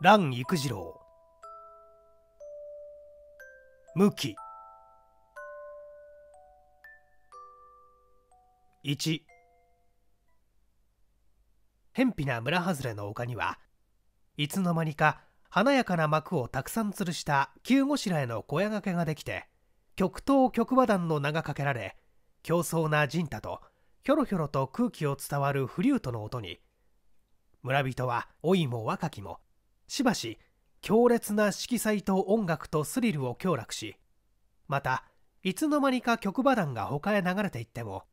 蘭育次郎向き1偏僻な村外れの丘にはいつの間にか華やかな幕をたくさん吊るした急ごしらえの小屋掛けができて極東極和団の名がかけられ競争な陣太とひょろひょろと空気を伝わるフリュートの音に村人は老いも若きもしばし強烈な色彩と音楽とスリルを享楽しまたいつの間にか曲馬団が他へ流れていっても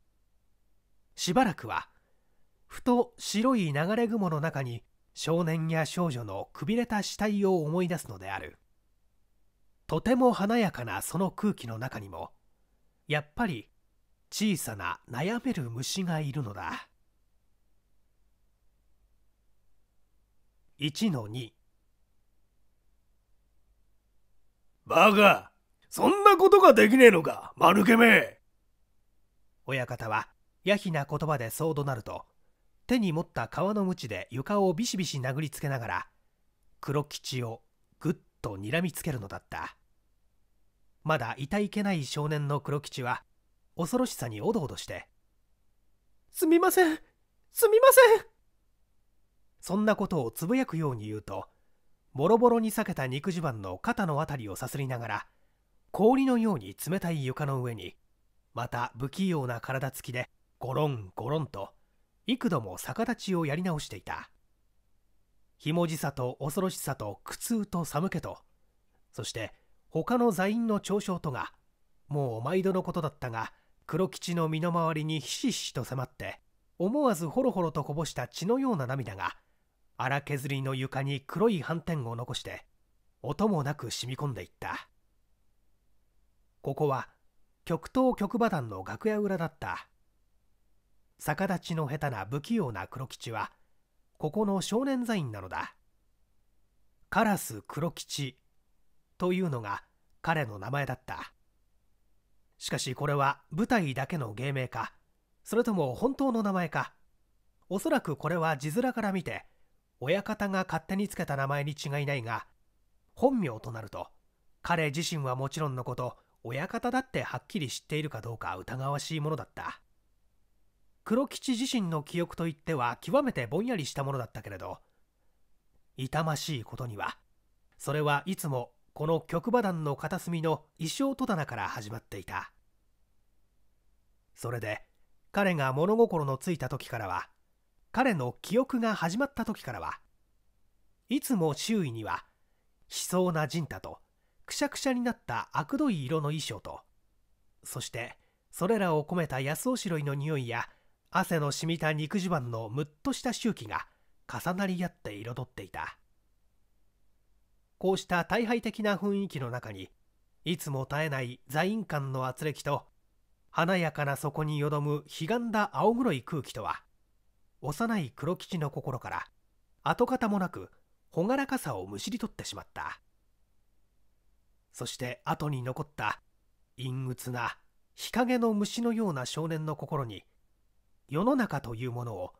しばらくはふと白い流れ雲の中に少年や少女のくびれた死体を思い出すのであるとても華やかなその空気の中にもやっぱり小さな悩める虫がいるのだ1の2バカそんなことができねえのか、丸けめ親方は、やひな言葉でそう怒鳴ると、手に持った革の鞭で床をビシビシ殴りつけながら、黒吉をぐっと睨みつけるのだった。まだいたいけない少年の黒吉は、恐ろしさにおどおどして、すみません、すみませんそんなことをつぶやくように言うと、ボロボロに裂けた肉襦袢の肩の辺りをさすりながら氷のように冷たい床の上にまた不器用な体つきでゴロンゴロンと幾度も逆立ちをやり直していたひもじさと恐ろしさと苦痛と寒気とそして他の座員の嘲笑とがもう毎度のことだったが黒吉の身の回りにひしひしと迫って思わずほろほろとこぼした血のような涙が荒削りの床に黒い斑点を残して音もなく染み込んでいったここは極東極馬団の楽屋裏だった逆立ちの下手な不器用な黒吉はここの少年座員なのだカラス黒吉というのが彼の名前だったしかしこれは舞台だけの芸名かそれとも本当の名前かおそらくこれは字面から見て親方が勝手につけた名前に違いないが本名となると彼自身はもちろんのこと親方だってはっきり知っているかどうか疑わしいものだった黒吉自身の記憶といっては極めてぼんやりしたものだったけれど痛ましいことにはそれはいつもこの局馬団の片隅の衣装戸棚から始まっていたそれで彼が物心のついた時からは彼の記憶が始まった時からはいつも周囲には悲壮な人太とくしゃくしゃになったあくどい色の衣装とそしてそれらを込めた安おしろいの匂いや汗の染みた肉襦袢のむっとした周期が重なり合って彩っていたこうした大敗的な雰囲気の中にいつも絶えない座院間の圧力と華やかな底によどむひがんだ青黒い空気とは幼い黒吉の心から跡形もなく朗らかさをむしり取ってしまったそして後に残った陰鬱な日陰の虫のような少年の心に世の中というものを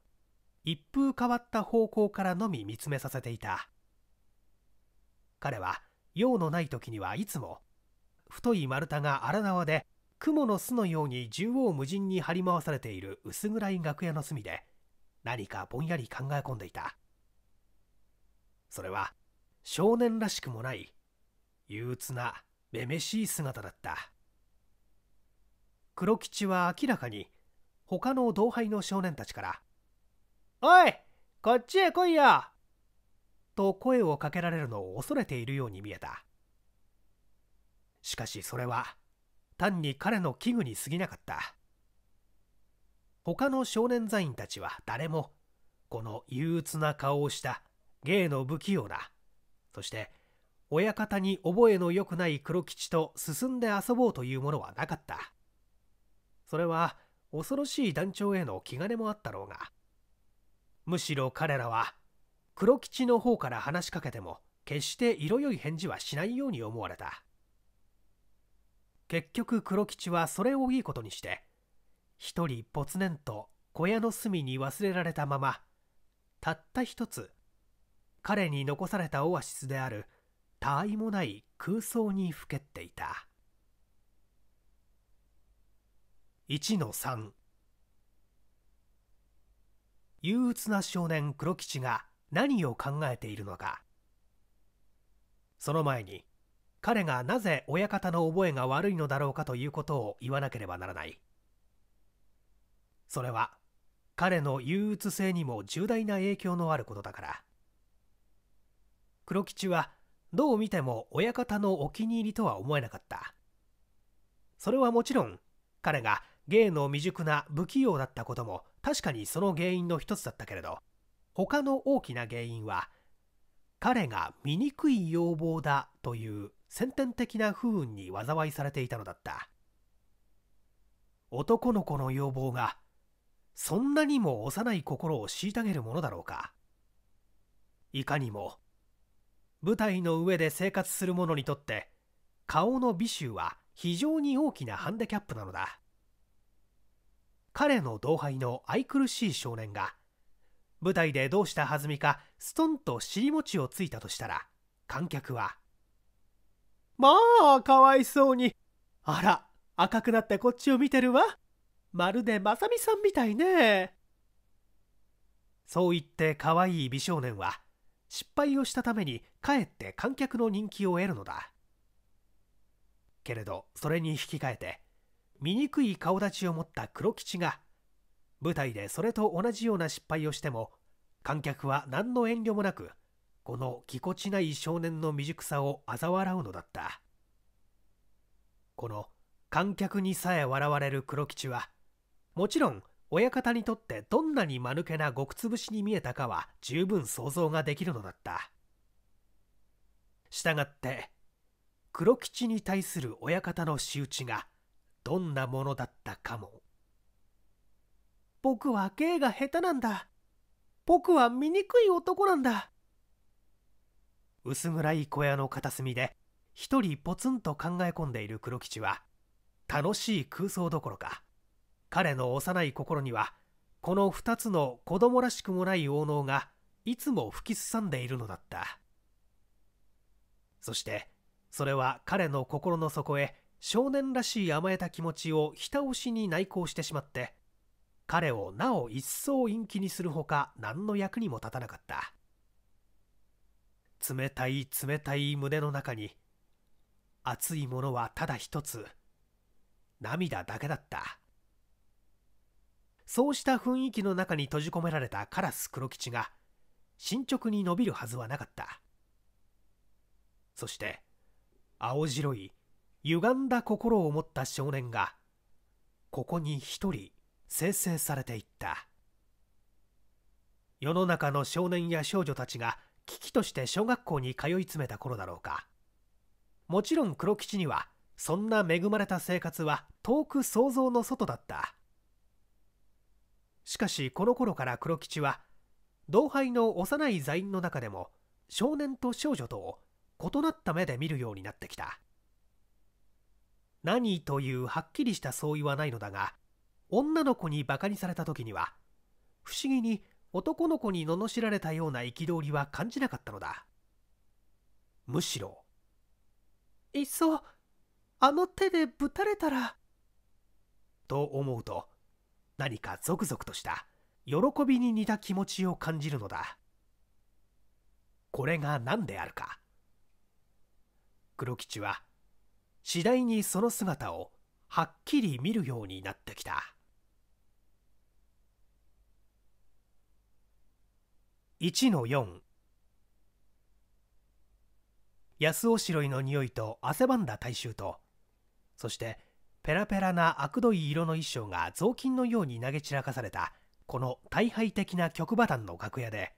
一風変わった方向からのみ見つめさせていた彼は用のない時にはいつも太い丸太が荒縄で蜘蛛の巣のように縦横無尽に張り回されている薄暗い楽屋の隅で何かぼんやり考え込んでいたそれは少年らしくもない憂鬱なめめしい姿だった黒吉は明らかに他の同輩の少年たちから「おいこっちへ来いよ!」と声をかけられるのを恐れているように見えたしかしそれは単に彼の危惧に過ぎなかった他の少年座員たちは誰もこの憂鬱な顔をした芸の不器用なそして親方に覚えの良くない黒吉と進んで遊ぼうというものはなかったそれは恐ろしい団長への気兼ねもあったろうがむしろ彼らは黒吉の方から話しかけても決して色よい返事はしないように思われた結局黒吉はそれをいいことにして一人ぽつねんと小屋の隅に忘れられたままたった一つ彼に残されたオアシスである他愛もない空想にふけっていた1の3憂鬱な少年黒吉が何を考えているのかその前に彼がなぜ親方の覚えが悪いのだろうかということを言わなければならないそれは彼の憂鬱性にも重大な影響のあることだから黒吉はどう見ても親方のお気に入りとは思えなかったそれはもちろん彼が芸の未熟な不器用だったことも確かにその原因の一つだったけれど他の大きな原因は彼が醜い要望だという先天的な不運に災いされていたのだった男の子の要望がそんなにも幼い心を虐げるものだろうかいかにも舞台の上で生活する者にとって顔の美醜は非常に大きなハンデキャップなのだ彼の同輩の愛くるしい少年が舞台でどうしたはずみかストンと尻餅をついたとしたら観客は「まあかわいそうにあら赤くなってこっちを見てるわ」まるでまさみさんみたいね。そう言ってわいい美少年は、失敗をしたためにかえって観客の人気を得るのだ。けれど、それに引き換えて、醜い顔立ちを持った黒吉が、舞台でそれと同じような失敗をしても、観客は何の遠慮もなく、このぎこちない少年の未熟さを嘲笑うのだった。この観客にさえ笑われる黒吉は、もちろん親方にとってどんなに間抜けな極潰しに見えたかは十分想像ができるのだったしたがって黒吉に対する親方の仕打ちがどんなものだったかも僕は芸が下手なんだ僕は醜い男なんだ薄暗い小屋の片隅で一人ポツンと考え込んでいる黒吉は楽しい空想どころか彼の幼い心にはこの2つの子供らしくもない王能がいつも吹きすさんでいるのだったそしてそれは彼の心の底へ少年らしい甘えた気持ちをひた押しに内向してしまって彼をなお一層陰気にするほか何の役にも立たなかった冷たい冷たい胸の中に熱いものはただ一つ涙だけだったそうした雰囲気の中に閉じ込められたカラス黒吉が進捗に伸びるはずはなかったそして青白い歪んだ心を持った少年がここに一人生成されていった世の中の少年や少女たちが危機として小学校に通い詰めた頃だろうかもちろん黒吉にはそんな恵まれた生活は遠く想像の外だったしかしこの頃から黒吉は同輩の幼い座員の中でも少年と少女とを異なった目で見るようになってきた何というはっきりした相違はないのだが女の子にバカにされた時には不思議に男の子に罵られたような憤りは感じなかったのだむしろいっそあの手でぶたれたらと思うと何かゾクゾクとした喜びに似た気持ちを感じるのだこれが何であるか黒吉は次第にその姿をはっきり見るようになってきた1の4安おしろいの匂いと汗ばんだ大衆とそしてペラペラな悪どい色の衣装が雑巾のように投げ散らかされたこの大敗的な極馬団の楽屋で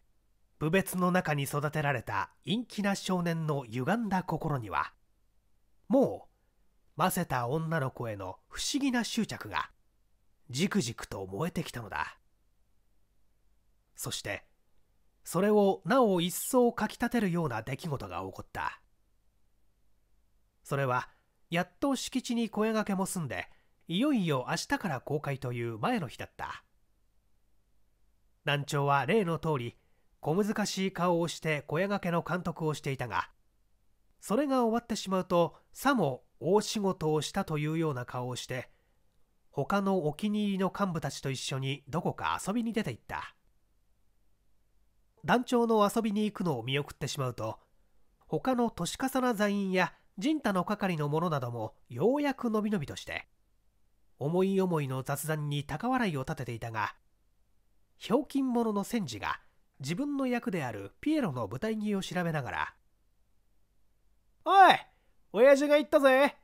部別の中に育てられた陰気な少年の歪んだ心にはもうませた女の子への不思議な執着がじくじくと燃えてきたのだそしてそれをなお一層かきたてるような出来事が起こったそれはやっと敷地に声がけも済んでいよいよ明日から公開という前の日だった団長は例の通り小難しい顔をして声がけの監督をしていたがそれが終わってしまうとさも大仕事をしたというような顔をして他のお気に入りの幹部たちと一緒にどこか遊びに出て行った団長の遊びに行くのを見送ってしまうと他の年重な座員や陣太の係の者などもようやくのびのびとして思い思いの雑談に高笑いを立てていたがひょうきん者の戦士が自分の役であるピエロの舞台着を調べながら「おい親父が言ったぜ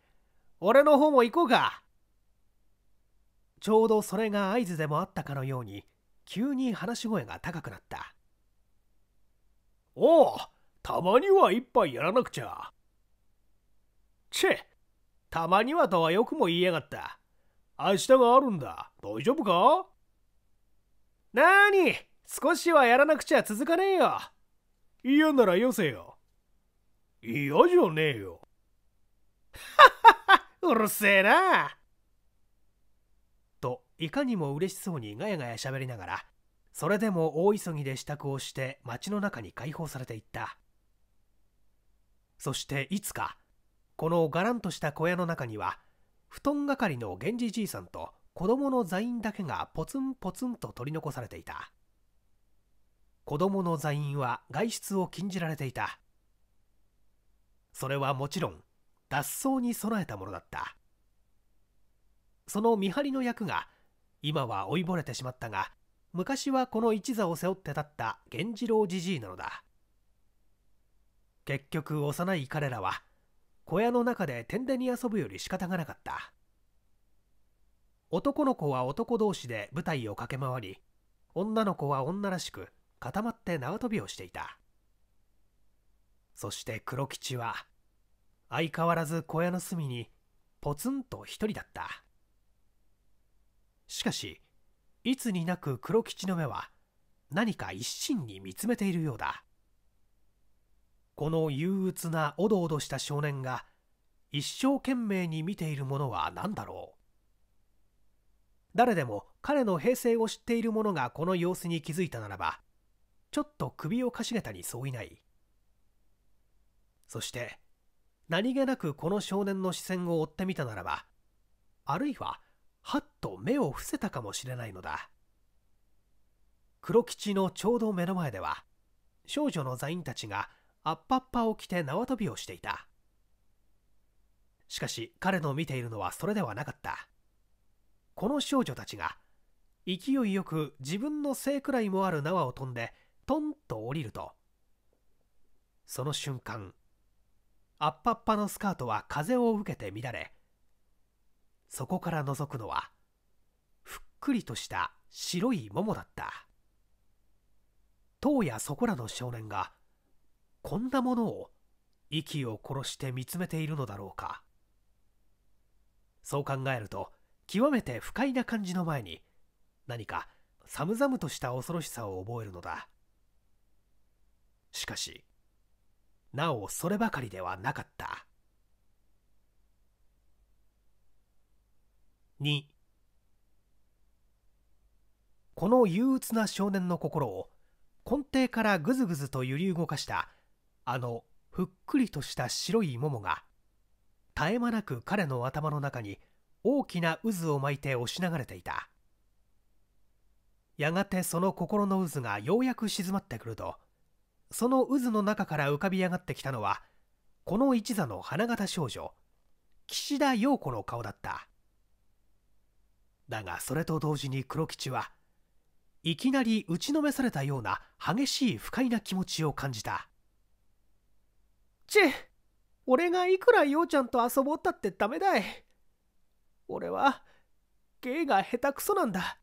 俺の方も行こうか」ちょうどそれが合図でもあったかのように急に話し声が高くなった「おおたまには一杯やらなくちゃ」チェたまにはとはよくも言いやがった。明日があるんだ。大丈夫かなに少しはやらなくちゃ続かねえよ。嫌ならよせよ。嫌じゃねえよ。はははうるせえなと、いかにも嬉しそうにガヤガヤ喋りながら、それでも大急ぎで支度をして街の中に解放されていった。そしていつか、このがらんとした小屋の中には布団係の源氏じいさんと子供の座員だけがポツンポツンと取り残されていた子供の座員は外出を禁じられていたそれはもちろん脱走に備えたものだったその見張りの役が今は老いぼれてしまったが昔はこの一座を背負って立った源次郎じじいなのだ結局幼い彼らは小屋の中で天でに遊ぶより仕方がなかった男の子は男同士で舞台を駆け回り女の子は女らしく固まって縄跳びをしていたそして黒吉は相変わらず小屋の隅にポツンと一人だったしかしいつになく黒吉の目は何か一心に見つめているようだこの憂鬱なおどおどした少年が一生懸命に見ているものは何だろう誰でも彼の平成を知っている者がこの様子に気づいたならばちょっと首をかしげたに相違ないそして何気なくこの少年の視線を追ってみたならばあるいははっと目を伏せたかもしれないのだ黒吉のちょうど目の前では少女の座員たちがアッパッパを着て縄跳びをしていたしかし彼の見ているのはそれではなかったこの少女たちが勢いよく自分の背くらいもある縄を飛んでトンと降りるとその瞬間アッパッパのスカートは風を受けて乱れそこから覗くのはふっくりとした白い桃だった塔やそこらの少年がこんなものを息を殺して見つめているのだろうかそう考えると極めて不快な感じの前に何か寒々とした恐ろしさを覚えるのだしかしなおそればかりではなかった2この憂鬱な少年の心を根底からぐずぐずと揺り動かしたあのふっくりとした白い桃が絶え間なく彼の頭の中に大きな渦を巻いて押し流れていたやがてその心の渦がようやく静まってくるとその渦の中から浮かび上がってきたのはこの一座の花形少女岸田陽子の顔だっただがそれと同時に黒吉はいきなり打ちのめされたような激しい不快な気持ちを感じたち俺がいくら陽ちゃんと遊ぼうったってダメだい俺は芸が下手くそなんだ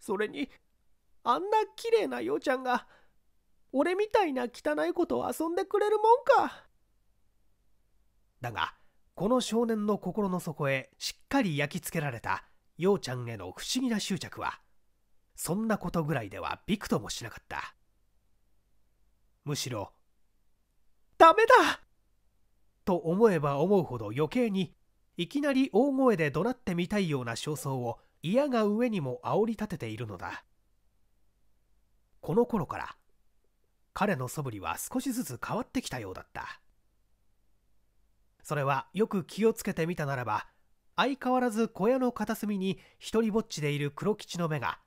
それにあんな綺麗な陽ちゃんが俺みたいな汚いことを遊んでくれるもんかだがこの少年の心の底へしっかり焼き付けられた陽ちゃんへの不思議な執着はそんなことぐらいではびくともしなかったむしろダメだと思えば思うほど余計にいきなり大声で怒鳴ってみたいような焦燥を嫌が上にも煽り立てているのだこの頃から彼の素振りは少しずつ変わってきたようだったそれはよく気をつけてみたならば相変わらず小屋の片隅に一りぼっちでいる黒吉の目が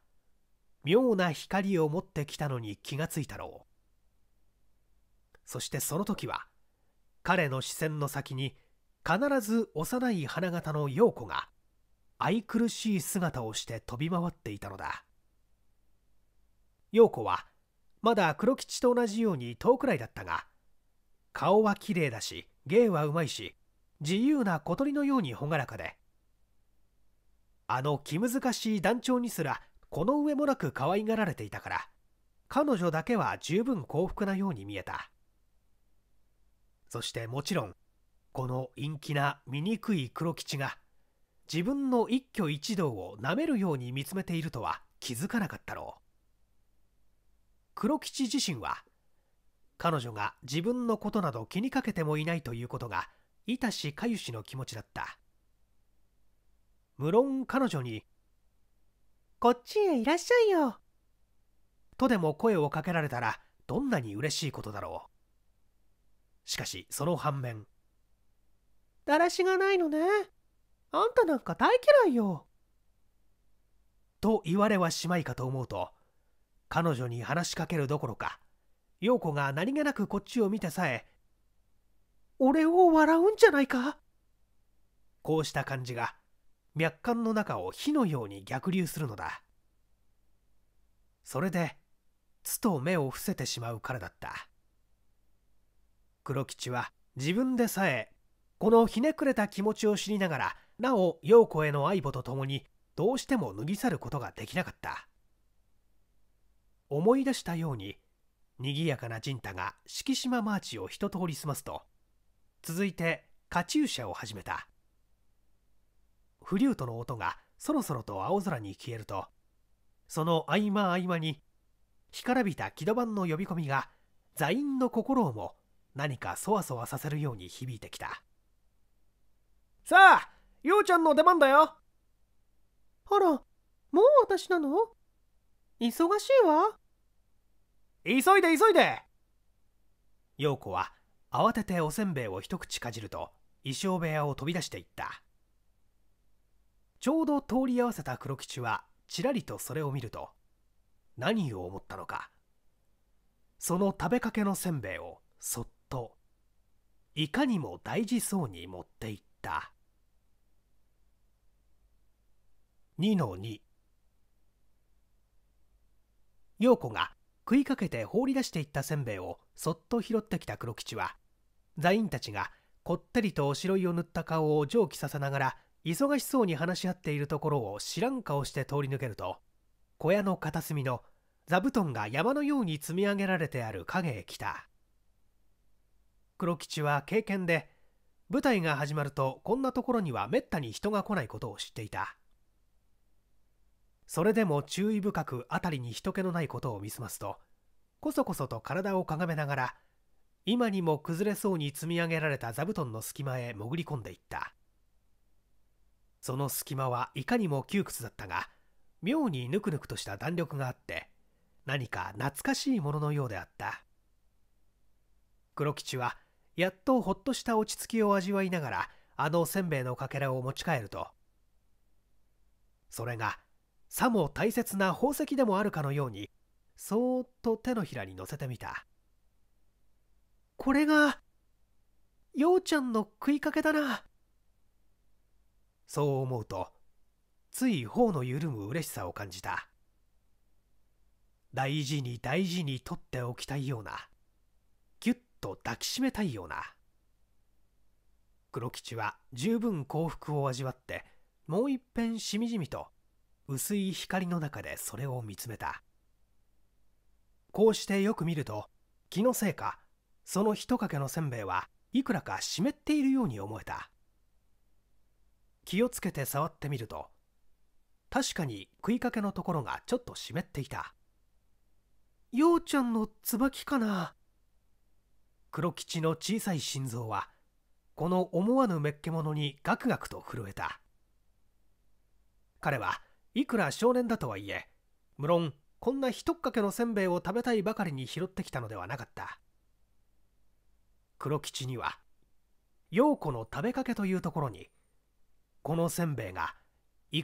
妙な光を持ってきたのに気がついたろうそしてその時は彼の視線の先に必ず幼い花形の陽子が愛くるしい姿をして飛び回っていたのだ陽子はまだ黒吉と同じように遠くらいだったが顔は綺麗だし芸はうまいし自由な小鳥のように朗らかであの気難しい団長にすらこの上もなく可愛がられていたから彼女だけは十分幸福なように見えたそしてもちろんこの陰気な醜い黒吉が自分の一挙一動をなめるように見つめているとは気づかなかったろう黒吉自身は彼女が自分のことなど気にかけてもいないということがいたしかゆしの気持ちだった無論彼女に「こっちへいらっしゃいよ」とでも声をかけられたらどんなに嬉しいことだろうしかしその反面だらしがないのねあんたなんか大嫌いよと言われはしまいかと思うと彼女に話しかけるどころか陽子が何気なくこっちを見てさえ「俺を笑うんじゃないか?」こうした感じが脈管の中を火のように逆流するのだそれでつと目を伏せてしまう彼だった黒吉は自分でさえこのひねくれた気持ちを知りながらなお陽子への愛母と共にどうしても脱ぎ去ることができなかった思い出したように賑やかな陣太が敷島マーチを一通り済ますと続いてカチューシャを始めたフリュートの音がそろそろと青空に消えるとその合間合間に干からびた木戸版の呼び込みが座員の心をも何かそわそわさせるように響いてきたさあようちゃんの出番だよあらもう私なの忙しいわ急いで急いで陽子は慌てておせんべいを一口かじると衣装部屋を飛び出していったちょうど通り合わせた黒吉はちらりとそれを見ると何を思ったのかその食べかけのせんべいをそっいかにも大事そうに持っていった2の2陽子が食いかけて放り出していったせんべいをそっと拾ってきた黒吉は座員たちがこってりとおしろいを塗った顔を蒸気させながら忙しそうに話し合っているところを知らん顔して通り抜けると小屋の片隅の座布団が山のように積み上げられてある影へ来た黒吉は経験で舞台が始まるとこんなところにはめったに人が来ないことを知っていたそれでも注意深く辺りに人気のないことを見すますとこそこそと体をかがめながら今にも崩れそうに積み上げられた座布団の隙間へ潜り込んでいったその隙間はいかにも窮屈だったが妙にぬくぬくとした弾力があって何か懐かしいもののようであった黒吉はやっとほっとした落ち着きを味わいながらあのせんべいのかけらを持ち帰るとそれがさも大切な宝石でもあるかのようにそーっと手のひらに乗せてみたこれが陽ちゃんの食いかけだなそう思うとつい頬の緩む嬉しさを感じた大事に大事に取っておきたいようなと抱きしめたいような黒吉は十分幸福を味わってもういっぺんしみじみと薄い光の中でそれを見つめたこうしてよく見ると気のせいかそのとかけのせんべいはいくらか湿っているように思えた気をつけて触ってみると確かに食いかけのところがちょっと湿っていたようちゃんの椿かな黒吉の小さい心臓はこの思わぬめっけ者にガクガクと震えた彼はいくら少年だとはいえ無論こんなひとっかけのせんべいを食べたいばかりに拾ってきたのではなかった黒吉には陽子の食べかけというところにこのせんべいが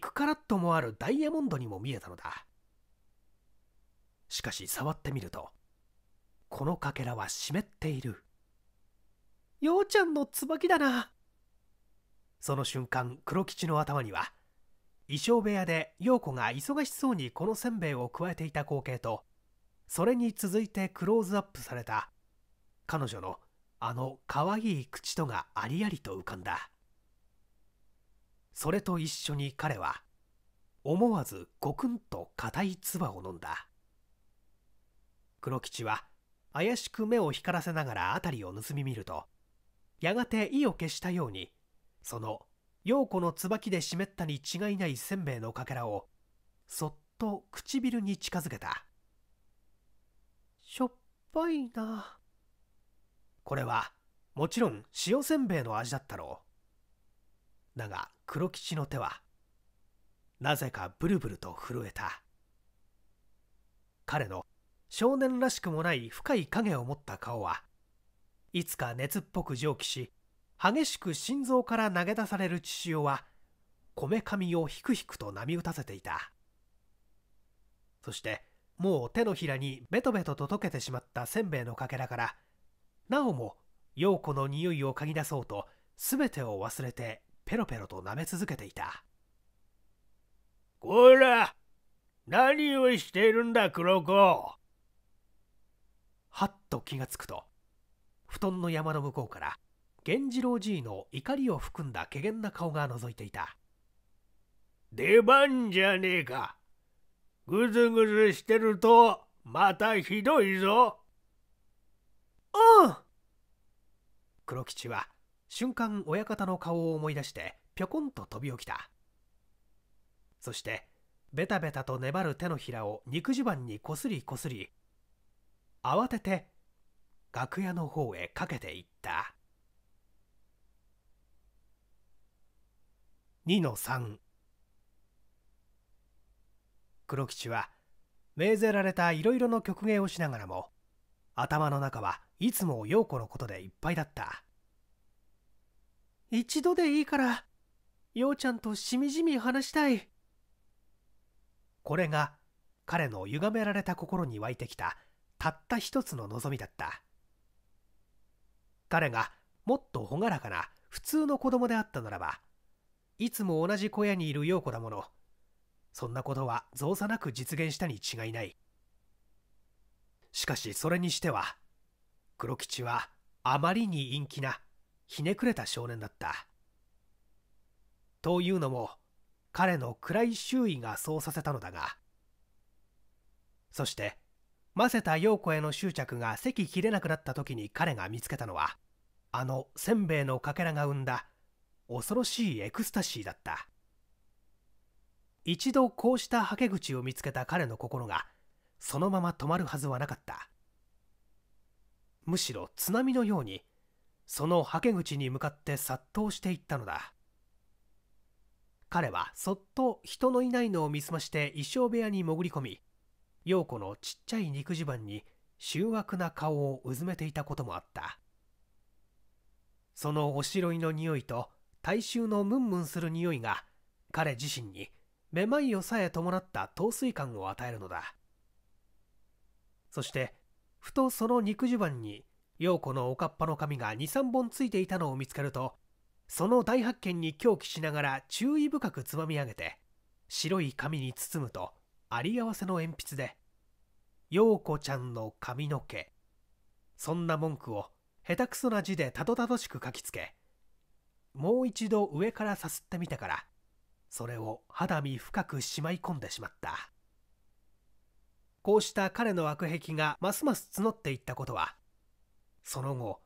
くカラットもあるダイヤモンドにも見えたのだしかし触ってみるとこのかけらは湿っている陽ちゃんの椿だなその瞬間黒吉の頭には衣装部屋で陽子が忙しそうにこのせんべいを加えていた光景とそれに続いてクローズアップされた彼女のあの可愛い口とがありありと浮かんだそれと一緒に彼は思わずごくんと固い唾を飲んだ黒吉は怪しく目を光らせながら辺りを盗み見るとやがて意を消したようにその陽子の椿で湿ったに違いないせんべいのかけらをそっと唇に近づけたしょっぱいなこれはもちろん塩せんべいの味だったろうだが黒吉の手はなぜかブルブルと震えた彼の少年らしくもない深い影を持った顔はいつか熱っぽく蒸気し激しく心臓から投げ出される父親はこめかみをひくひくと波打たせていたそしてもう手のひらにベトベトと溶けてしまったせんべいのかけらからなおも陽子の匂いを嗅ぎ出そうと全てを忘れてペロペロと舐め続けていたこら何をしているんだ黒子はっと気がつくと布団の山の向こうから源次郎じいの怒りを含んだ怪げな顔が覗いていた出番じゃねえかぐずぐずしてるとまたひどいぞうん黒吉は瞬間親方の顔を思い出してぴょこんと飛び起きたそしてベタベタと粘る手のひらを肉襦袢にこすりこすり慌てて楽屋の方へかけていった2の3黒吉は命ぜられたいろいろの曲芸をしながらも頭の中はいつも陽子のことでいっぱいだった一度でいいから陽ちゃんとしみじみ話したいこれが彼の歪められた心に湧いてきたたった一つの望みだった彼がもっと朗らかな普通の子供であったならばいつも同じ小屋にいる陽子だものそんなことは造作なく実現したに違いないしかしそれにしては黒吉はあまりに陰気なひねくれた少年だったというのも彼の暗い周囲がそうさせたのだがそしてマセた陽子への執着が席切れなくなった時に彼が見つけたのはあのせんべいのかけらが生んだ恐ろしいエクスタシーだった一度こうしたはけ口を見つけた彼の心がそのまま止まるはずはなかったむしろ津波のようにそのはけ口に向かって殺到していったのだ彼はそっと人のいないのを見すまして衣装部屋に潜り込み陽子のちっちゃい肉襦袢に醜悪な顔をうずめていたこともあったそのおしろいの匂いと大衆のムンムンする匂いが彼自身にめまいをさえ伴った陶酔感を与えるのだそしてふとその肉襦袢に陽子のおかっぱの髪が23本ついていたのを見つけるとその大発見に狂気しながら注意深くつまみ上げて白い髪に包むとあり合わせの鉛筆で「陽子ちゃんの髪の毛」そんな文句を下手くそな字でたどたどしく書きつけもう一度上からさすってみたからそれを肌身深くしまい込んでしまったこうした彼の悪癖がますます募っていったことはその後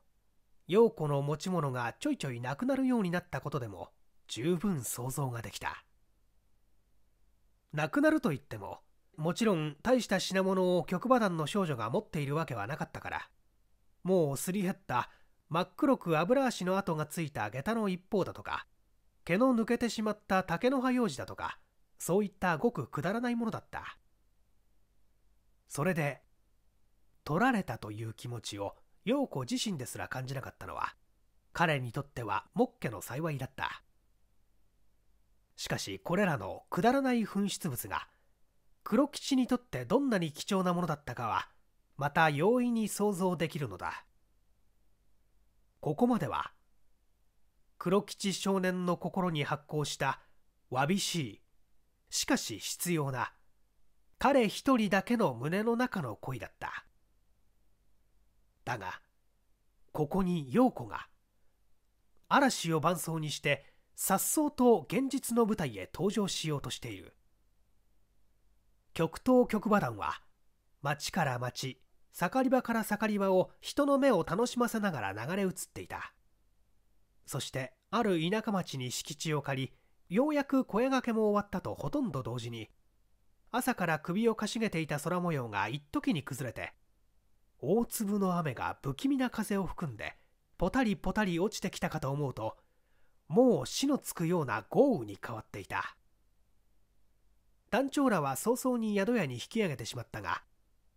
陽子の持ち物がちょいちょいなくなるようになったことでも十分想像ができた。なくなるといってももちろん大した品物を極馬団の少女が持っているわけはなかったからもうすり減った真っ黒く油足の跡がついた下駄の一方だとか毛の抜けてしまった竹の葉用枝だとかそういったごくくだらないものだったそれで取られたという気持ちを陽子自身ですら感じなかったのは彼にとってはもっけの幸いだったしかしこれらのくだらない噴出物が黒吉にとってどんなに貴重なものだったかはまた容易に想像できるのだここまでは黒吉少年の心に発行したわびしいしかし必要な彼一人だけの胸の中の恋だっただがここに陽子が嵐を伴奏にして颯爽と現実の舞台へ登場しようとしている極東極馬団は町から町盛り場から盛り場を人の目を楽しませながら流れ移っていたそしてある田舎町に敷地を借りようやく声がけも終わったとほとんど同時に朝から首をかしげていた空模様が一時に崩れて大粒の雨が不気味な風を含んでぽたりぽたり落ちてきたかと思うともう死のつくような豪雨に変わっていた団長らは早々に宿屋に引き上げてしまったが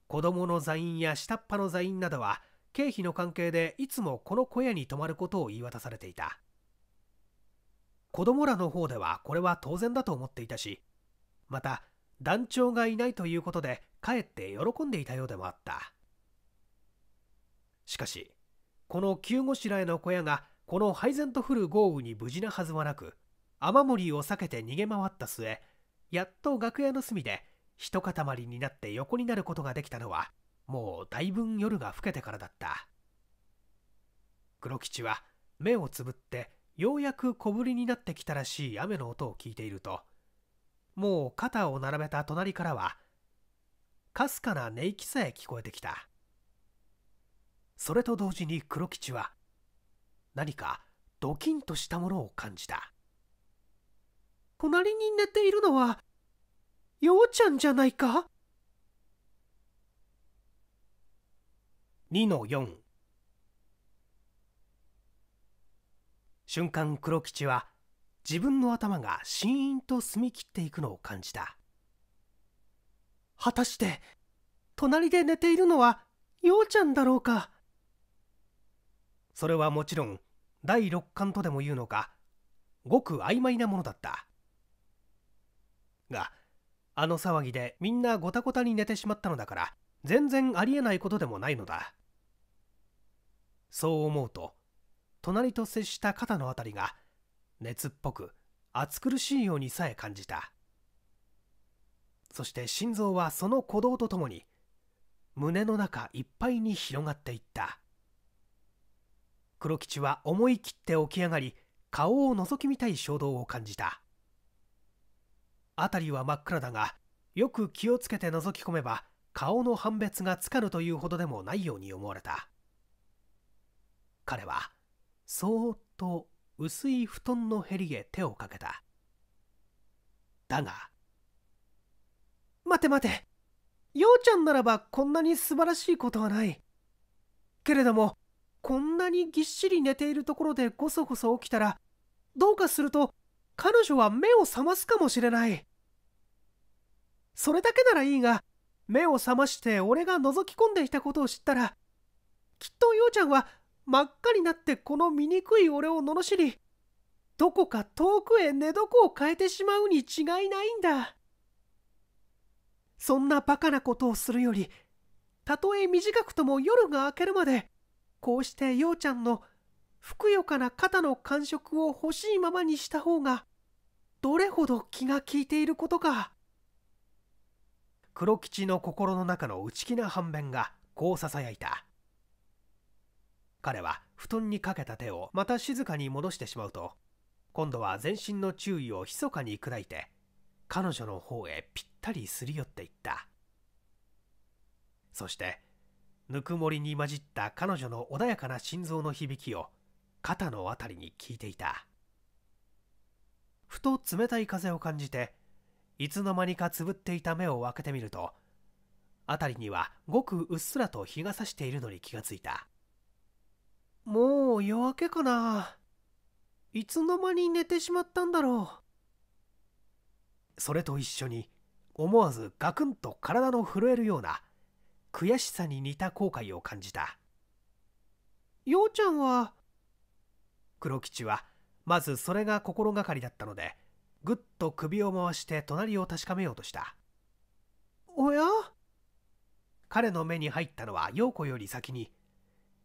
子供の座員や下っ端の座員などは経費の関係でいつもこの小屋に泊まることを言い渡されていた子供らの方ではこれは当然だと思っていたしまた団長がいないということでかえって喜んでいたようでもあったしかしこの急ごしらえの小屋がこの配然と降る豪雨に無事なはずはなく雨漏りを避けて逃げ回った末やっと楽屋の隅で一塊になって横になることができたのはもうだいぶん夜が更けてからだった黒吉は目をつぶってようやく小降りになってきたらしい雨の音を聞いているともう肩を並べた隣からはかすかな寝息さえ聞こえてきたそれと同時に黒吉は何かドキンとしたものを感じた隣に寝ているのはうちゃんじゃないか2の4瞬間黒吉は自分の頭がシーンと澄み切っていくのを感じた果たして隣で寝ているのは陽ちゃんだろうかそれはもちろん第六感とでもいうのかごく曖昧なものだったがあの騒ぎでみんなごたごたに寝てしまったのだから全然ありえないことでもないのだそう思うと隣と接した肩の辺りが熱っぽく暑苦しいようにさえ感じたそして心臓はその鼓動とともに胸の中いっぱいに広がっていった黒吉は思い切って起き上がり顔を覗き見たい衝動を感じた辺りは真っ暗だがよく気をつけて覗き込めば顔の判別がつかぬというほどでもないように思われた彼はそーっと薄い布団のへりへ手をかけただが待て待て陽ちゃんならばこんなに素晴らしいことはないけれどもこんなにぎっしり寝ているところでごそごそ起きたらどうかすると彼女は目を覚ますかもしれないそれだけならいいが目を覚まして俺が覗き込んでいたことを知ったらきっと陽ちゃんは真っ赤になってこの醜い俺を罵りどこか遠くへ寝床を変えてしまうに違いないんだそんなバカなことをするよりたとえ短くとも夜が明けるまでこうしてようちゃんのふくよかな肩の感触を欲しいままにした方がどれほど気が利いていることか黒吉の心の中の内気な反面がこうささやいた彼は布団にかけた手をまた静かに戻してしまうと今度は全身の注意を密かに砕いて彼女の方へぴったりすり寄っていったそしてぬくもりに混じった彼女の穏やかな心臓の響きを肩の辺りに聞いていたふと冷たい風を感じていつの間にかつぶっていた目を開けてみると辺りにはごくうっすらと日が差しているのに気がついたもう夜明けかないつの間に寝てしまったんだろうそれと一緒に思わずガクンと体の震えるような悔しさに似た後悔を感じた陽ちゃんは黒吉はまずそれが心がかりだったのでぐっと首を回して隣を確かめようとしたおや彼の目に入ったのは陽子より先に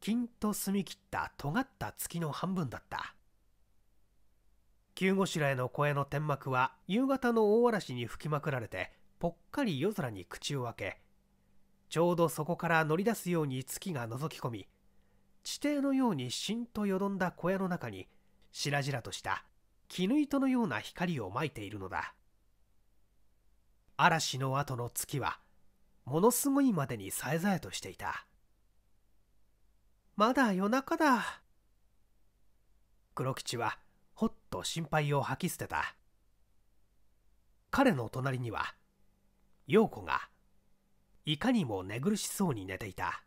金と澄み切った尖った月の半分だった急ごしらえの声の天幕は夕方の大嵐に吹きまくられてぽっかり夜空に口を開けちょうどそこから乗り出すように月が覗き込み地底のようにしんとよどんだ小屋の中に白々とした絹糸のような光をまいているのだ嵐の後の月はものすごいまでにさえざえとしていたまだ夜中だ黒吉はほっと心配を吐き捨てた彼の隣には陽子がいかにも寝苦しそうに寝ていた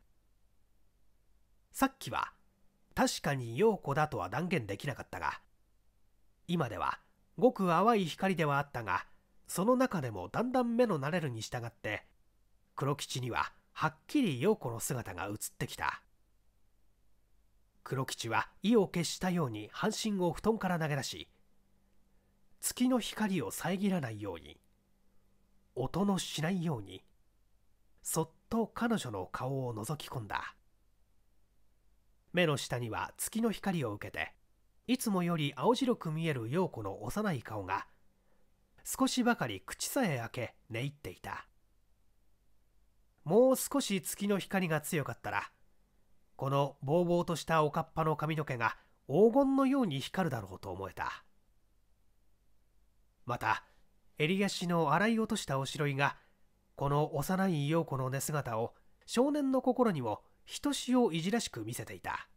さっきは確かに陽子だとは断言できなかったが今ではごく淡い光ではあったがその中でもだんだん目の慣れるに従って黒吉にははっきり陽子の姿が映ってきた黒吉は意を決したように半身を布団から投げ出し月の光を遮らないように音のしないようにそっと彼女の顔を覗き込んだ目の下には月の光を受けていつもより青白く見える陽子の幼い顔が少しばかり口さえ開け寝入っていたもう少し月の光が強かったらこのぼうぼうとしたおかっぱの髪の毛が黄金のように光るだろうと思えたまた襟足の洗い落としたおしろいがこの幼い陽子の寝姿を少年の心にもひとしおいじらしく見せていた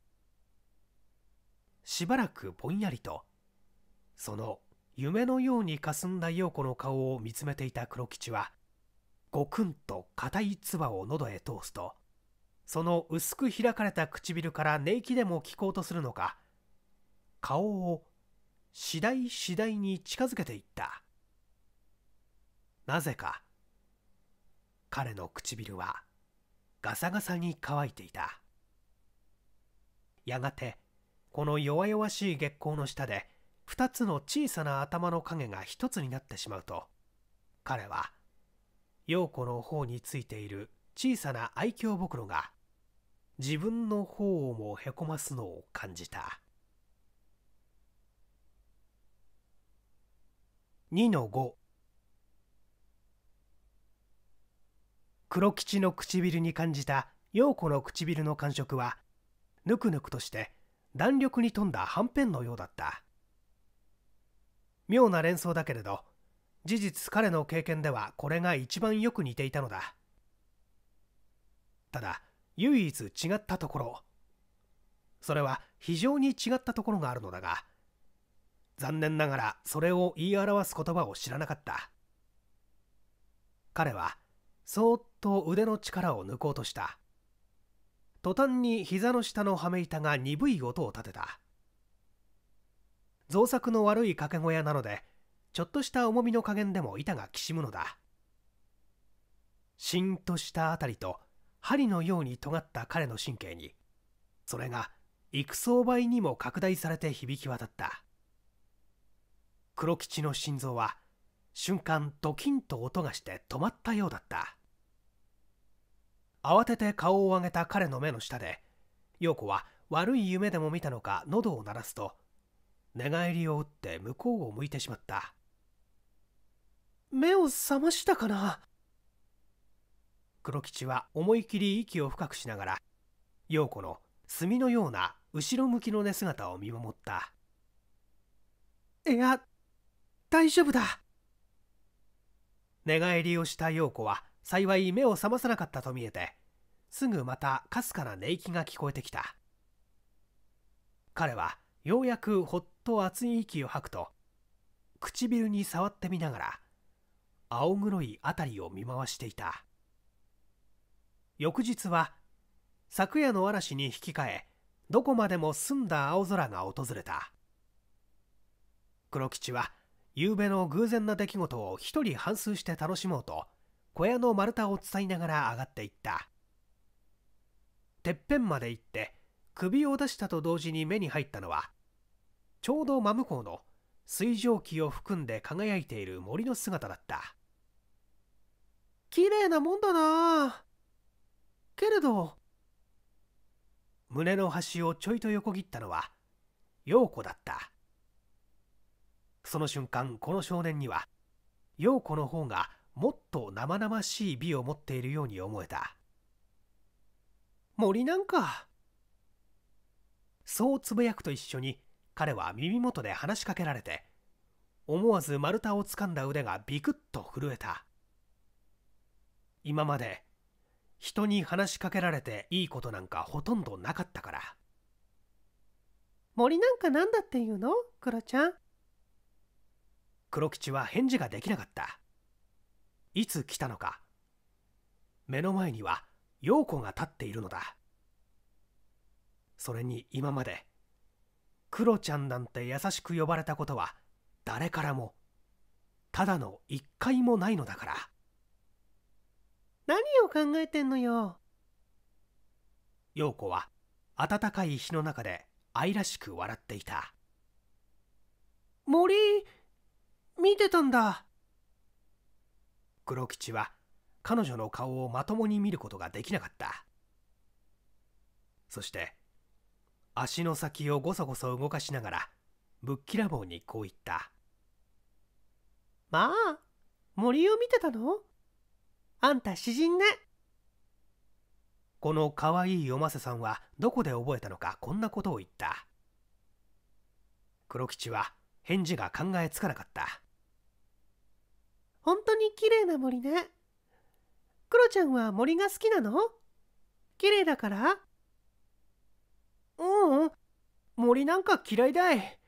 しばらくぼんやりとその夢のようにかすんだ陽子の顔を見つめていた黒吉はごくんと硬い唾を喉へ通すとその薄く開かれた唇から寝息でも聞こうとするのか顔を次第次第に近づけていったなぜか彼の唇はガサガサに乾いていたやがてこの弱々しい月光の下で2つの小さな頭の影が1つになってしまうと彼は陽子の方についている小さな愛嬌袋が自分の方をもへこますのを感じた2の5黒吉の唇に感じた陽子の唇の感触はぬくぬくとして弾力に富んだはんぺんのようだった妙な連想だけれど事実彼の経験ではこれが一番よく似ていたのだただ唯一違ったところそれは非常に違ったところがあるのだが残念ながらそれを言い表す言葉を知らなかった彼はそーっと腕の力を抜こうとした途端に膝の下の羽目板が鈍い音を立てた造作の悪い掛け小屋なのでちょっとした重みの加減でも板がきしむのだしんとした辺りと針のように尖った彼の神経にそれが幾層倍にも拡大されて響き渡った黒吉の心臓は瞬間ドキンと音がして止まったようだった慌てて顔を上げた彼の目の下で陽子は悪い夢でも見たのか喉を鳴らすと寝返りを打って向こうを向いてしまった目を覚ましたかな黒吉は思い切り息を深くしながら陽子の墨のような後ろ向きの寝姿を見守ったいや大丈夫だ寝返りをした陽子は幸い目を覚まさなかったと見えてすぐまたかすかな寝息が聞こえてきた彼はようやくほっと熱い息を吐くと唇に触ってみながら青黒い辺りを見回していた翌日は昨夜の嵐に引き換えどこまでも澄んだ青空が訪れた黒吉は夕べの偶然な出来事を一人反芻して楽しもうと小屋の丸太を伝いながら上がっていったてっぺんまで行って首を出したと同時に目に入ったのはちょうど真向こうの水蒸気を含んで輝いている森の姿だった綺麗なもんだなけれど胸の端をちょいと横切ったのは陽子だったその瞬間この少年には陽子の方がもっと生々しい美を持っているように思えた森なんかそうつぶやくと一緒に彼は耳元で話しかけられて思わず丸太をつかんだ腕がビクッと震えた今まで人に話しかけられていいことなんかほとんどなかったから森なんか何だっていうのクロちゃん黒吉は返事ができなかったいつ来たのか目の前には陽子が立っているのだそれに今までクロちゃんなんて優しく呼ばれたことは誰からもただの一回もないのだから何を考えてんのよ陽子は暖かい日の中で愛らしく笑っていた森見てたんだ黒吉は彼女の顔をまともに見ることができなかったそして足の先をごそごそ動かしながらぶっきらぼうにこう言った「まあ森を見てたのあんた詩人ね」このかわいいおませさんはどこで覚えたのかこんなことを言った黒吉は返事が考えつかなかった本当に綺麗な森ね。クロちゃんは森が好きなの綺麗だからううん。森なんか嫌いだい。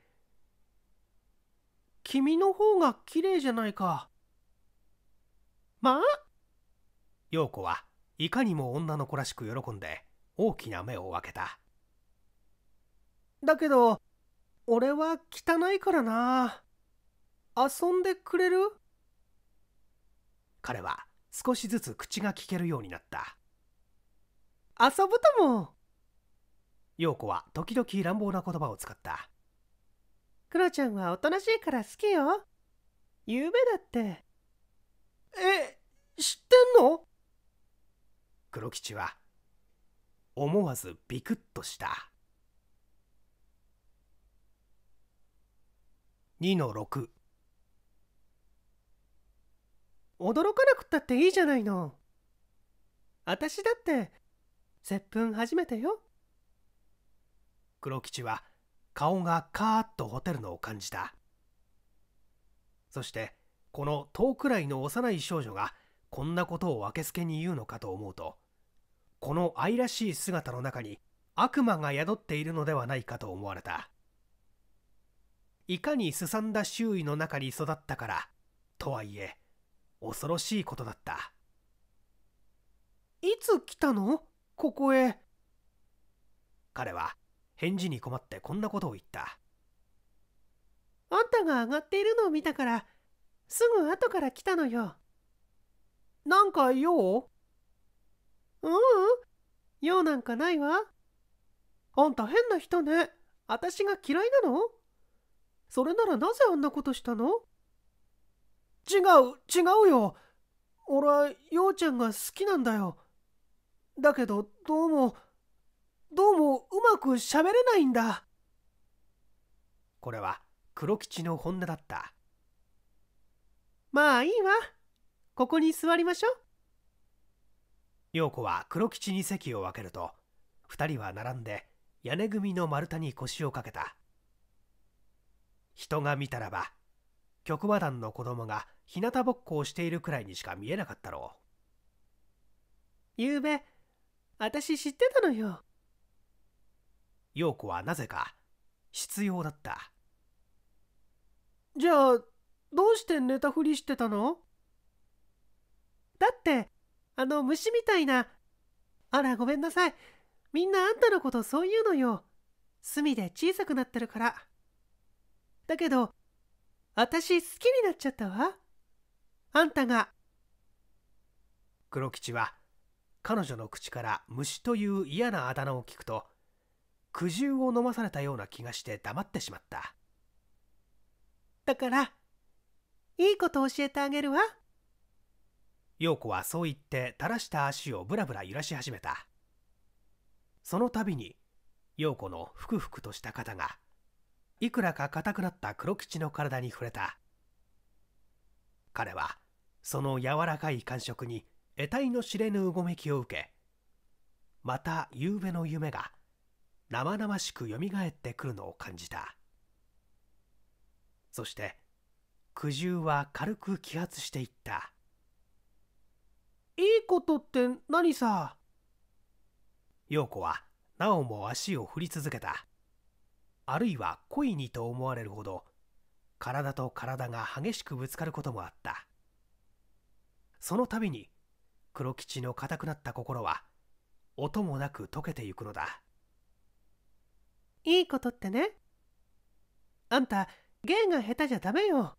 君の方が綺麗じゃないか。まあ陽子はいかにも女の子らしく喜んで大きな目を開けた。だけど、俺は汚いからな。遊んでくれる彼は少しずつ口が聞けるようになった遊ぶとも陽子は時々乱暴な言葉を使ったクロちゃんはおとなしいから好きよゆうべだってえ知ってんの黒吉は思わずビクッとした2の6驚かなくったっていいじゃないの私だって接吻初めてよ黒吉は顔がカーッとほてるのを感じたそしてこの遠くらいの幼い少女がこんなことをあけすけに言うのかと思うとこの愛らしい姿の中に悪魔が宿っているのではないかと思われたいかにすさんだ周囲の中に育ったからとはいえ恐ろしいことだったいつ来たのここへ彼は返事に困ってこんなことを言ったあんたが上がっているのを見たからすぐ後から来たのよなんか用ううん用なんかないわあんた変な人ね私が嫌いなのそれならなぜあんなことしたの違う違うよ俺は陽ちゃんが好きなんだよだけどどうもどうもうまく喋れないんだこれは黒吉の本音だったまあいいわここに座りましょう陽子は黒吉に席を分けると2人は並んで屋根組の丸太に腰をかけた人が見たらば局話団の子供が日向ぼっこをしているくらいにしか見えなかったろう。ゆうべ、私知ってたのよ。陽子はなぜか、必要だった。じゃあ、どうして寝たふりしてたのだって、あの虫みたいな、あらごめんなさい。みんなあんたのことそう言うのよ。隅で小さくなってるから。だけど、私好きになっちゃったわ。あんたが黒吉は彼女の口から虫という嫌なあだ名を聞くと苦渋を飲まされたような気がして黙ってしまっただからいいこと教えてあげるわ陽子はそう言って垂らした足をぶらぶら揺らし始めたその度に陽子のふくふくとした肩がいくらか硬くなった黒吉の体に触れた彼はその柔らかい感触に得体の知れぬうごめきを受けまた夕べの夢が生々しくよみがえってくるのを感じたそして苦渋は軽く揮発していったいいことって何さ陽子はなおも足を振り続けたあるいは故意にと思われるほど体と体が激しくぶつかることもあったその度に黒吉の固くなった心は音もなく溶けてゆくのだいいことってねあんた芸が下手じゃダメよ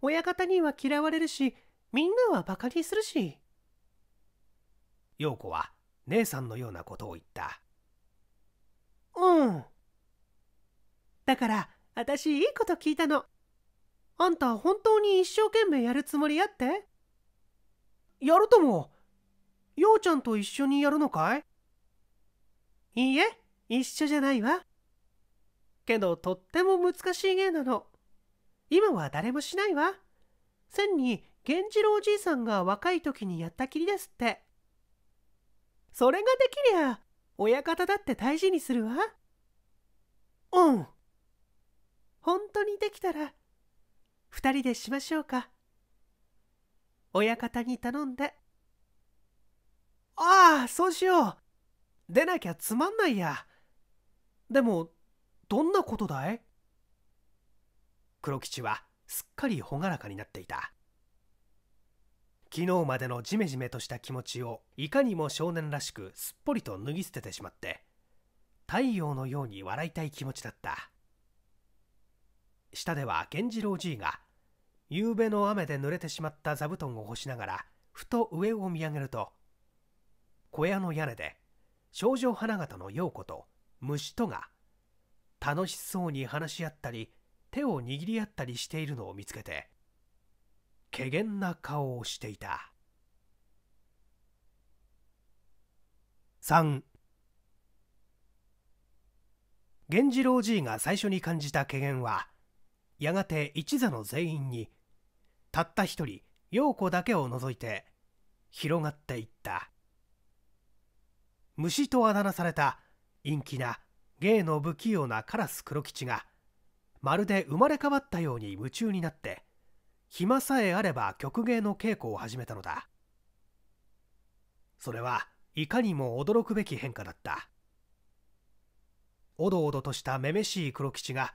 親方には嫌われるしみんなはバカにするし陽子は姉さんのようなことを言ったうんだから私いいこと聞いたのあんた本当に一生懸命やるつもりやってやるともようちゃんと一緒にやるのかいいいえ一緒じゃないわけどとっても難しい芸なの今は誰もしないわ千に源次郎おじいさんが若い時にやったきりですってそれができりゃ親方だって大事にするわうん本当にできたら2人でしましょうか。親方に頼んでああそうしよう出なきゃつまんないやでもどんなことだい黒吉はすっかり朗らかになっていた昨日までのジメジメとした気持ちをいかにも少年らしくすっぽりと脱ぎ捨ててしまって太陽のように笑いたい気持ちだった下では源次郎じいが夕べの雨で濡れてしまった座布団を干しながらふと上を見上げると小屋の屋根で少女花形の陽子と虫とが楽しそうに話し合ったり手を握り合ったりしているのを見つけて怪げな顔をしていた3源次郎じいが最初に感じた怪げはやがて一座の全員にたった一人陽子だけを除いて広がっていった虫とあだ名された陰気な芸の不器用なカラス黒吉がまるで生まれ変わったように夢中になって暇さえあれば曲芸の稽古を始めたのだそれはいかにも驚くべき変化だったおどおどとしためめしい黒吉が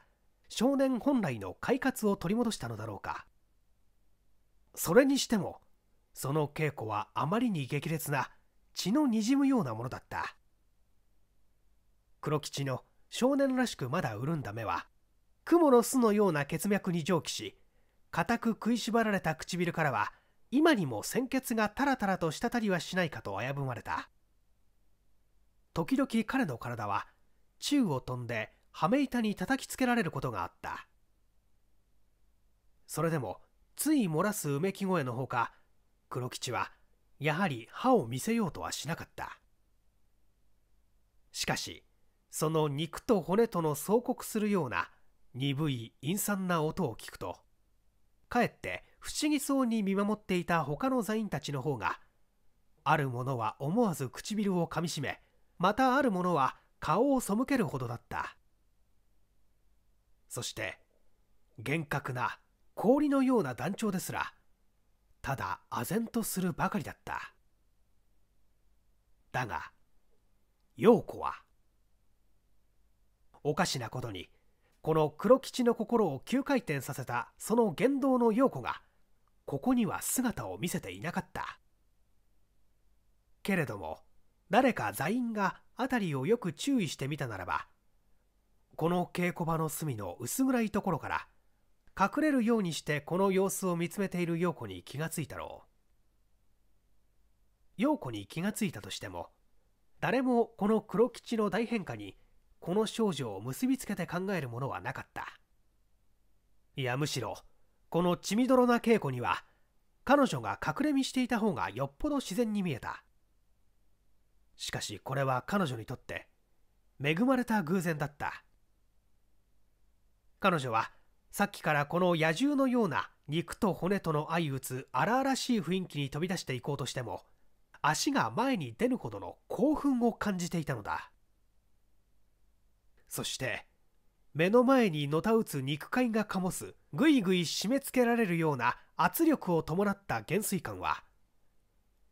少年本来の快活を取り戻したのだろうかそれにしてもその稽古はあまりに激烈な血のにじむようなものだった黒吉の少年らしくまだ潤んだ目は雲の巣のような血脈に蒸気し固く食いしばられた唇からは今にも鮮血がタラタラと滴りはしないかと危ぶまれた時々彼の体は宙を飛んで羽目板に叩きつけられることがあったそれでもつい漏らすうめき声のほか黒吉はやはり歯を見せようとはしなかったしかしその肉と骨との相告するような鈍い陰惨な音を聞くとかえって不思議そうに見守っていた他の座員たちの方がある者は思わず唇をかみしめまたある者は顔を背けるほどだったそして厳格な氷のような団長ですらただ唖然とするばかりだっただが陽子はおかしなことにこの黒吉の心を急回転させたその言動の陽子がここには姿を見せていなかったけれども誰か座員が辺りをよく注意してみたならばこの稽古場の隅の薄暗いところから隠れるようにしてこの様子を見つめている陽子に気がついたろう陽子に気がついたとしても誰もこの黒吉の大変化にこの少女を結びつけて考えるものはなかったいやむしろこの血みどろな稽古には彼女が隠れ身していた方がよっぽど自然に見えたしかしこれは彼女にとって恵まれた偶然だった彼女はさっきからこの野獣のような肉と骨との相打つ荒々しい雰囲気に飛び出していこうとしても足が前に出ぬほどの興奮を感じていたのだそして目の前にのたうつ肉塊が醸すぐいぐい締め付けられるような圧力を伴った減衰感は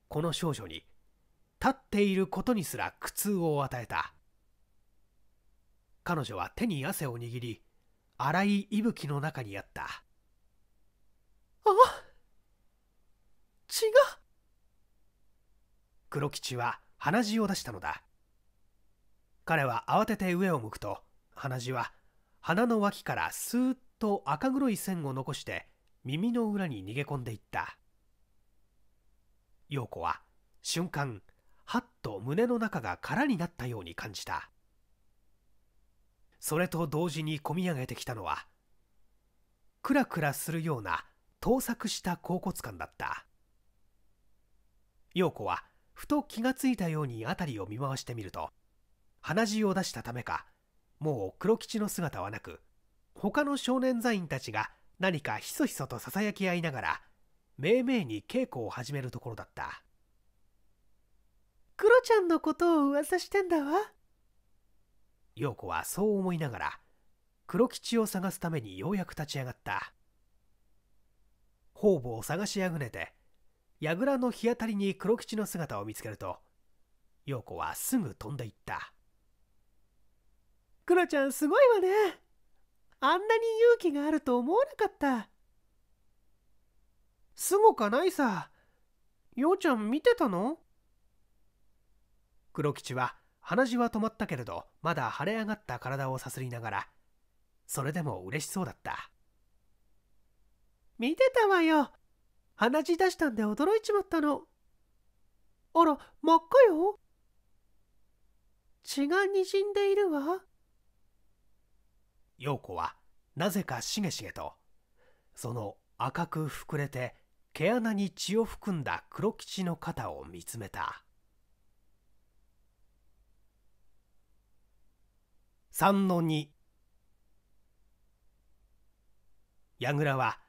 この少女に立っていることにすら苦痛を与えた彼女は手に汗を握り荒い息吹の中にあったあ血が黒吉は鼻血を出したのだ彼は慌てて上を向くと鼻血は鼻の脇からスーッと赤黒い線を残して耳の裏に逃げ込んでいった陽子は瞬間はっと胸の中が空になったように感じたそれと同時に込み上げてきたのはクラクラするような盗作した恍惚感だった陽子はふと気がついたように辺りを見回してみると鼻血を出したためかもう黒吉の姿はなく他の少年座員たちが何かひそひそとささやき合いながらめいめいに稽古を始めるところだったクロちゃんのことを噂してんだわ陽子はそう思いながら黒吉を探すためにようやく立ち上がった方々を探しあぐねて櫓の日当たりに黒吉の姿を見つけると陽子はすぐ飛んでいったクロちゃんすごいわねあんなに勇気があると思わなかったすごかないさ陽ちゃん見てたの黒吉は鼻血は止まったけれどまだ腫れ上がった体をさすりながらそれでも嬉しそうだった見てたわよ鼻血出したんで驚いちまったのあら真っ赤よ血がにじんでいるわ陽子はなぜかしげしげとその赤く膨れて毛穴に血を含んだ黒吉の肩を見つめた。3の2やぐらは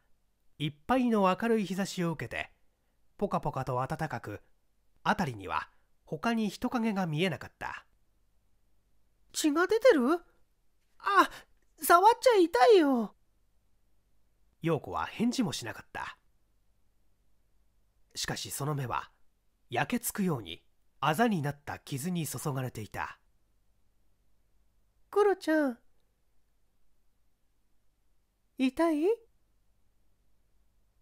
いっぱいの明るい日差しを受けてポカポカと暖かく辺りには他に人影が見えなかった血が出てるあ触っちゃ痛いよ陽子は返事もしなかったしかしその目は焼けつくようにあざになった傷に注がれていたコロちゃん痛い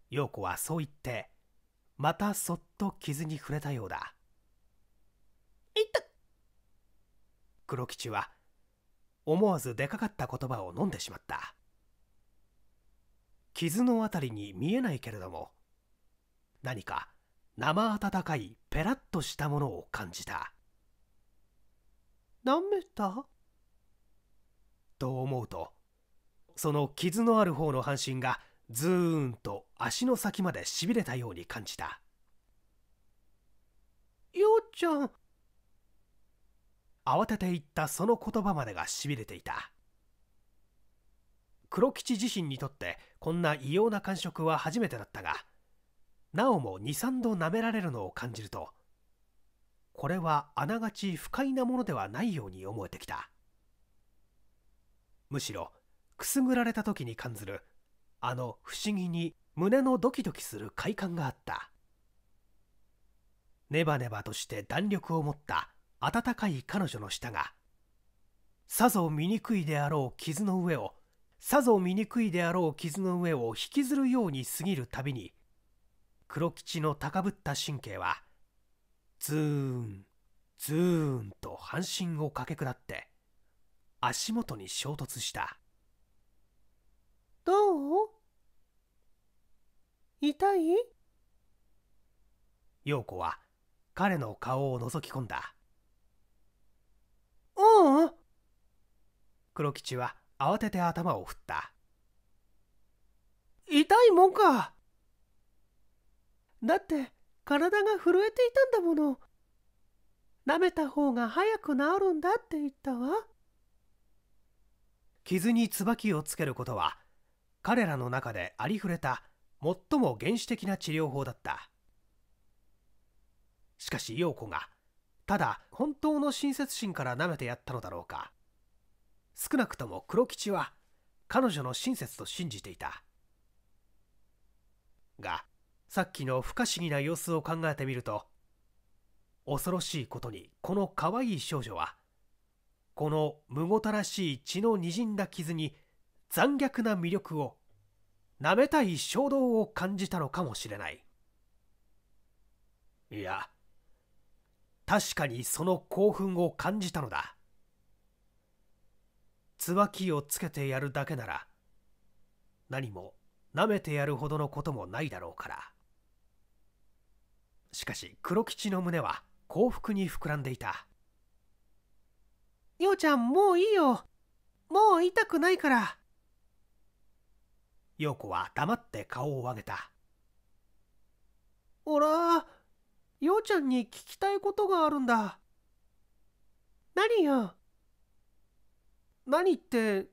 陽子はそう言ってまたそっと傷に触れたようだ痛っ黒吉は思わず出かかった言葉を飲んでしまった傷のあたりに見えないけれども何か生温かいペラッとしたものを感じた舐めたと思うとその傷のある方の半身がずーんと足の先までしびれたように感じたようちゃん慌てて言ったその言葉までがしびれていた黒吉自身にとってこんな異様な感触は初めてだったがなおも23度舐められるのを感じるとこれはあながち不快なものではないように思えてきたむしろくすぐられた時に感ずるあの不思議に胸のドキドキする快感があったネバネバとして弾力を持った温かい彼女の舌がさぞ醜いであろう傷の上をさぞ醜いであろう傷の上を引きずるように過ぎるたびに黒吉の高ぶった神経はズーンズーンと半身を駆け下って足元に衝突したどう痛い陽子は彼の顔を覗き込んだうう黒吉は慌てて頭を振った痛いもんかだって体が震えていたんだもの舐めた方が早く治るんだって言ったわ傷に椿をつけることは彼らの中でありふれた最も原始的な治療法だったしかし陽子がただ本当の親切心から舐めてやったのだろうか少なくとも黒吉は彼女の親切と信じていたがさっきの不可思議な様子を考えてみると恐ろしいことにこの可愛い少女はこのむごたらしい血のにじんだ傷に残虐な魅力をなめたい衝動を感じたのかもしれないいや確かにその興奮を感じたのだ椿をつけてやるだけなら何もなめてやるほどのこともないだろうからしかし黒吉の胸は幸福に膨らんでいたよちゃんもういいよもう痛くないからう子は黙って顔を上げたおらようちゃんに聞きたいことがあるんだ何よ何って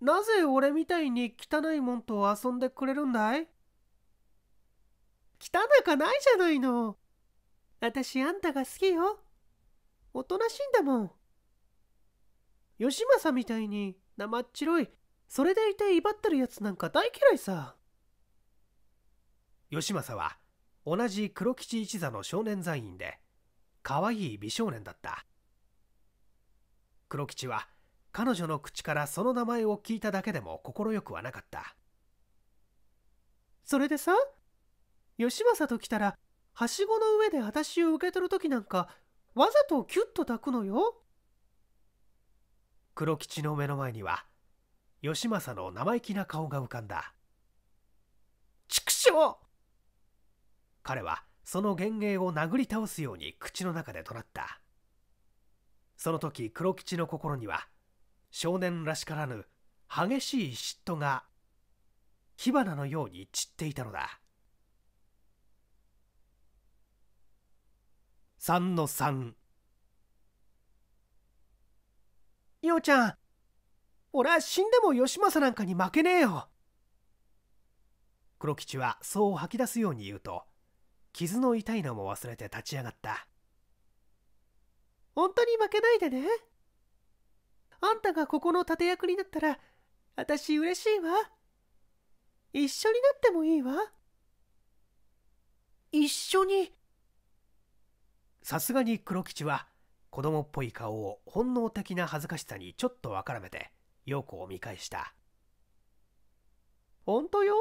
なぜ俺みたいに汚いもんと遊んでくれるんだい汚かないじゃないの私あんたが好きよおとなしいんだもん義政みたいに生っ白いそれでいて威張ってるやつなんか大嫌いさ義政は同じ黒吉一座の少年座員で可愛い美少年だった黒吉は彼女の口からその名前を聞いただけでも快くはなかったそれでさ義政と来たらはしごの上で私を受け取る時なんかわざとキュッと抱くのよ黒吉の目の前には義政の生意気な顔が浮かんだ畜生彼はその幻影を殴り倒すように口の中でと鳴ったその時黒吉の心には少年らしからぬ激しい嫉妬が火花のように散っていたのだ3の3イオちゃん俺は死んでも義政なんかに負けねえよ黒吉はそう吐き出すように言うと傷の痛いのも忘れて立ち上がった本当に負けないでねあんたがここの立役になったら私嬉しいわ一緒になってもいいわ一緒にさすがに黒吉は子供っぽい顔を本能的な恥ずかしさにちょっとわからめて陽子を見返した本当よ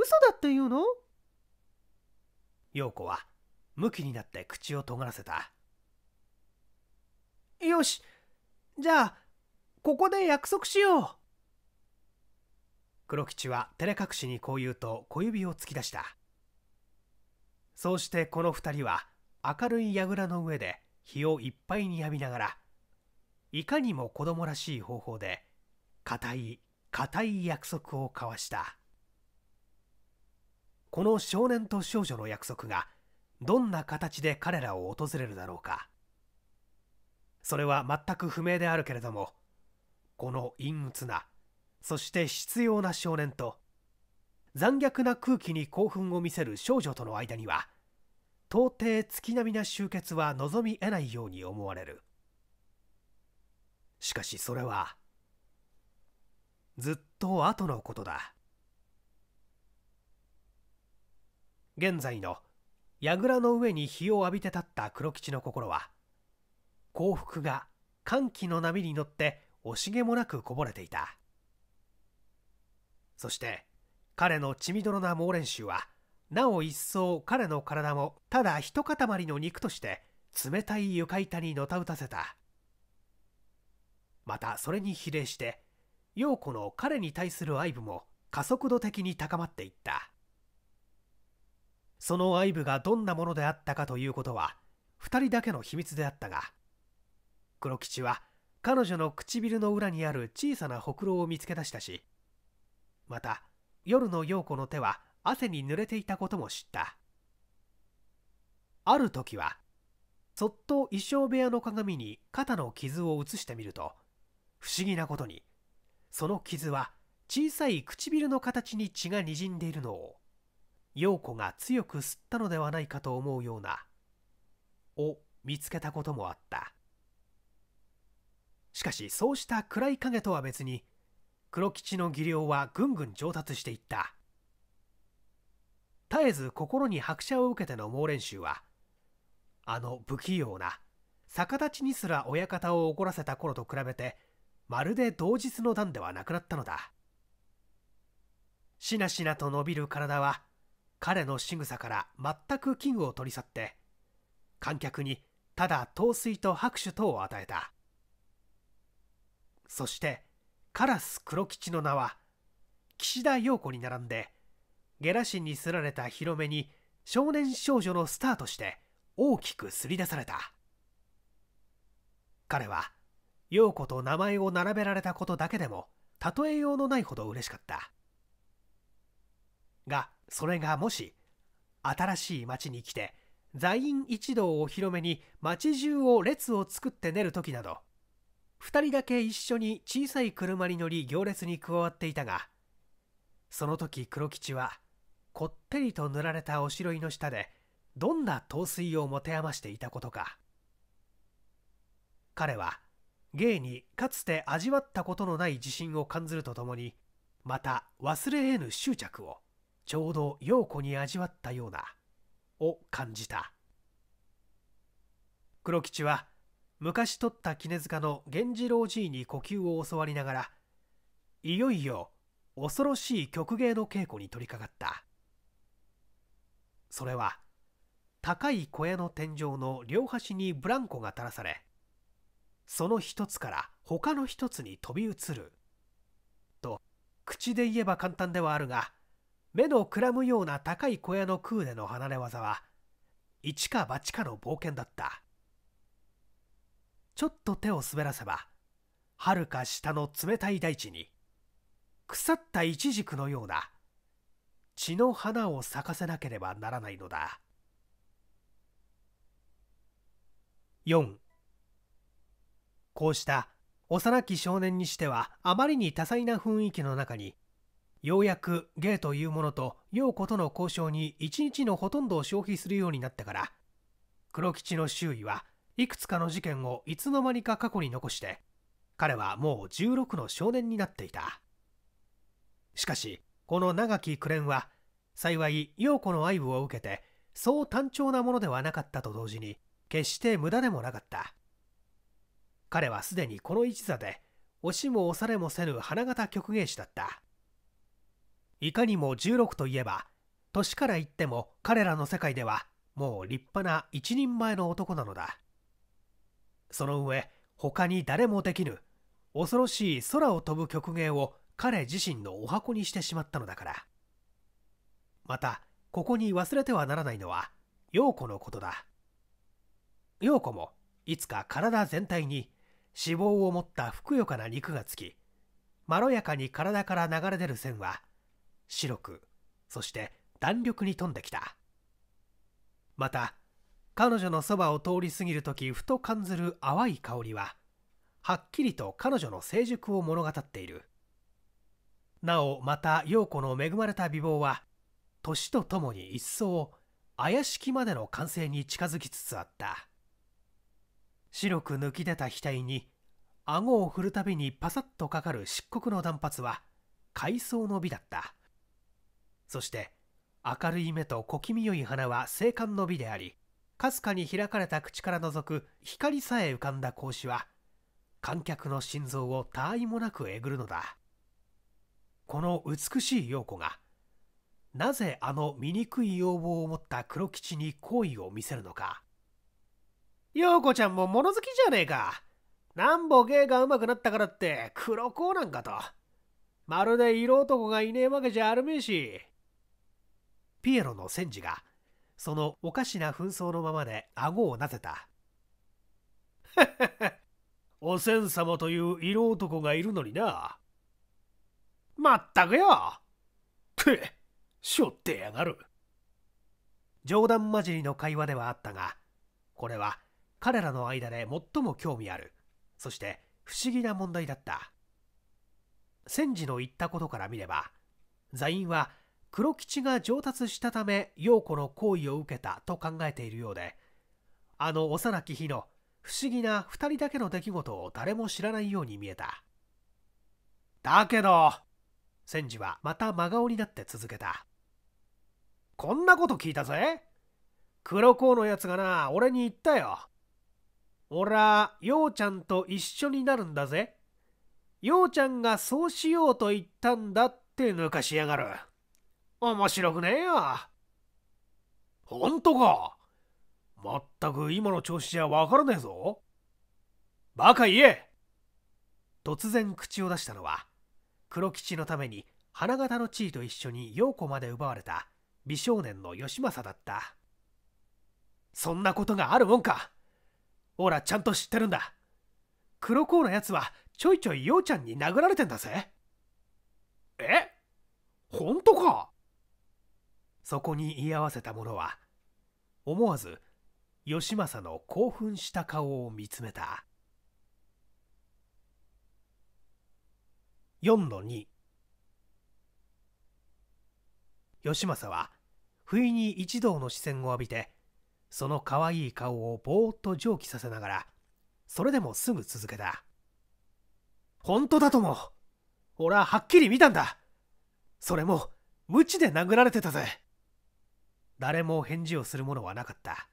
嘘だって言うの陽子はむきになって口を尖らせたよしじゃあここで約束しよう黒吉は照れ隠しにこう言うと小指を突き出したそうしてこの2人は明るい櫓の上で日をいっぱいに浴みながらいかにも子供らしい方法で固い固い約束を交わしたこの少年と少女の約束がどんな形で彼らを訪れるだろうかそれは全く不明であるけれどもこの陰鬱なそして執拗な少年と残虐な空気に興奮を見せる少女との間には到底月並みな終結は望み得ないように思われるしかしそれはずっと後のことだ現在の櫓の上に日を浴びて立った黒吉の心は幸福が歓喜の波に乗って惜しげもなくこぼれていたそして彼の血みどろな猛練習はなお一層彼の体もただ一塊の肉として冷たい床板にのたうたせたまたそれに比例して陽子の彼に対する愛部も加速度的に高まっていったその愛部がどんなものであったかということは2人だけの秘密であったが黒吉は彼女の唇の裏にある小さなほくろを見つけ出したしまた夜の陽子の手は汗に濡れていたことも知ったある時はそっと衣装部屋の鏡に肩の傷を移してみると不思議なことにその傷は小さい唇の形に血がにじんでいるのを陽子が強く吸ったのではないかと思うようなを見つけたこともあったしかしそうした暗い影とは別に黒吉の技量はぐんぐん上達していった絶えず心に拍車を受けての猛練習はあの不器用な逆立ちにすら親方を怒らせた頃と比べてまるで同日の段ではなくなったのだしなしなと伸びる体は彼の仕草から全く器具を取り去って観客にただ陶酔と拍手等を与えたそしてカラス黒吉の名は岸田陽子に並んでゲラシンにすられた広めに少年少女のスターとして大きくすり出された彼は陽子と名前を並べられたことだけでも例えようのないほど嬉しかったがそれがもし新しい町に来て座員一同を露目に町中を列を作って寝る時など2人だけ一緒に小さい車に乗り行列に加わっていたがその時黒吉はこってりと塗られたおしろいの下でどんな陶酔を持て余していたことか彼は芸にかつて味わったことのない自信を感ずるとともにまた忘れ得ぬ執着をちょうど陽子に味わったようなを感じた黒吉は昔取った絹塚の源次郎じいに呼吸を教わりながらいよいよ恐ろしい曲芸の稽古に取り掛かったそれは高い小屋の天井の両端にブランコが垂らされその一つから他の一つに飛び移ると口で言えば簡単ではあるが目のくらむような高い小屋の空での離れ技は一か八かの冒険だったちょっと手を滑らせばはるか下の冷たい大地に腐ったイチジクのような血の花を咲かせなければならないのだ4こうした幼き少年にしてはあまりに多彩な雰囲気の中にようやく芸というものと陽子との交渉に一日のほとんどを消費するようになってから黒吉の周囲はいくつかの事件をいつの間にか過去に残して彼はもう16の少年になっていたしかしこの長き紅蓮は幸い陽子の愛を受けてそう単調なものではなかったと同時に決して無駄でもなかった彼はすでにこの一座で押しも押されもせぬ花形曲芸師だったいかにも16といえば年から言っても彼らの世界ではもう立派な一人前の男なのだその上他に誰もできぬ恐ろしい空を飛ぶ曲芸を彼自身のお箱にしてしまったのだからまたここに忘れてはならないのは陽子のことだ陽子もいつか体全体に脂肪を持ったふくよかな肉がつきまろやかに体から流れ出る線は白くそして弾力に富んできたまた彼女のそばを通り過ぎる時ふと感ずる淡い香りははっきりと彼女の成熟を物語っているなおまた陽子の恵まれた美貌は年とともに一層怪しきまでの完成に近づきつつあった白く抜き出た額に顎を振るたびにパサッとかかる漆黒の断髪は海藻の美だったそして明るい目と小気味よい鼻は青函の美でありかすかに開かれた口から覗く光さえ浮かんだ格子は観客の心臓を他愛もなくえぐるのだこの美しい陽子がなぜあの醜い要望を持った黒吉に好意を見せるのか陽子ちゃんも物好きじゃねえかなんぼ芸が上手くなったからって黒子なんかとまるで色男がいねえわけじゃあるめえしピエロの戦士がそのおかしな紛争のままで顎をなぜた おせん様という色男がいるのになまったくよくっしょってやがる冗談交じりの会話ではあったがこれは彼らの間で最も興味あるそして不思議な問題だった戦時の言ったことから見れば座員は黒吉が上達したため陽子の行為を受けたと考えているようであの幼き日の不思議な2人だけの出来事を誰も知らないように見えただけど千治はまた真顔になって続けたこんなこと聞いたぜ黒子のやつがな俺に言ったよ俺は陽ちゃんと一緒になるんだぜ陽ちゃんがそうしようと言ったんだって抜かしやがる面白くねえよほんとかまったく今の調子じゃわからねえぞバカ言え突然口を出したのは黒吉のために花形の地位と一緒に陽子まで奪われた美少年の義政だったそんなことがあるもんかオラちゃんと知ってるんだ黒子のやつはちょいちょい陽ちゃんに殴られてんだぜえ本当かそこに居合わせた者は思わず義政の興奮した顔を見つめた。4の2義政は不意に一同の視線を浴びてそのかわいい顔をぼーっと蒸気させながらそれでもすぐ続けた本当だとも俺ははっきり見たんだそれも無知で殴られてたぜ誰も返事をするものはなかった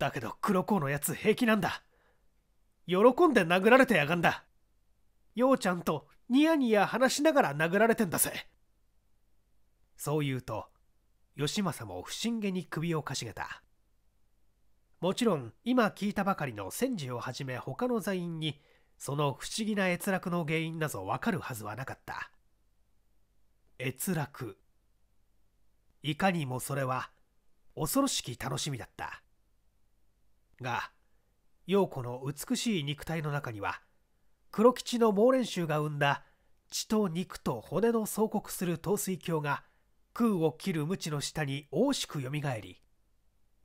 だけど黒子のやつ平気なんだ喜んで殴られてやがんだようちゃんとニヤニヤ話しながら殴られてんだぜそう言うと義政も不審げに首をかしげたもちろん今聞いたばかりの戦時をはじめ他の座員にその不思議な閲楽の原因など分かるはずはなかった閲楽いかにもそれは恐ろしき楽しみだったが陽子の美しい肉体の中には黒吉の猛練習が生んだ血と肉と骨の相克する陶水鏡が空を切る無知の下に惜しくよみがえり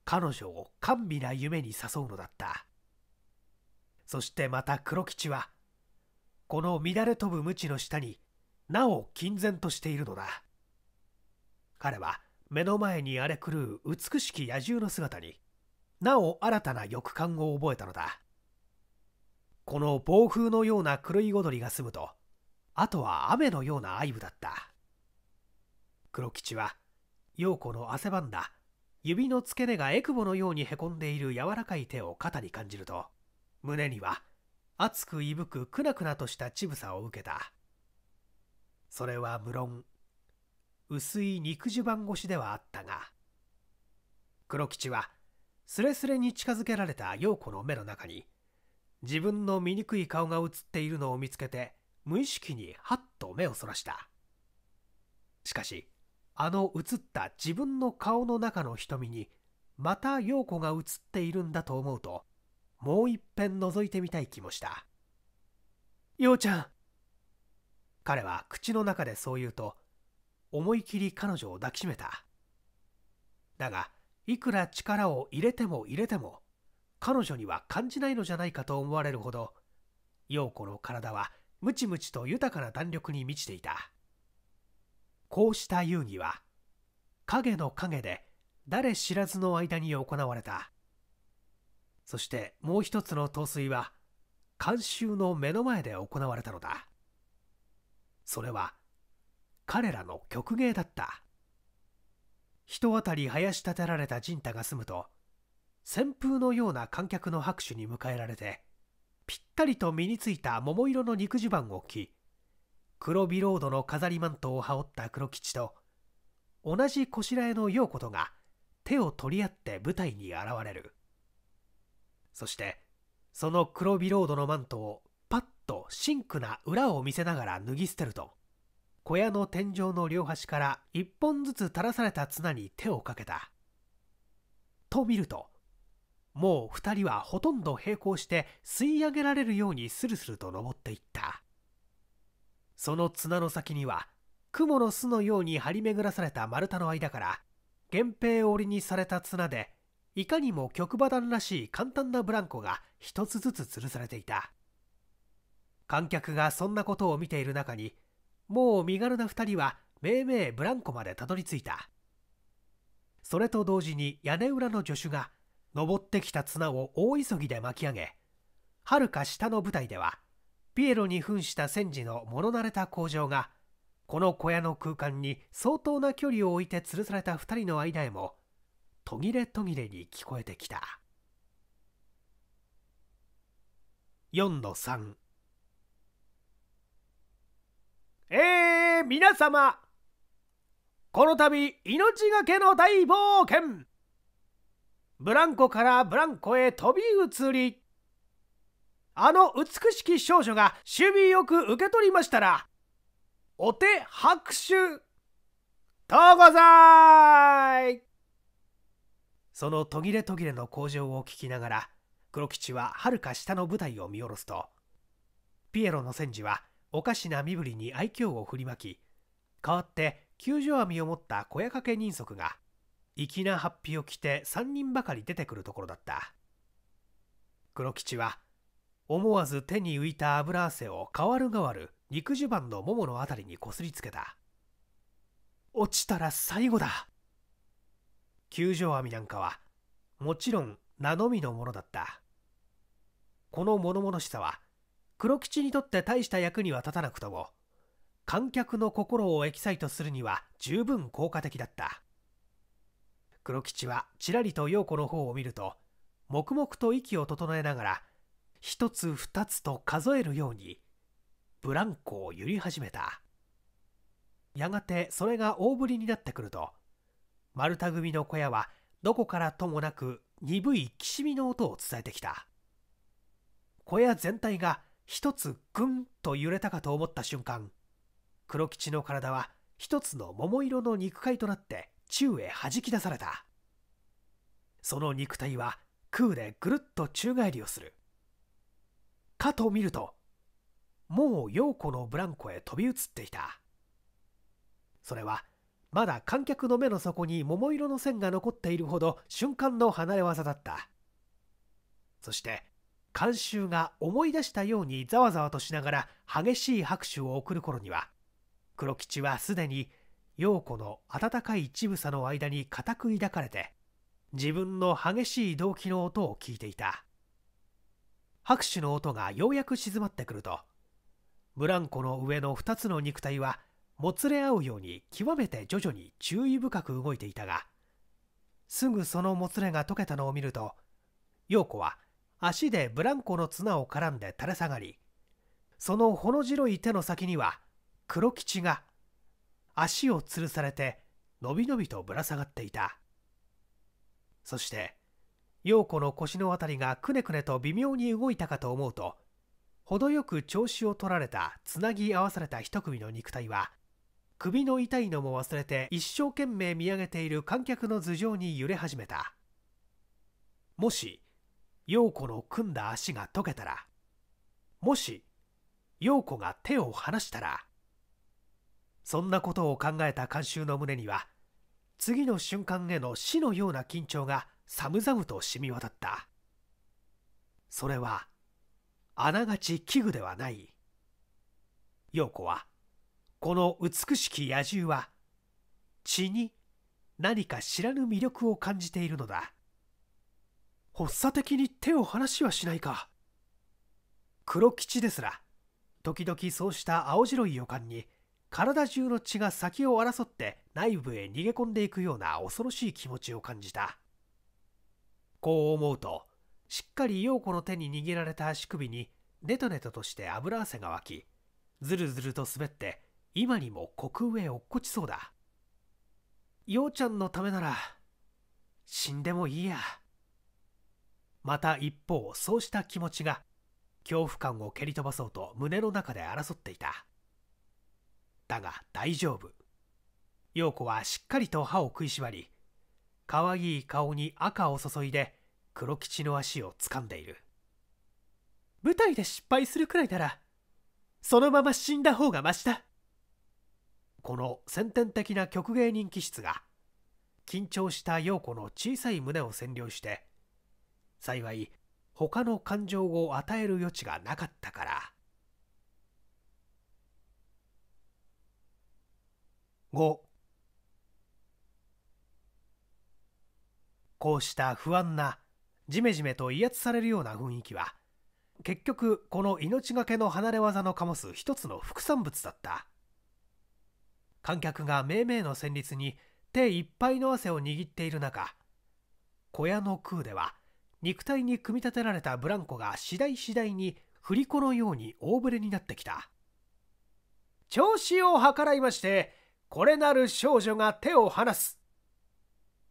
彼女を甘美な夢に誘うのだったそしてまた黒吉はこの乱れ飛ぶ無知の下になお金然としているのだ彼は目の前に荒れ狂う美しき野獣の姿になお新たな欲感を覚えたのだこの暴風のような狂い踊りが済むとあとは雨のような愛撫だった黒吉は陽子の汗ばんだ指の付け根がえくぼのようにへこんでいる柔らかい手を肩に感じると胸には熱くいぶくくなくなとした乳房を受けたそれは無論薄い肉襦袢越しではあったが黒吉はすれすれに近づけられた陽子の目の中に自分の醜い顔が映っているのを見つけて無意識にハッと目をそらしたしかしあの映った自分の顔の中の瞳にまた陽子が映っているんだと思うともういっぺん覗いてみたい気もした陽ちゃん彼は口の中でそう言うと思い切り彼女を抱きしめただがいくら力を入れても入れても彼女には感じないのじゃないかと思われるほど陽子の体はムチムチと豊かな弾力に満ちていたこうした遊戯は影の影で誰知らずの間に行われたそしてもう一つの陶酔は観衆の目の前で行われたのだそれは彼らの曲芸だった人当たり林立てられた陣太が住むと旋風のような観客の拍手に迎えられてぴったりと身についた桃色の肉襦袢を着黒ビロードの飾りマントを羽織った黒吉と同じこしらえの陽子とが手を取り合って舞台に現れるそしてその黒ビロードのマントをパッとシンクな裏を見せながら脱ぎ捨てると小屋の天井の両端から一本ずつ垂らされた綱に手をかけたと見るともう2人はほとんど並行して吸い上げられるようにスルスルと登っていったその綱の先には雲の巣のように張り巡らされた丸太の間から源平織りにされた綱でいかにも極馬団らしい簡単なブランコが一つずつ吊るされていた観客がそんなことを見ている中にもう身軽な2人はめいめいブランコまでたどり着いたそれと同時に屋根裏の助手が登ってきた綱を大急ぎで巻き上げはるか下の舞台ではピエロに扮した戦時の物慣れた工場がこの小屋の空間に相当な距離を置いて吊るされた2人の間へも途切れ途切れに聞こえてきた4の3えー、皆様この度命がけの大冒険ブランコからブランコへ飛び移りあの美しき少女が守備よく受け取りましたらお手拍手とございその途切れ途切れの口上を聞きながら黒吉ははるか下の舞台を見下ろすとピエロの戦士はおかしな身振りに愛嬌を振りまき代わって救助網を持った小屋掛け人足が粋なハッを着て3人ばかり出てくるところだった黒吉は思わず手に浮いた油汗を代わる代わる肉襦袢のもものあたりにこすりつけた落ちたら最後だ救助網なんかはもちろん名のみのものだったこの物々しさは黒吉にとって大した役には立たなくとも観客の心をエキサイトするには十分効果的だった黒吉はちらりと陽子の方を見ると黙々と息を整えながら一つ二つと数えるようにブランコを揺り始めたやがてそれが大ぶりになってくると丸太組の小屋はどこからともなく鈍いきしみの音を伝えてきた小屋全体が一つぐんと揺れたかと思った瞬間黒吉の体は一つの桃色の肉塊となって宙へ弾き出されたその肉体は空でぐるっと宙返りをするかと見るともう陽子のブランコへ飛び移っていたそれはまだ観客の目の底に桃色の線が残っているほど瞬間の離れ技だったそして観衆が思い出したようにざわざわとしながら激しい拍手を送る頃には黒吉はすでに陽子の温かい乳房の間に固く抱かれて自分の激しい動機の音を聞いていた拍手の音がようやく静まってくるとブランコの上の2つの肉体はもつれ合うように極めて徐々に注意深く動いていたがすぐそのもつれが溶けたのを見ると陽子は足でブランコの綱を絡んで垂れ下がりそのほの白い手の先には黒吉が足を吊るされてのびのびとぶら下がっていたそして陽子の腰の辺りがくねくねと微妙に動いたかと思うと程よく調子を取られたつなぎ合わされた一組の肉体は首の痛いのも忘れて一生懸命見上げている観客の頭上に揺れ始めたもし陽子の組んだ足が溶けたらもし陽子が手を離したらそんなことを考えた観衆の胸には次の瞬間への死のような緊張が寒々と染み渡ったそれはあながち器具ではない陽子はこの美しき野獣は血に何か知らぬ魅力を感じているのだ発作的に手を離しはしないか黒吉ですら時々そうした青白い予感に体中の血が先を争って内部へ逃げ込んでいくような恐ろしい気持ちを感じたこう思うとしっかり陽子の手に握られた足首にネトネトとして油汗が湧きずるずると滑って今にも国上へ落っこちそうだ陽ちゃんのためなら死んでもいいやまた一方そうした気持ちが恐怖感を蹴り飛ばそうと胸の中で争っていただが大丈夫陽子はしっかりと歯を食いしばり可愛い顔に赤を注いで黒吉の足を掴んでいる舞台で失敗するくらいならそのまま死んだ方がましだこの先天的な曲芸人気質が緊張した陽子の小さい胸を占領して幸い他の感情を与える余地がなかったから5こうした不安なジメジメと威圧されるような雰囲気は結局この命がけの離れ技の醸す一つの副産物だった観客が命名の旋律に手いっぱいの汗を握っている中小屋の空では肉体に組み立てられたブランコが次第次第に振り子のように大ぶれになってきた調子を計らいましてこれなる少女が手を離す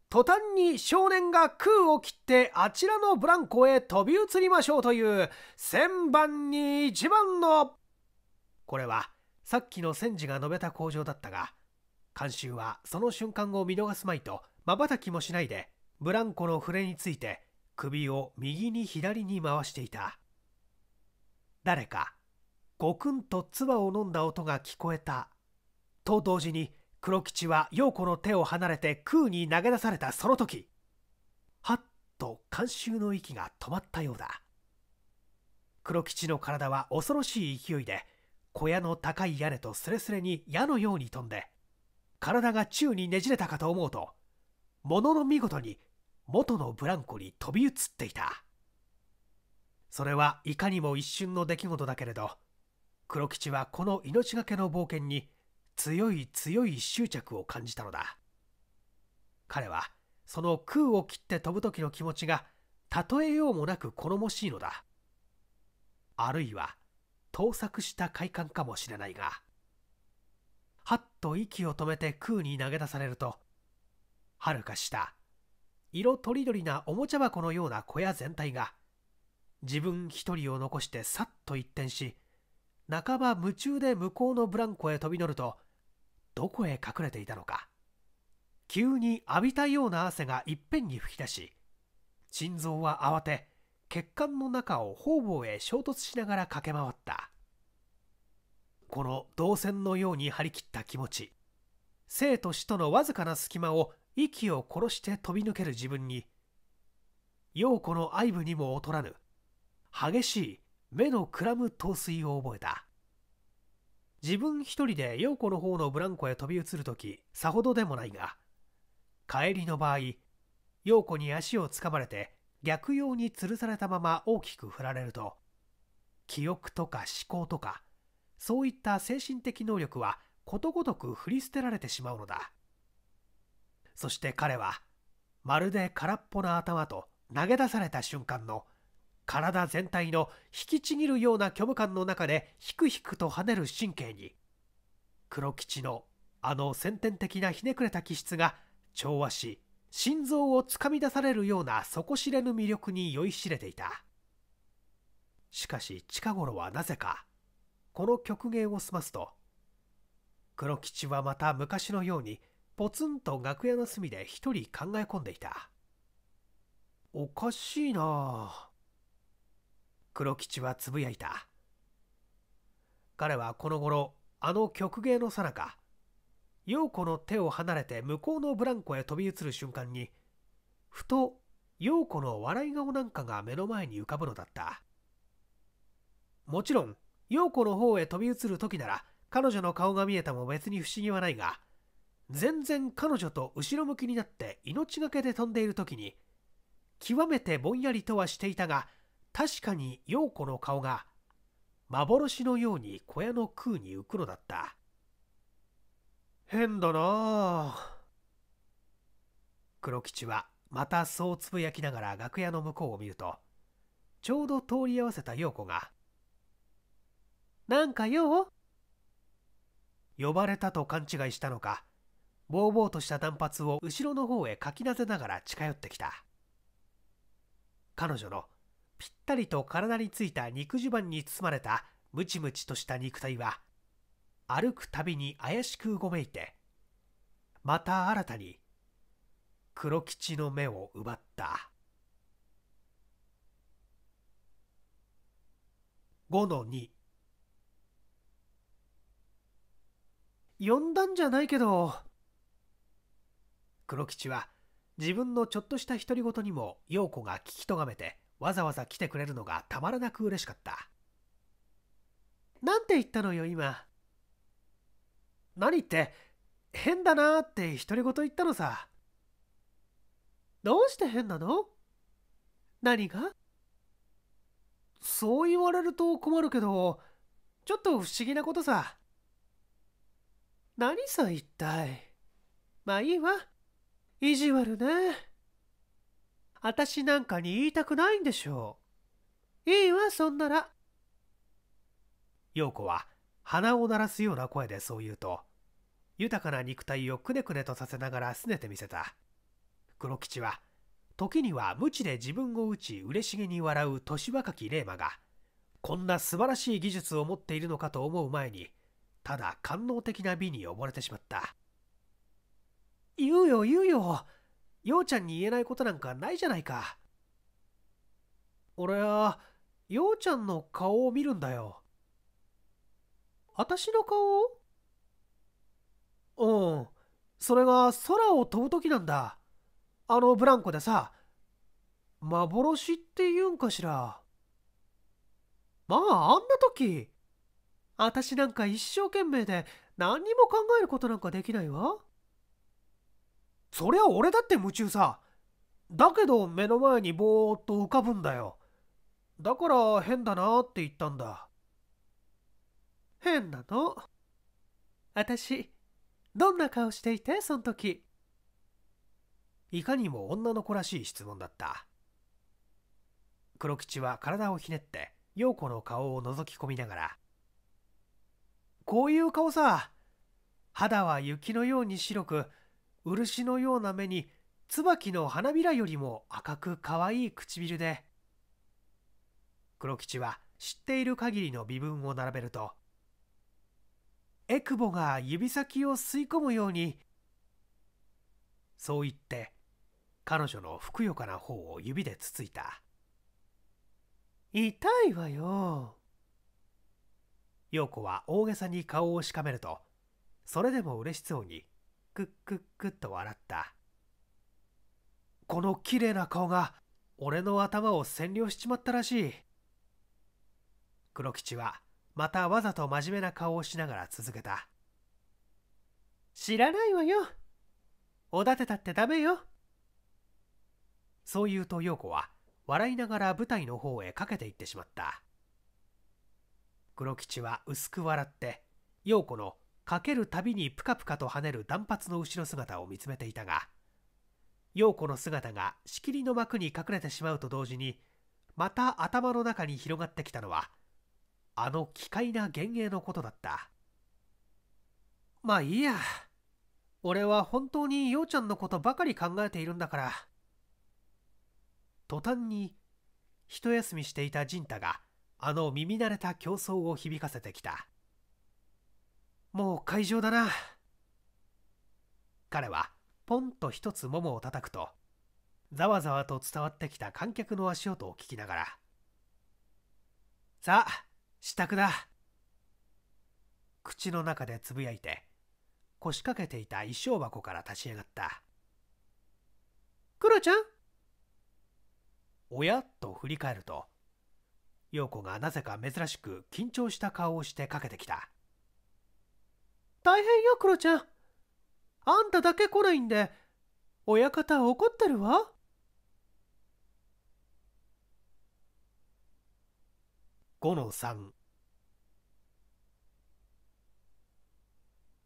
途端に少年が空を切ってあちらのブランコへ飛び移りましょうという千番に一番のこれはさっきの千治が述べた口上だったが監修はその瞬間を見逃すまいとまばたきもしないでブランコの触れについて首を右に左に回していた誰かごくんと唾を飲んだ音が聞こえたと同時に黒吉は陽子の手を離れて空に投げ出されたその時はっと観衆の息が止まったようだ黒吉の体は恐ろしい勢いで小屋の高い屋根とすれすれに矢のように飛んで体が宙にねじれたかと思うとものの見事に元のブランコに飛び移っていたそれはいかにも一瞬の出来事だけれど黒吉はこの命がけの冒険に強い強い執着を感じたのだ彼はその空を切って飛ぶ時の気持ちが例えようもなく好もしいのだあるいは盗作した快感かもしれないがはっと息を止めて空に投げ出されるとはるか下色とりどりなおもちゃ箱のような小屋全体が自分一人を残してさっと一転し半ば夢中で向こうのブランコへ飛び乗るとどこへ隠れていたのか急に浴びたような汗がいっぺんに噴き出し心臓は慌て血管の中を方々へ衝突しながら駆け回ったこの動線のように張り切った気持ち生と死とのわずかな隙間を息を殺して飛び抜ける自分に陽子の愛部にも劣らぬ激しい目のくらむ陶酔を覚えた自分一人で陽子の方のブランコへ飛び移る時さほどでもないが帰りの場合陽子に足をつかまれて逆用に吊るされたまま大きく振られると記憶とか思考とかそういった精神的能力はことごとく振り捨てられてしまうのだそして彼はまるで空っぽな頭と投げ出された瞬間の体全体の引きちぎるような虚無感の中でひくひくと跳ねる神経に黒吉のあの先天的なひねくれた気質が調和し心臓をつかみ出されるような底知れぬ魅力に酔いしれていたしかし近頃はなぜかこの極限を済ますと黒吉はまた昔のようにポツンと楽屋の隅で一人考え込んでいたおかしいなあ黒吉はつぶやいた彼はこの頃あの曲芸のさなか陽子の手を離れて向こうのブランコへ飛び移る瞬間にふと陽子の笑い顔なんかが目の前に浮かぶのだったもちろん陽子の方へ飛び移る時なら彼女の顔が見えたも別に不思議はないが全然彼女と後ろ向きになって命がけで飛んでいる時に極めてぼんやりとはしていたが確かに陽子の顔が幻のように小屋の空に浮くのだった変だな黒吉はまたそうつぶやきながら楽屋の向こうを見るとちょうど通り合わせた陽子が「なんかよ呼ばれたと勘違いしたのかぼうぼうとした断髪を後ろの方へかきなぜながら近寄ってきた彼女のぴったりと体についた肉襦袢に包まれたムチムチとした肉体は歩くたびに怪しくうごめいてまた新たに黒吉の目を奪った五の二呼んだんじゃないけど黒吉は自分のちょっとした独り言にも陽子が聞きとがめてわざわざ来てくれるのがたまらなく嬉しかった。なんて言ったのよ、今。何って、変だなーって独り言言ったのさ。どうして変なの何がそう言われると困るけど、ちょっと不思議なことさ。何さ一体。まあいいわ。意地悪ね。私なんかに言いたくないんでしょう。いいわ、そんなら。陽子は鼻を鳴らすような声でそう言うと、豊かな肉体をくねくねとさせながら拗ねてみせた。黒吉は、時には無知で自分を打ち嬉しげに笑う年若き霊馬が、こんな素晴らしい技術を持っているのかと思う前に、ただ官能的な美に溺れてしまった。言うよ言うよようちゃんに言えないことなんかないじゃないか。俺は、ようちゃんの顔を見るんだよ。あたしの顔うん。それが空を飛ぶ時なんだ。あのブランコでさ、幻って言うんかしら。まあ、あんな時、あたしなんか一生懸命で何にも考えることなんかできないわ。そりゃ俺だって夢中さ。だけど目の前にぼーっと浮かぶんだよ。だから変だなって言ったんだ。変なの私、どんな顔していて、そん時。いかにも女の子らしい質問だった。黒吉は体をひねって、陽子の顔を覗き込みながら、こういう顔さ、肌は雪のように白く、漆のような目に椿の花びらよりも赤く可愛い唇で黒吉は知っている限りの微分を並べるとえくぼが指先を吸い込むようにそう言って彼女のふくよかな方を指でつついた痛いわよ陽子は大げさに顔をしかめるとそれでも嬉しそうにくっくっくっと笑った。この綺麗な顔が俺の頭を占領しちまったらしい。黒吉はまたわざと真面目な顔をしながら続けた。知らないわよ。おだてたってダメよ。そう言うと陽子は笑いながら舞台の方へかけていってしまった。黒吉は薄く笑って陽子のかけるたびにぷかぷかと跳ねる断髪の後ろ姿を見つめていたが陽子の姿がしきりの幕に隠れてしまうと同時にまた頭の中に広がってきたのはあの奇怪な幻影のことだったまあいいや俺は本当に陽ちゃんのことばかり考えているんだから途端に一休みしていた仁太があの耳慣れた競争を響かせてきたもう会場だな彼はポンと一つももを叩くとざわざわと伝わってきた観客の足音を聞きながら「さあ支度だ」口の中でつぶやいて腰掛けていた衣装箱から立ち上がった「クロちゃん?」おやと振り返ると陽子がなぜか珍しく緊張した顔をしてかけてきた大変よクロちゃんあんただけ来ないんで親方怒ってるわ5の3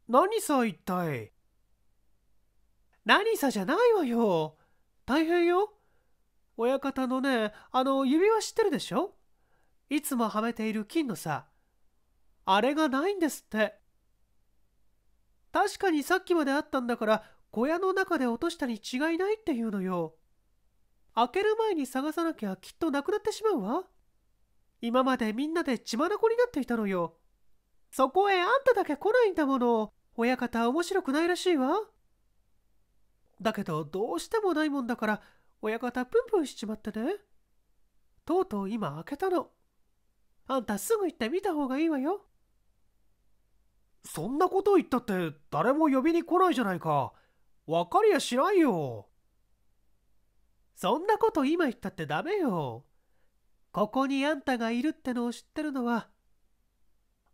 何さ一体何さじゃないわよ大変よ親方のねあの指輪知ってるでしょいつもはめている金のさあれがないんですって確かにさっきまであったんだから小屋の中で落としたに違いないっていうのよ開ける前に探さなきゃきっとなくなってしまうわ今までみんなで血眼になっていたのよそこへあんただけ来ないんだもの親方面白くないらしいわだけどどうしてもないもんだから親方プンプンしちまってねとうとう今開けたのあんたすぐ行って見た方がいいわよそんなこと言ったって誰も呼びに来ないじゃないか。わかりやしないよ。そんなこと今言ったってダメよ。ここにあんたがいるってのを知ってるのは、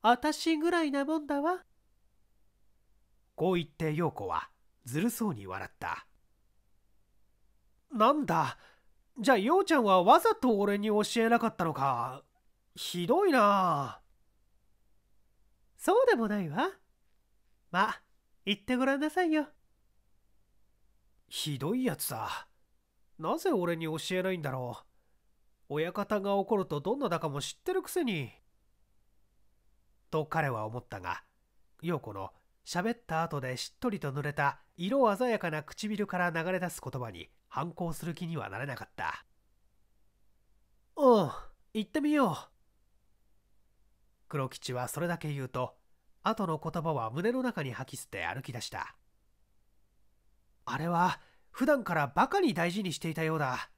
あたしぐらいなもんだわ。こう言って陽子はずるそうに笑った。なんだ、じゃあ陽ちゃんはわざと俺に教えなかったのか。ひどいなあ。そうでもないわ。まあ、言ってごらんなさいよ。ひどいやつだ。なぜ俺に教えないんだろう。親方が怒るとどんなだかも知ってるくせに。と彼は思ったが、陽子の喋った後でしっとりと濡れた色鮮やかな唇から流れ出す言葉に反抗する気にはなれなかった。うん、行ってみよう。黒吉はそれだけ言うと後の言葉は胸の中に吐き捨て歩き出したあれは普段からバカに大事にしていたようだ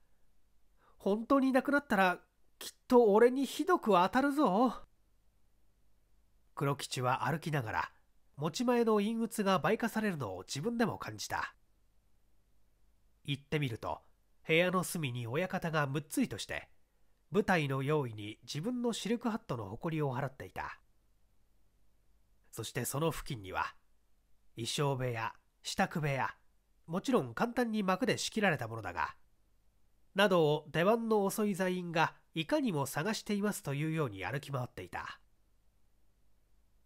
本当になくなったらきっと俺にひどく当たるぞ黒吉は歩きながら持ち前の陰鬱が倍化されるのを自分でも感じた行ってみると部屋の隅に親方がむっつりとして舞台の用意に自分のシルクハットの誇りを払っていたそしてその付近には衣装部屋支度部屋もちろん簡単に幕で仕切られたものだがなどを出番の遅い座員がいかにも探していますというように歩き回っていた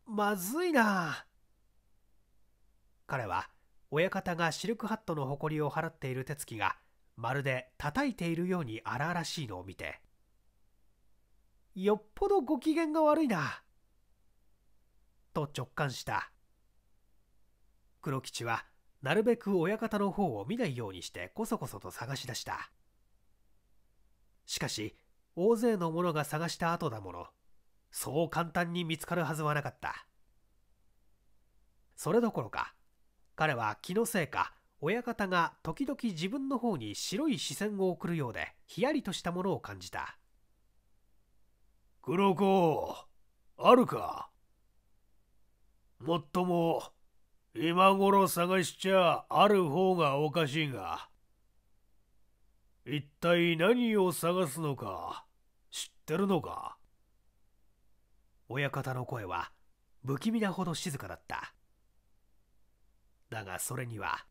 まずいな彼は親方がシルクハットの誇りを払っている手つきがまるで叩いているように荒々しいのを見てよっぽどご機嫌が悪いな。と直感した。黒吉はなるべく親方の方を見ないようにしてこそこそと探し出した。しかし、大勢の者が探した後だもの、そう簡単に見つかるはずはなかった。それどころか、彼は気のせいか、親方が時々自分の方に白い視線を送るようで、ひやりとしたものを感じた。黒子、あるかもっとも、今頃探しちゃある方がおかしいが、一体何を探すのか知ってるのか親方の声は不気味なほど静かだった。だがそれには、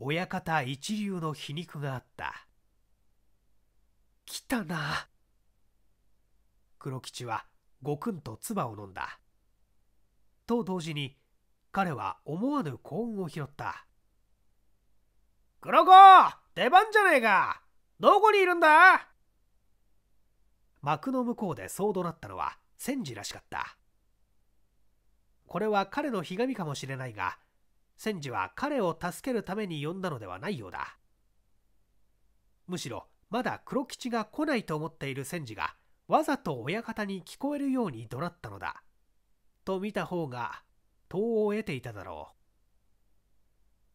親方一流の皮肉があった。来たな。黒吉はごくんと唾を飲んだと同時に彼は思わぬ幸運を拾った黒子出番じゃねえかどこにいるんだ幕の向こうでそう怒鳴ったのは千治らしかったこれは彼のひがみかもしれないが千治は彼を助けるために呼んだのではないようだむしろまだ黒吉が来ないと思っている千治がわざと親方に聞こえるように怒鳴ったのだと見た方が遠を得ていただろう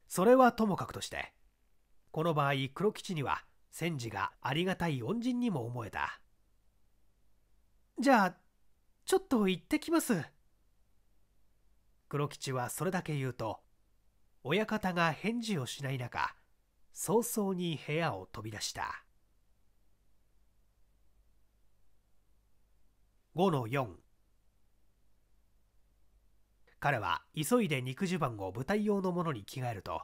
それはともかくとしてこの場合黒吉には戦時がありがたい恩人にも思えたじゃあちょっと行ってきます黒吉はそれだけ言うと親方が返事をしない中早々に部屋を飛び出した。5の4彼は急いで肉襦袢を舞台用のものに着替えると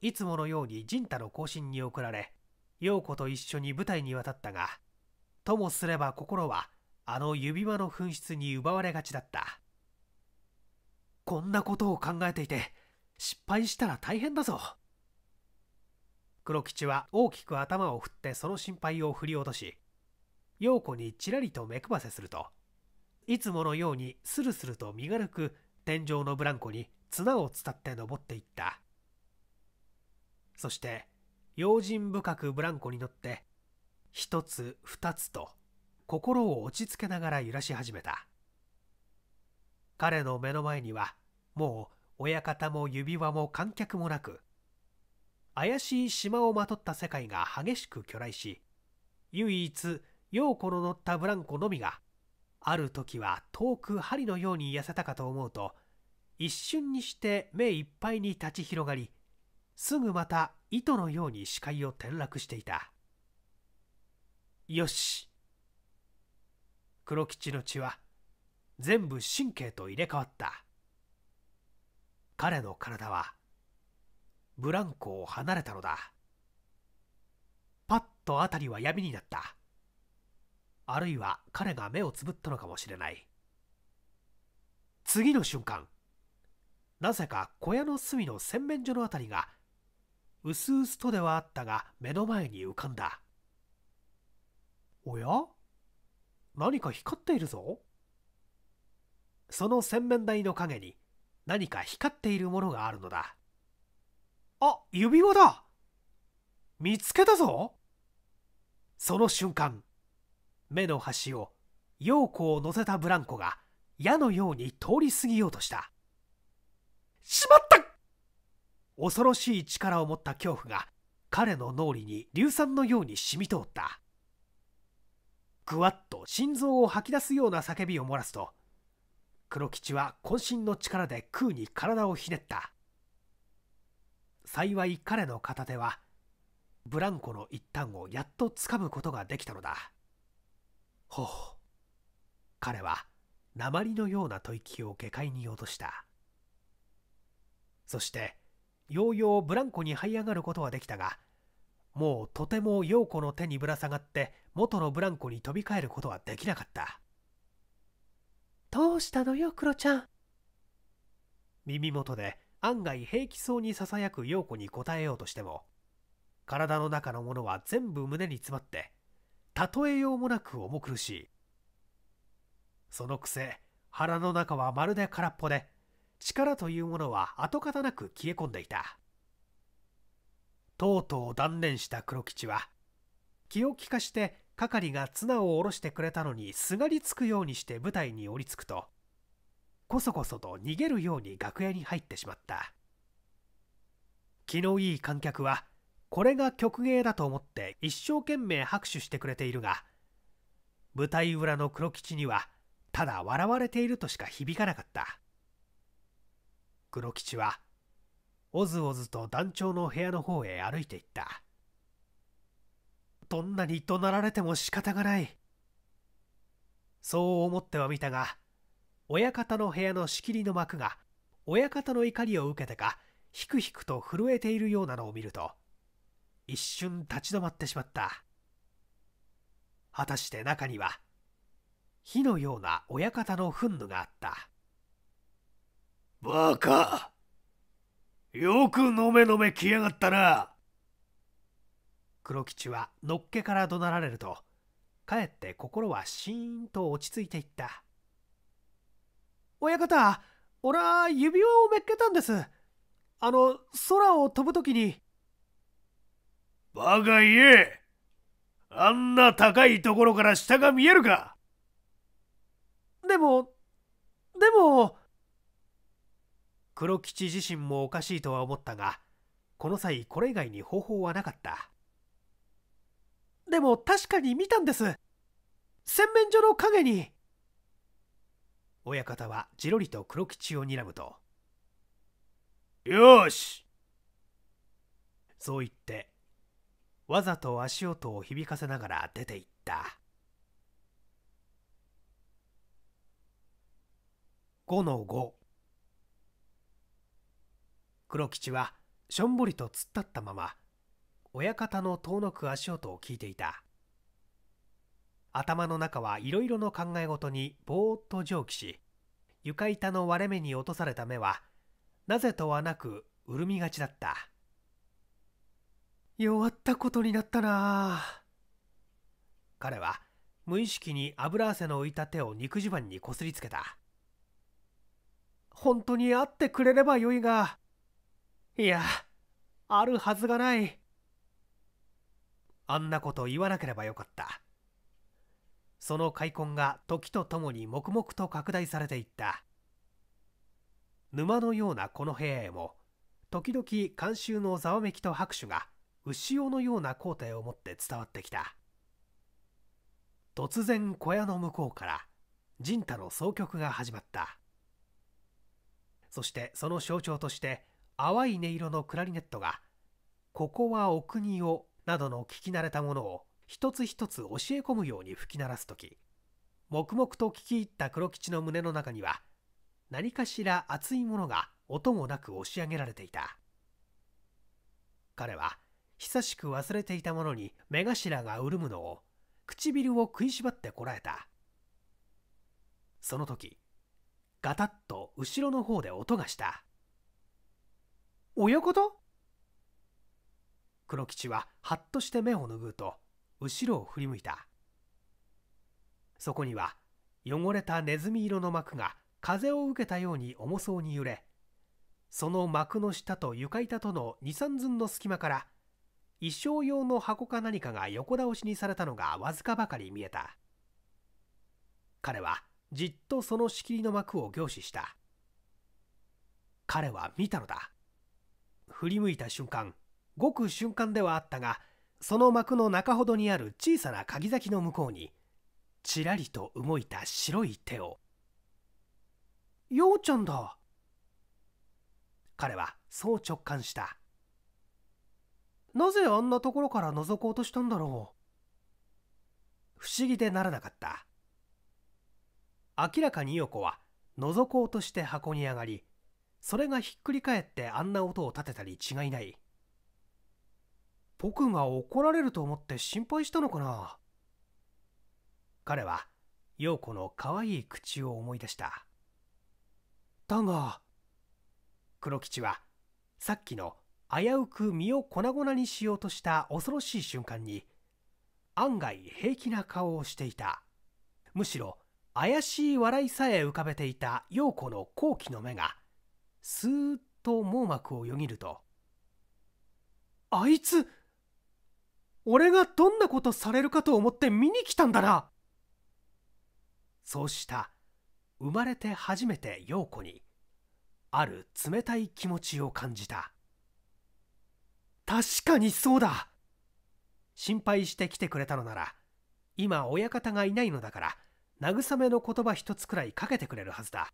いつものように陣太の行進に送られ陽子と一緒に舞台に渡ったがともすれば心はあの指輪の紛失に奪われがちだったこんなことを考えていて失敗したら大変だぞ黒吉は大きく頭を振ってその心配を振り落とし陽子にちらりと目配せするといつものようにスルスルと身軽く天井のブランコに綱を伝って登っていったそして用心深くブランコに乗って一つ二つと心を落ち着けながら揺らし始めた彼の目の前にはもう親方も指輪も観客もなく怪しい島をまとった世界が激しく巨来し唯一陽子の乗ったブランコのみがある時は遠く針のように痩せたかと思うと一瞬にして目いっぱいに立ち広がりすぐまた糸のように視界を転落していたよし黒吉の血は全部神経と入れ替わった彼の体はブランコを離れたのだパッと辺りは闇になったあるいは彼が目をつぶったのかもしれない次の瞬間なぜか小屋の隅の洗面所の辺りがうすうすとではあったが目の前に浮かんだおや何か光っているぞその洗面台の陰に何か光っているものがあるのだあ指輪だ見つけたぞその瞬間目の端を陽子を乗せたブランコが矢のように通り過ぎようとしたしまった恐ろしい力を持った恐怖が彼の脳裏に硫酸のように染み通ったぐわっと心臓を吐き出すような叫びを漏らすと黒吉は渾身の力で空に体をひねった幸い彼の片手はブランコの一端をやっとつかむことができたのだほう彼は鉛のような吐息を下界に落としたそしてようようブランコに這い上がることはできたがもうとても陽子の手にぶら下がって元のブランコに飛び返ることはできなかったどうしたのよクロちゃん耳元で案外平気そうにささやく陽子に答えようとしても体の中のものは全部胸に詰まって例えようもなく重苦しいそのくせ腹の中はまるで空っぽで力というものは跡形なく消え込んでいたとうとう断念した黒吉は気を利かして係が綱を下ろしてくれたのにすがりつくようにして舞台に降りつくとこそこそと逃げるように楽屋に入ってしまった気のいい観客はこれが曲芸だと思って一生懸命拍手してくれているが舞台裏の黒吉にはただ笑われているとしか響かなかった黒吉はおずおずと団長の部屋の方へ歩いていったどんなに怒鳴られても仕方がないそう思ってはみたが親方の部屋の仕切りの幕が親方の怒りを受けてかひくひくと震えているようなのを見ると一瞬立ち止まってしまった果たして中には火のような親方の憤怒があったバカよくのめのめ来やがったな黒吉はのっけから怒鳴られるとかえって心はシーンと落ち着いていった親方俺は指輪をめっけたんですあの空を飛ぶ時にバカ言えあんな高いところから下が見えるかでも、でも、黒吉自身もおかしいとは思ったが、この際これ以外に方法はなかった。でも確かに見たんです。洗面所の影に。親方はじろりと黒吉を睨むと。よしそう言ってわざと足音を響かせながら出て行った5の5黒吉はしょんぼりと突っ立ったまま親方の遠のく足音を聞いていた頭の中はいろいろの考え事にぼーっと蒸気し床板の割れ目に落とされた目はなぜとはなく潤みがちだった弱ったことになったな彼は無意識に油汗の浮いた手を肉襦袢にこすりつけた本当に会ってくれればよいがいやあるはずがないあんなこと言わなければよかったその開墾が時とともに黙々と拡大されていった沼のようなこの部屋へも時々観衆のざわめきと拍手が潮のような光体を持って伝わってきた突然小屋の向こうから仁太の奏曲が始まったそしてその象徴として淡い音色のクラリネットが「ここはお国を」などの聞き慣れたものを一つ一つ教え込むように吹き鳴らす時黙々と聞き入った黒吉の胸の中には何かしら熱いものが音もなく押し上げられていた彼は久しく忘れていたものに目頭が潤むのを唇を食いしばってこらえたその時ガタッと後ろの方で音がした親子と黒吉ははっとして目を拭うと後ろを振り向いたそこには汚れたネズミ色の膜が風を受けたように重そうに揺れその膜の下と床板との二三寸の隙間から衣装用の箱か何かが横倒しにされたのがわずかばかり見えた彼はじっとその仕切りの幕を凝視した彼は見たのだ振り向いた瞬間ごく瞬間ではあったがその幕の中ほどにある小さな鍵先の向こうにちらりと動いた白い手を「ようちゃんだ」彼はそう直感したなぜあんなところから覗こうとしたんだろう不思議でならなかった明らかに横は覗こうとして箱に上がりそれがひっくり返ってあんな音を立てたに違いない僕が怒られると思って心配したのかな彼は陽子の可愛い口を思い出しただが黒吉はさっきの危うく身を粉々にしようとした恐ろしい瞬間に案外平気な顔をしていたむしろ怪しい笑いさえ浮かべていた陽子の好奇の目がスーッと網膜をよぎると「あいつ俺がどんなことされるかと思って見に来たんだな!」そうした生まれて初めて陽子にある冷たい気持ちを感じた。確かにそうだ心配して来てくれたのなら今親方がいないのだから慰めの言葉一つくらいかけてくれるはずだ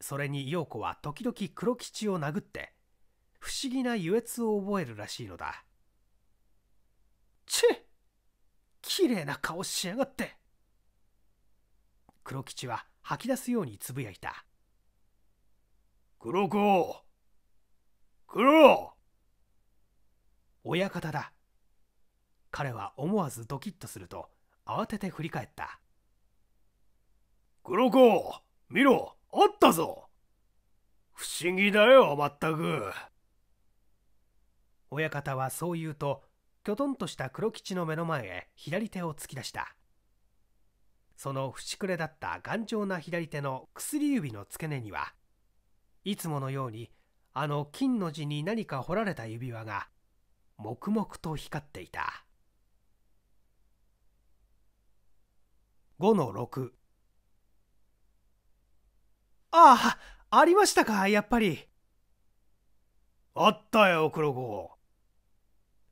それに陽子は時々黒吉を殴って不思議な愉悦を覚えるらしいのだチェ綺麗な顔しやがって黒吉は吐き出すようにつぶやいた黒子黒親方だ彼は思わずドキッとすると慌てて振り返った黒子見ろあったぞ不思議だよまったく親方はそう言うときょとんとした黒吉の目の前へ左手を突き出したその節くれだった頑丈な左手の薬指の付け根にはいつものようにあの金の字に何か彫られた指輪が黙々と光っていた5の6ああありましたかやっぱりあったよ黒子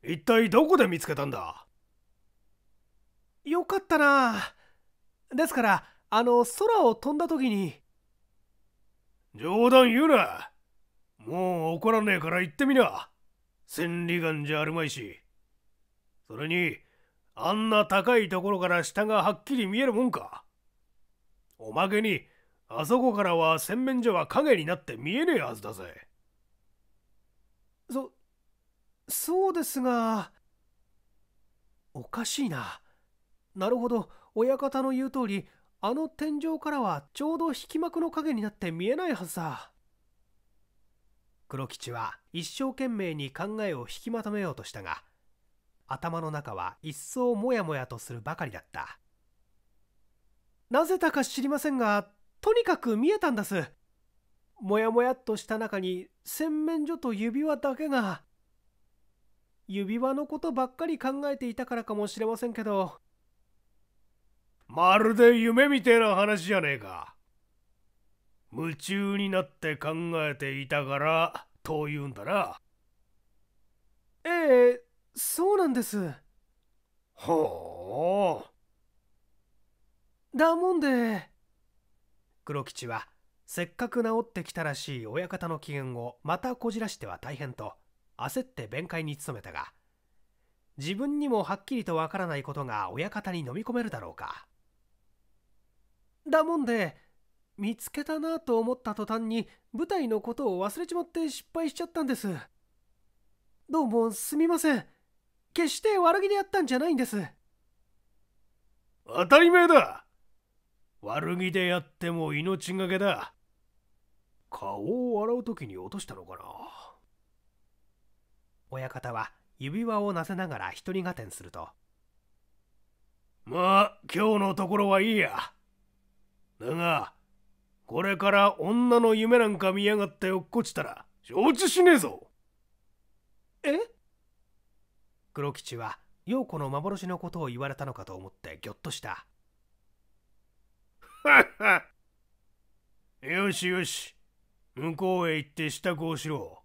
一体どこで見つけたんだよかったなですからあの空を飛んだ時に冗談言うなもう怒らねえから言ってみな千里眼じゃあるまいしそれにあんな高いところから下がはっきり見えるもんかおまけにあそこからは洗面所は影になって見えねえはずだぜそそうですがおかしいななるほど親方の言う通りあの天井からはちょうど引き幕の影になって見えないはずだ黒吉は一生懸命に考えを引きまとめようとしたが頭の中は一層モヤモヤとするばかりだったなぜだか知りませんがとにかく見えたんですモヤモヤっとした中に洗面所と指輪だけが指輪のことばっかり考えていたからかもしれませんけどまるで夢みてえな話じゃねえか夢中になって考えていたからというんだなええそうなんですほうだもんで黒吉はせっかく治ってきたらしい親方の機嫌をまたこじらしては大変と焦って弁解に努めたが自分にもはっきりとわからないことが親方に飲み込めるだろうかだもんで見つけたなと思った途端に舞台のことを忘れちまって失敗しちゃったんですどうもすみません決して悪気でやったんじゃないんです当たり前だ悪気でやっても命がけだ顔を洗う時に落としたのかな親方は指輪をなせながら一人が点するとまあ今日のところはいいやだがこれから女の夢なんか見やがって落っこちたら承知しねえぞえ黒吉は陽子の幻のことを言われたのかと思ってぎょっとしたはっはよしよし向こうへ行って支度をしろ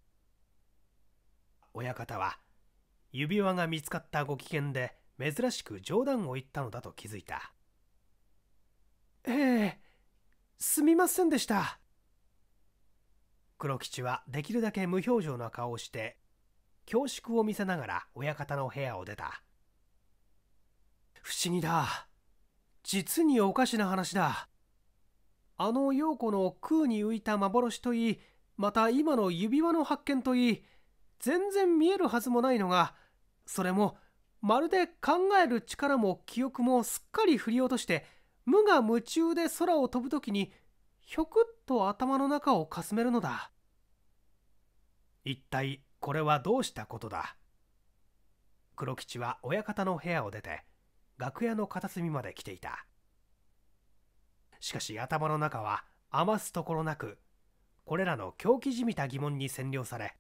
親方は指輪が見つかったご機嫌で珍しく冗談を言ったのだと気づいたええすみませんでした黒吉はできるだけ無表情な顔をして恐縮を見せながら親方の部屋を出た不思議だ実におかしな話だあの陽子の空に浮いた幻といいまた今の指輪の発見といい全然見えるはずもないのがそれもまるで考える力も記憶もすっかり振り落として無我夢中で空を飛ぶ時にひょくっと頭の中をかすめるのだ一体これはどうしたことだ黒吉は親方の部屋を出て楽屋の片隅まで来ていたしかし頭の中は余すところなくこれらの狂気じみた疑問に占領され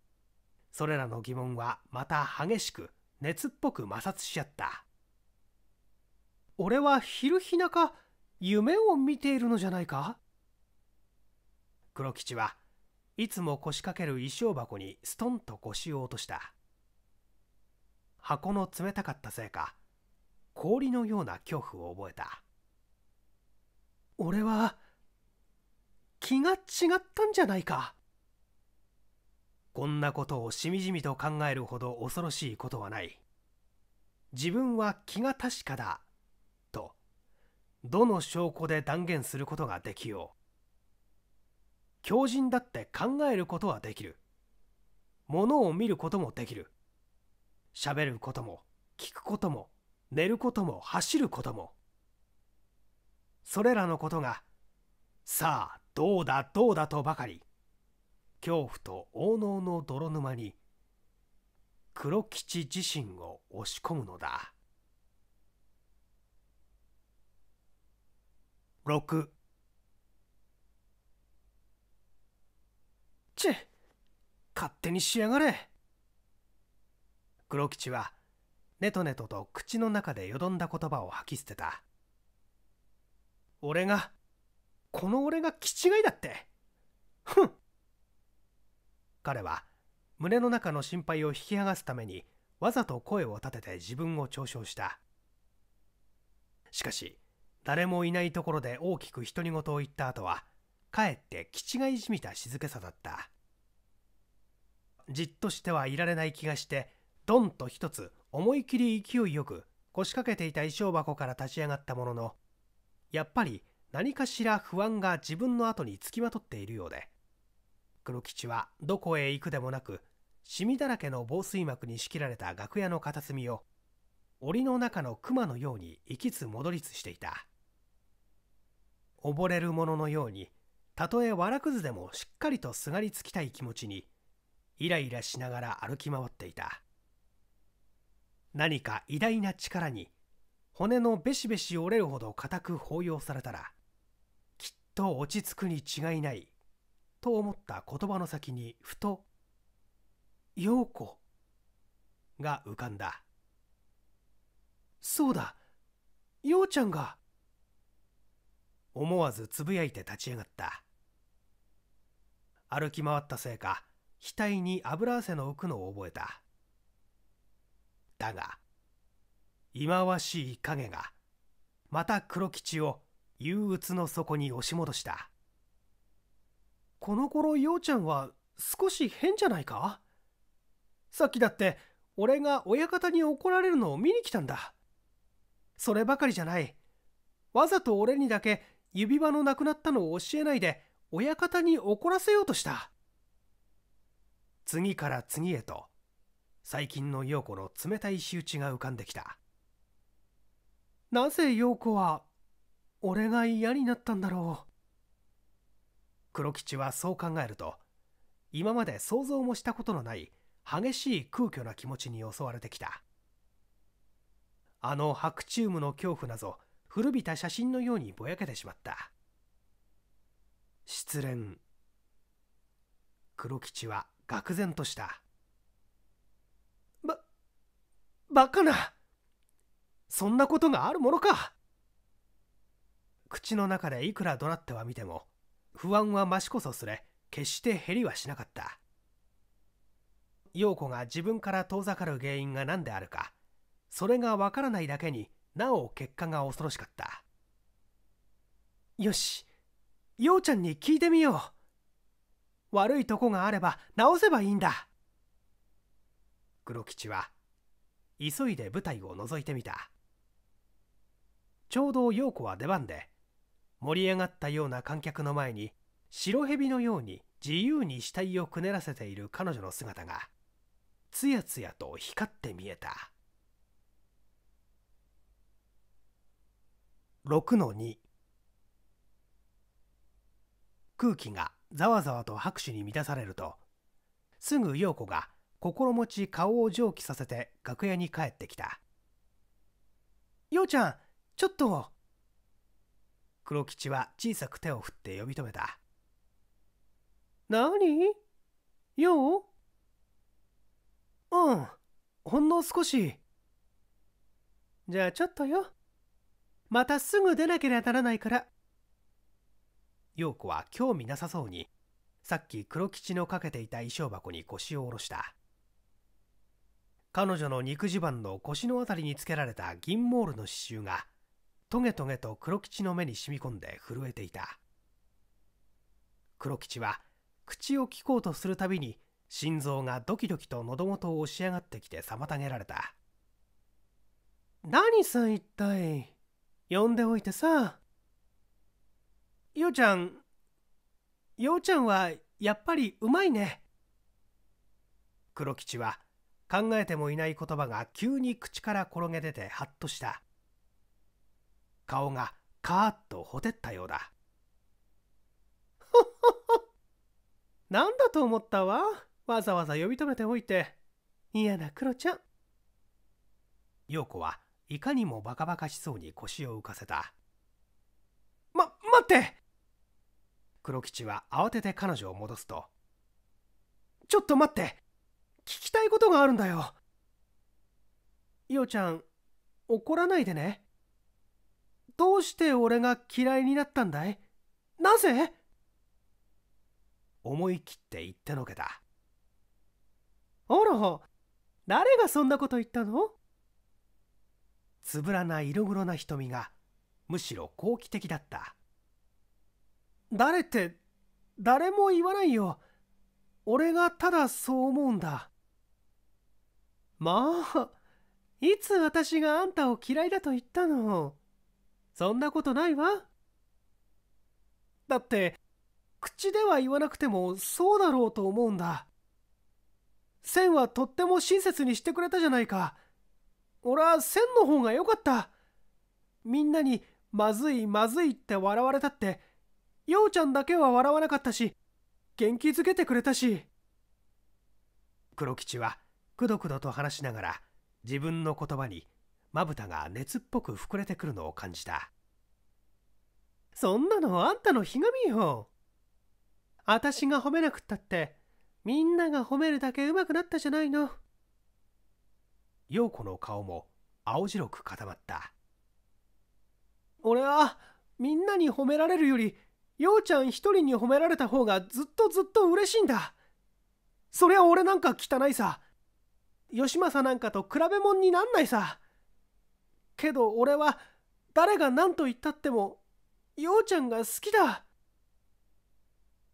それらの疑問はまた激しく熱っぽく摩擦しちゃった俺は昼日中夢を見ているのじゃないか黒吉はいつも腰掛ける衣装箱にストンと腰を落とした箱の冷たかったせいか氷のような恐怖を覚えた俺は気が違ったんじゃないかこんなことをしみじみと考えるほど恐ろしいことはない自分は気が確かだどの証拠で断言することができよう強人だって考えることはできるものを見ることもできる喋ることも聞くことも寝ることも走ることもそれらのことがさあどうだどうだとばかり恐怖と王能の泥沼に黒吉自身を押し込むのだ。6チェ勝手にしやがれ黒吉はネトネトと口の中でよどんだ言葉を吐き捨てた俺がこの俺が気違いだってふん彼は胸の中の心配を引き剥がすためにわざと声を立てて自分を嘲笑したしかし誰もいないところで大きく独り言を言った後はかえって気がいじみた静けさだったじっとしてはいられない気がしてドンと一つ思い切り勢いよく腰掛けていた衣装箱から立ち上がったもののやっぱり何かしら不安が自分の後につきまとっているようで黒吉はどこへ行くでもなくシミだらけの防水膜に仕切られた楽屋の片隅を檻の中の熊のように行きつ戻りつしていた。溺れる者のようにたとえわらくずでもしっかりとすがりつきたい気持ちにイライラしながら歩き回っていた何か偉大な力に骨のべしべし折れるほど固く抱擁されたらきっと落ち着くに違いないと思った言葉の先にふと「陽子」が浮かんだそうだ陽ちゃんが思わずつぶやいて立ち上がった歩き回ったせいか額に油汗の浮くのを覚えただが忌まわしい影がまた黒吉を憂鬱の底に押し戻したこの頃陽ちゃんは少し変じゃないかさっきだって俺が親方に怒られるのを見に来たんだそればかりじゃないわざと俺にだけ指輪のなくなったのを教えないで親方に怒らせようとした次から次へと最近の陽子の冷たい仕打ちが浮かんできたなぜ陽子は俺が嫌になったんだろう黒吉はそう考えると今まで想像もしたことのない激しい空虚な気持ちに襲われてきたあの白昼夢の恐怖なぞ古びた写真のようにぼやけてしまった失恋黒吉は愕然としたばバカなそんなことがあるものか口の中でいくら怒鳴ってはみても不安は増しこそすれ決して減りはしなかった陽子が自分から遠ざかる原因が何であるかそれがわからないだけになお結果が恐ろしかったよし陽ちゃんに聞いてみよう悪いとこがあれば直せばいいんだ黒吉は急いで舞台を覗いてみたちょうど陽子は出番で盛り上がったような観客の前に白蛇のように自由に死体をくねらせている彼女の姿がつやつやと光って見えた。6の2空気がざわざわと拍手に満たされるとすぐ陽子が心持ち顔を蒸気させて楽屋に帰ってきた「陽ちゃんちょっと!」黒吉は小さく手を振って呼び止めた「何陽うんほんの少しじゃあちょっとよ」またすぐ出なければならないから陽子は興味なさそうにさっき黒吉のかけていた衣装箱に腰を下ろした彼女の肉襦袢の腰の辺りにつけられた銀モールの刺繍がトゲトゲと黒吉の目に染み込んで震えていた黒吉は口を聞こうとするたびに心臓がドキドキと喉元を押し上がってきて妨げられた何さ一体呼んでおいてさようちゃんようちゃんはやっぱりうまいね黒吉は考えてもいない言葉が急に口から転げ出てハッとした顔がカーッとほてったようだ なんだと思ったわわざわざ呼び止めておいて嫌なクロちゃん陽子はいかにもバカバカしそうに腰を浮かせたま待って黒吉は慌てて彼女を戻すと「ちょっと待って聞きたいことがあるんだよ」「いおちゃん怒らないでね」どうして俺が嫌いになったんだいなぜ思い切って言ってのけたあら誰がそんなこと言ったのつぶらな色黒な瞳がむしろ好奇的だった誰って誰も言わないよ俺がただそう思うんだまあいつ私があんたを嫌いだと言ったのそんなことないわだって口では言わなくてもそうだろうと思うんだ千はとっても親切にしてくれたじゃないか俺は千の方が良かった。みんなにまずいまずいって笑われたって、ようちゃんだけは笑わなかったし、元気づけてくれたし。黒吉はくどくどと話しながら自分の言葉にまぶたが熱っぽく膨れてくるのを感じた。そんなのあんたのひがみよ。あたしが褒めなくったって、みんなが褒めるだけうまくなったじゃないの。陽子の顔も青白く固まった俺はみんなに褒められるより陽ちゃん一人に褒められた方がずっとずっと嬉しいんだそりゃ俺なんか汚いさ義政なんかと比べ物になんないさけど俺は誰が何と言ったっても陽ちゃんが好きだ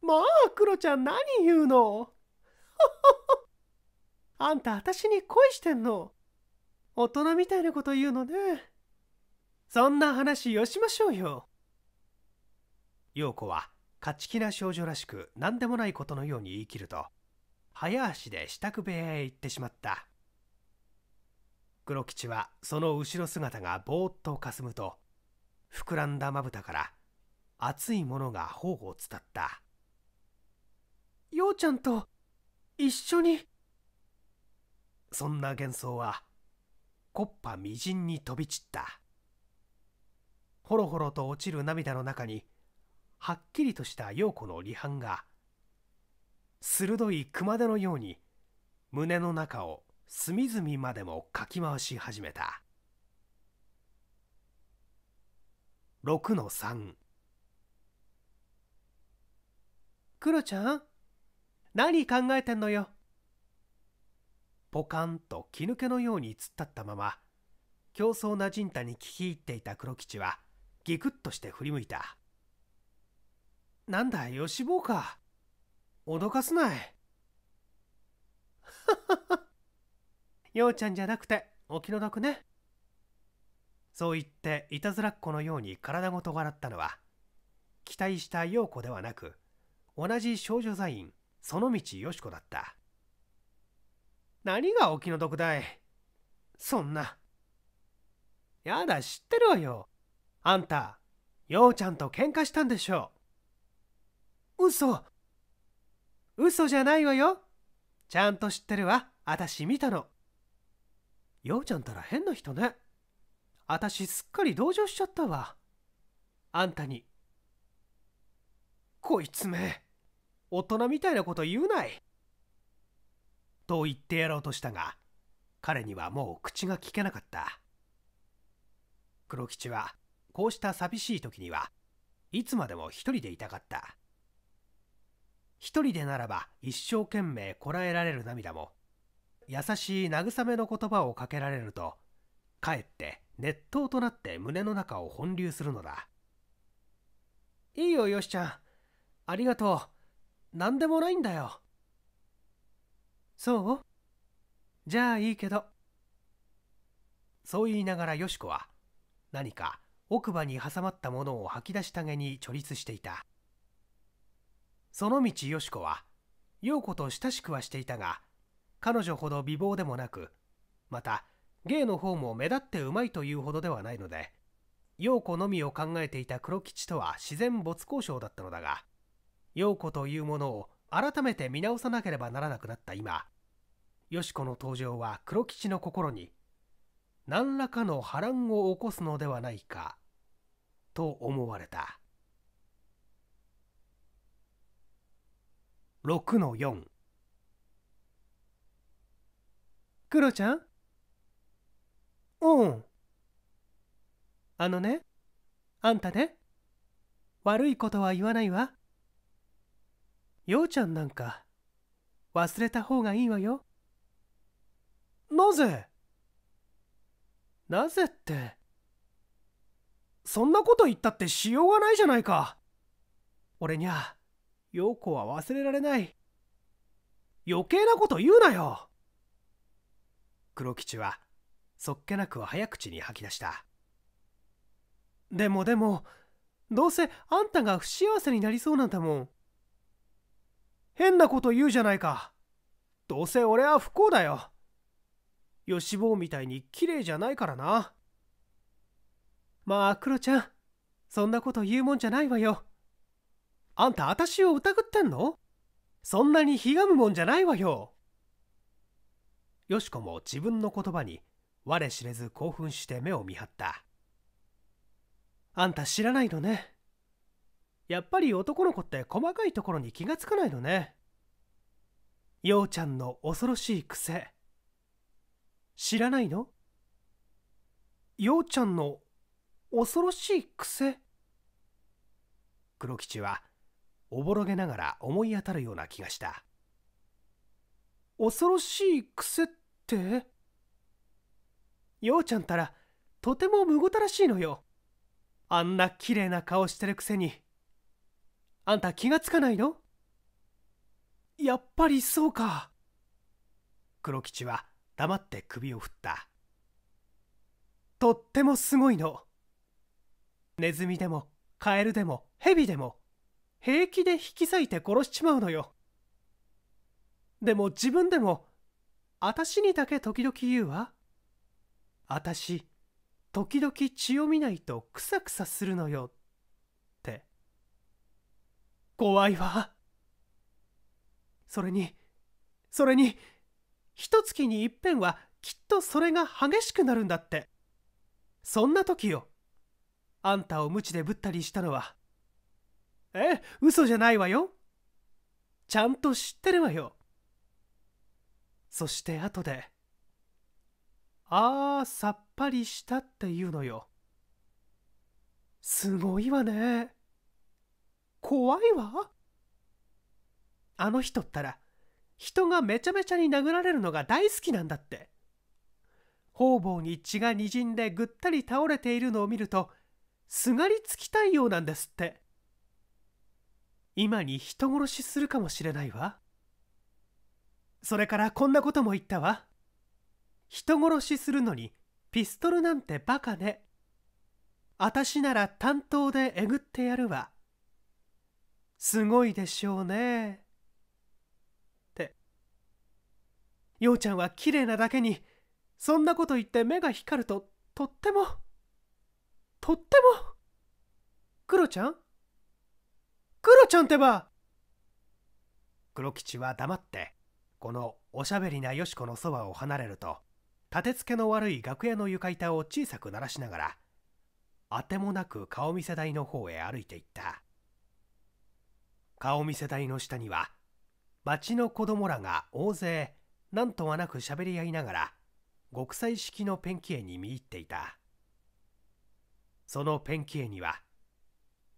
まあクロちゃん何言うの あんた私に恋してんの大人みたいなこと言うのねそんな話よしましょうよ陽子は勝ち気な少女らしく何でもないことのように言い切ると早足で支度部屋へ行ってしまった黒吉はその後ろ姿がぼーっとかすむと膨らんだまぶたから熱いものが頬を伝った陽ちゃんと一緒にそんな幻想は木っ端みじんに飛び散ったほろほろと落ちる涙の中にはっきりとした陽子の離反が鋭い熊手のように胸の中を隅々までもかき回し始めた6の3クロちゃん何考えてんのよポカンと気抜けのように突っ立ったまま競争な陣太に聞き入っていた黒吉はギクッとして振り向いたなんだよしぼうか脅かすない ようちゃんじゃなくてお気の毒ねそう言っていたずらっ子のように体ごと笑ったのは期待した陽子ではなく同じ少女座員園道よし子だった何がお気の毒だいそんなやだ知ってるわよあんた陽ちゃんと喧嘩したんでしょう嘘嘘じゃないわよちゃんと知ってるわあたし見たの陽ちゃんたら変な人ねあたしすっかり同情しちゃったわあんたにこいつめ大人みたいなこと言うないと言ってやろうとしたが彼にはもう口がきけなかった黒吉はこうした寂しい時にはいつまでも一人でいたかった一人でならば一生懸命こらえられる涙も優しい慰めの言葉をかけられるとかえって熱湯となって胸の中を奔流するのだいいよよしちゃんありがとう何でもないんだよそうじゃあいいけど。そう言いながらよしこは何か奥歯に挟まったものを吐き出したげにちょりつしていた。その道よしこは陽子と親しくはしていたが彼女ほど美貌でもなくまた芸の方も目立ってうまいというほどではないので陽子のみを考えていた黒吉とは自然没交渉だったのだが陽子というものを改めて見直さなければならなくなった今よしこの登場は黒吉の心に何らかの波乱を起こすのではないかと思われた6の4ロちゃんうんあのねあんたね悪いことは言わないわようちゃんなんか忘れた方がいいわよなぜなぜってそんなこと言ったってしようがないじゃないか俺にゃ陽子は忘れられない余計なこと言うなよ黒吉はそっけなく早口に吐き出したでもでもどうせあんたが不幸せになりそうなんだもん変なこと言うじゃないか。どうせ俺は不幸だよ。吉坊みたいに綺麗じゃないからな。まあ、クロちゃん、そんなこと言うもんじゃないわよ。あんた、私を疑ってんのそんなにひがむもんじゃないわよ。よしこも自分の言葉に我知れず興奮して目を見張った。あんた知らないのね。やっぱり男の子って細かいところに気がつかないのねようちゃんの恐ろしい癖知らないのようちゃんの恐ろしい癖黒吉はおぼろげながら思い当たるような気がした恐ろしい癖ってようちゃんたらとてもむごたらしいのよあんな綺麗な顔してるくせにあんた気がつかないのやっぱりそうか黒吉は黙って首を振ったとってもすごいのネズミでもカエルでもヘビでも平気で引き裂いて殺しちまうのよでも自分でもあたしにだけ時々言うわあたし時々血を見ないとクサクサするのよ怖いわそれにそれに一月にいっぺんはきっとそれが激しくなるんだってそんな時よあんたを無知でぶったりしたのはえ嘘じゃないわよちゃんと知ってるわよそして後でああさっぱりしたっていうのよすごいわね怖いわあの人ったら人がめちゃめちゃに殴られるのが大好きなんだって方々に血がにじんでぐったり倒れているのを見るとすがりつきたいようなんですって今に人殺しするかもしれないわそれからこんなことも言ったわ人殺しするのにピストルなんてバカね私なら担当でえぐってやるわすごいでしょうね。って。ようちゃんは綺麗なだけに、そんなこと言って目が光ると、とっても、とっても、クロちゃんクロちゃんってば黒吉は黙って、このおしゃべりなよしこのそばを離れると、立て付けの悪い楽屋の床板を小さく鳴らしながら、あてもなく顔見世台の方へ歩いていった。顔見せ台の下には町の子供らが大勢何とはなく喋り合いながら極彩式のペンキ絵に見入っていたそのペンキ絵には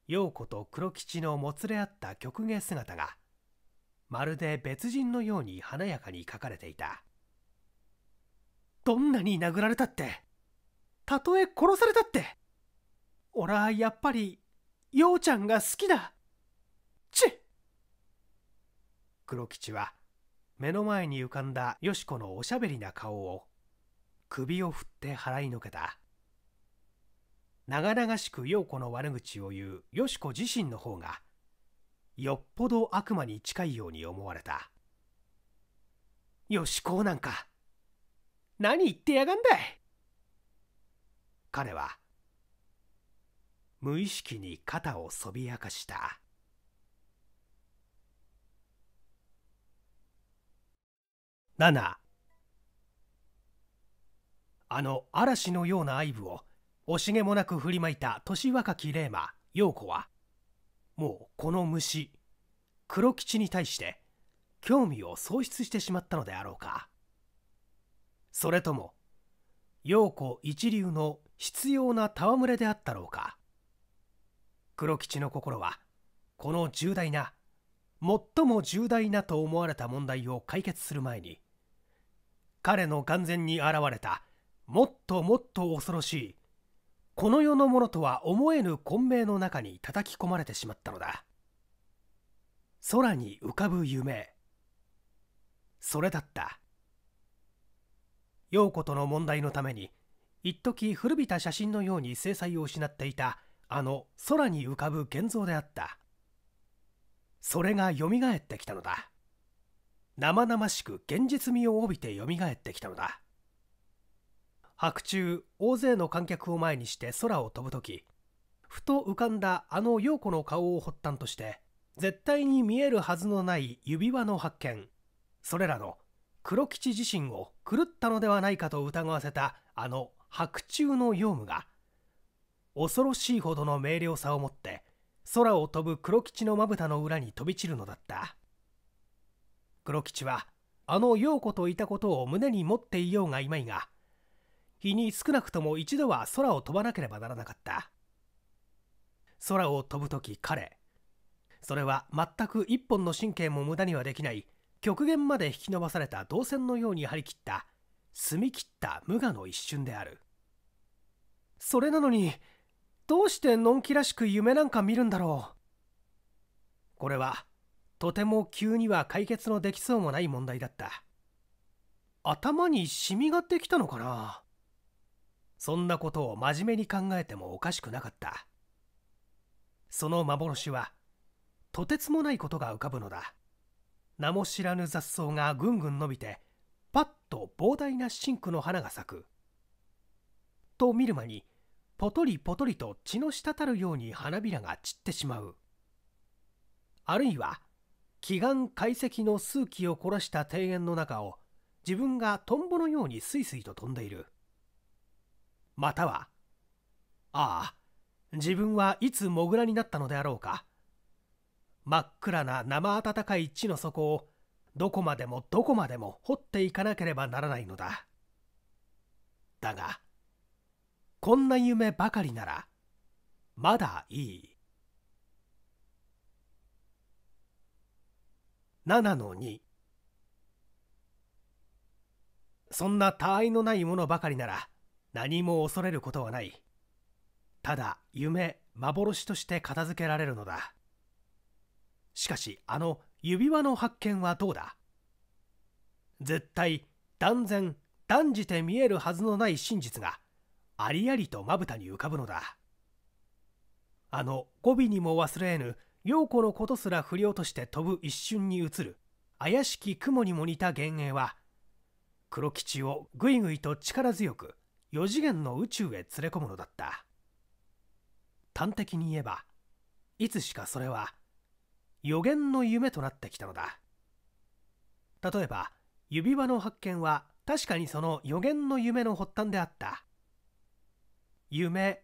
陽子と黒吉のもつれ合った曲芸姿がまるで別人のように華やかに描かれていたどんなに殴られたってたとえ殺されたって俺はやっぱり陽ちゃんが好きだちっ黒吉は目の前に浮かんだよしこのおしゃべりな顔を首を振って払いのけた長々しく陽子の悪口を言うよしこ自身の方がよっぽど悪魔に近いように思われたよしこなんか何言ってやがんだい彼は無意識に肩をそびやかした。7あの嵐のような愛撫を惜しげもなく振りまいた年若き霊馬陽子はもうこの虫黒吉に対して興味を喪失してしまったのであろうかそれとも陽子一流の必要な戯れであったろうか黒吉の心はこの重大な最も重大なと思われた問題を解決する前に彼の眼前に現れたもっともっと恐ろしいこの世のものとは思えぬ混迷の中に叩き込まれてしまったのだ空に浮かぶ夢それだった陽子との問題のために一時古びた写真のように制裁を失っていたあの空に浮かぶ現像であったそれがよみがえってきたのだ生々しく現実味を帯びて蘇ってきたのだ白昼大勢の観客を前にして空を飛ぶ時ふと浮かんだあの陽子の顔を発端として絶対に見えるはずのない指輪の発見それらの黒吉自身を狂ったのではないかと疑わせたあの白昼のヨ夢が恐ろしいほどの明瞭さを持って空を飛ぶ黒吉のまぶたの裏に飛び散るのだった黒吉はあの陽子といたことを胸に持っていようがいまいが日に少なくとも一度は空を飛ばなければならなかった空を飛ぶ時彼それは全く一本の神経も無駄にはできない極限まで引き伸ばされた銅線のように張り切った澄み切った無我の一瞬であるそれなのにどうしてのんきらしく夢なんか見るんだろうこれはとても急には解決のできそうもない問題だった頭にシミができたのかなそんなことを真面目に考えてもおかしくなかったその幻はとてつもないことが浮かぶのだ名も知らぬ雑草がぐんぐん伸びてパッと膨大なシンクの花が咲くと見る間にポトリポトリと血の滴るように花びらが散ってしまうあるいは祈願解析の数奇を凝らした庭園の中を自分がトンボのようにスイスイと飛んでいるまたはああ自分はいつモグラになったのであろうか真っ暗な生暖かい地の底をどこまでもどこまでも掘っていかなければならないのだだがこんな夢ばかりならまだいい7の2そんな他愛のないものばかりなら何も恐れることはないただ夢幻として片付けられるのだしかしあの指輪の発見はどうだ絶対断然断じて見えるはずのない真実がありありとまぶたに浮かぶのだあの語尾にも忘れぬ陽子のことすら不良として飛ぶ一瞬に映る怪しき雲にも似た幻影は黒吉をぐいぐいと力強く四次元の宇宙へ連れ込むのだった端的に言えばいつしかそれは予言の夢となってきたのだ例えば指輪の発見は確かにその予言の夢の発端であった夢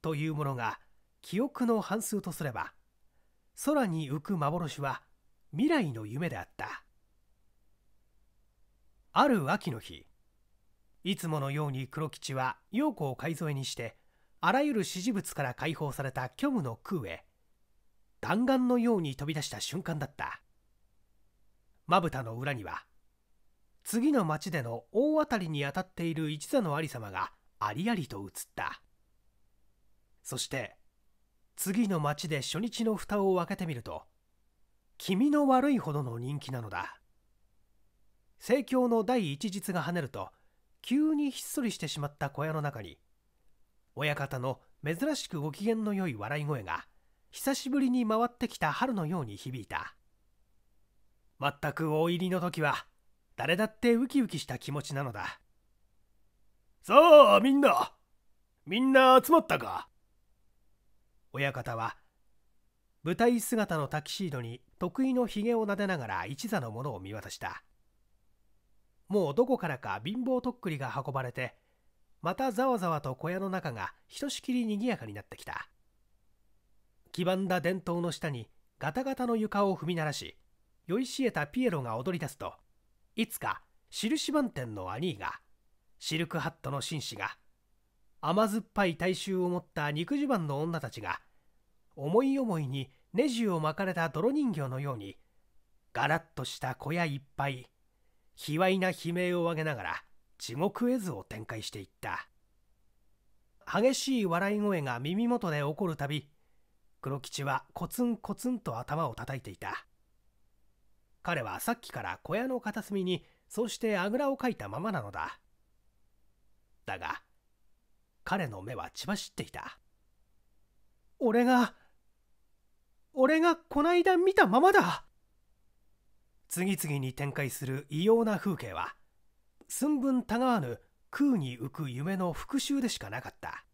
というものが記憶の半数とすれば空に浮く幻は未来の夢であったある秋の日いつものように黒吉は陽子を介添えにしてあらゆる支持物から解放された虚無の空へ弾丸のように飛び出した瞬間だったまぶたの裏には次の町での大当たりに当たっている一座の有様がありありと映ったそして次の町で初日の蓋を開けてみると気味の悪いほどの人気なのだ盛況の第一日が跳ねると急にひっそりしてしまった小屋の中に親方の珍しくご機嫌の良い笑い声が久しぶりに回ってきた春のように響いた全く大入りの時は誰だってウキウキした気持ちなのださあみんなみんな集まったか親方は舞台姿のタキシードに得意のひげをなでながら一座のものを見渡したもうどこからか貧乏とっくりが運ばれてまたざわざわと小屋の中がひとしきりにぎやかになってきた黄ばんだ伝統の下にガタガタの床を踏み鳴らし酔いしえたピエロが踊り出すといつか印番店の兄がシルクハットの紳士が甘酸っぱい大衆を持った肉襦袢の女たちが思い思いにネジを巻かれた泥人形のようにガラッとした小屋いっぱい卑猥な悲鳴を上げながら地獄絵図を展開していった激しい笑い声が耳元で起こるたび黒吉はコツンコツンと頭を叩いていた彼はさっきから小屋の片隅にそうしてあぐらをかいたままなのだだが彼の目は血走っていた俺が俺がこないだ見たままだ次々に展開する異様な風景は寸分たがわぬ空に浮く夢の復讐でしかなかった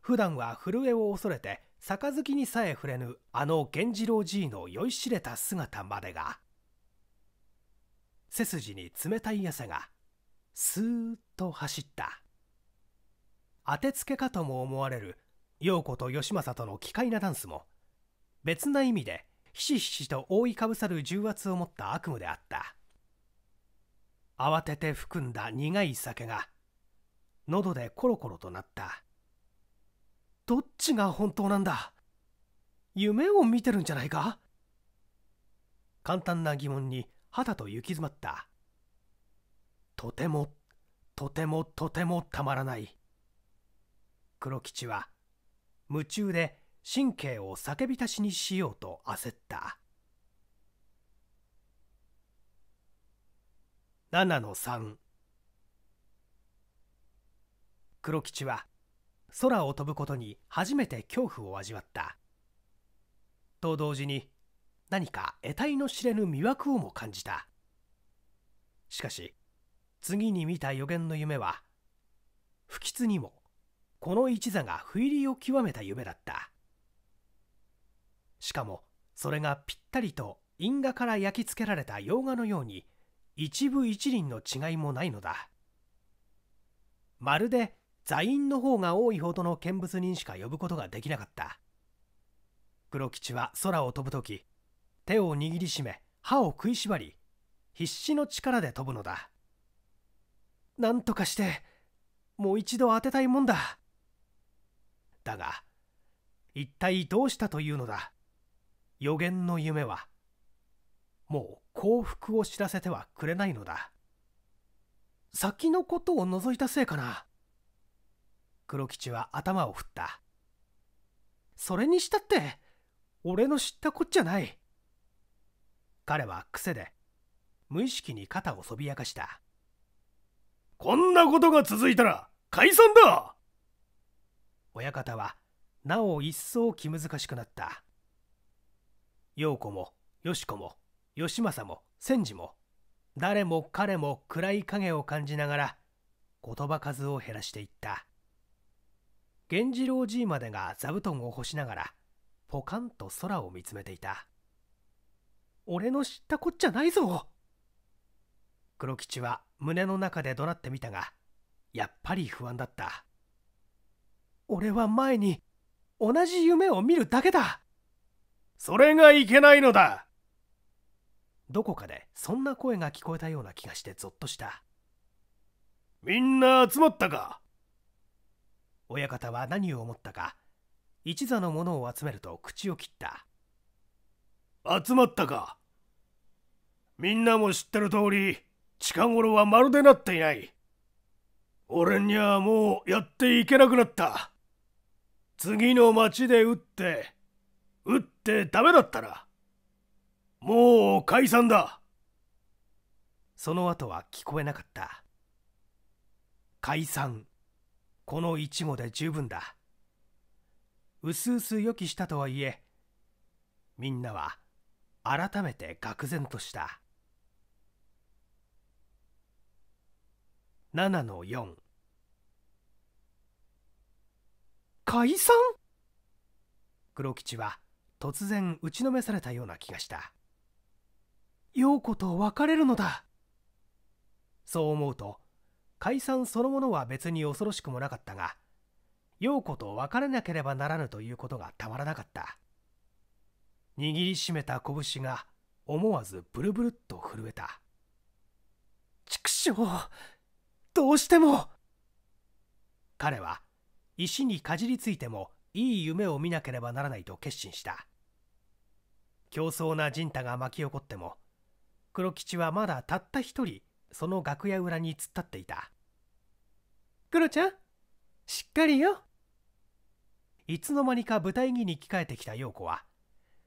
普段は震えを恐れて杯にさえ触れぬあの源次郎じいの酔いしれた姿までが背筋に冷たい汗がスーッと走った当てつけかとも思われる陽子と義政との奇怪なダンスも別な意味でひしひしと覆いかぶさる重圧を持った悪夢であった慌てて含んだ苦い酒が喉でコロコロとなったどっちが本当なんだ夢を見てるんじゃないか簡単な疑問に肌と行き詰まったとてもとてもとてもたまらない黒吉は夢中で神経を叫び足しにしようと焦った7の3黒吉は空を飛ぶことに初めて恐怖を味わったと同時に何か得体の知れぬ魅惑をも感じたしかし次に見た予言の夢は不吉にもこの一座が不入りを極めた夢だったしかもそれがぴったりと因果から焼き付けられた洋画のように一部一輪の違いもないのだまるで座員の方が多いほどの見物人しか呼ぶことができなかった黒吉は空を飛ぶ時手を握りしめ歯を食いしばり必死の力で飛ぶのだなんとかしてもう一度当てたいもんだだが一体どうしたというのだ予言の夢はもう幸福を知らせてはくれないのだ先のことを覗いたせいかな黒吉は頭を振ったそれにしたって俺の知ったこっちゃない彼は癖で無意識に肩をそびやかしたこんなことが続いたら解散だ親方はなお一層気難しくなった陽子もよし子も義政も千治も誰も彼も暗い影を感じながら言葉数を減らしていった源次郎じいまでが座布団を干しながらポカンと空を見つめていた俺の知ったこっちゃないぞ黒吉は胸の中で怒鳴ってみたがやっぱり不安だった俺は前に同じ夢を見るだけだそれがいけないのだどこかでそんな声が聞こえたような気がしてぞっとしたみんな集まったか親方は何を思ったか一座のものを集めると口を切った集まったかみんなも知ってる通り近頃はまるでなっていない俺にはもうやっていけなくなった次の町で打って打ってダメだったらもう解散だその後は聞こえなかった解散この一語で十分だうすうす予期したとはいえみんなは改めて愕然とした7の4解散黒吉は突然打ちのめされたような気がした陽子と別れるのだそう思うと解散そのものは別に恐ろしくもなかったが陽子と別れなければならぬということがたまらなかった握りしめた拳が思わずブルブルっと震えた畜生どうしても彼は石にかじりついてもいい夢を見なければならないと決心した競争な陣太が巻き起こっても黒吉はまだたった一人その楽屋裏に突っ立っていた黒ちゃんしっかりよいつの間にか舞台着に着替えてきた陽子は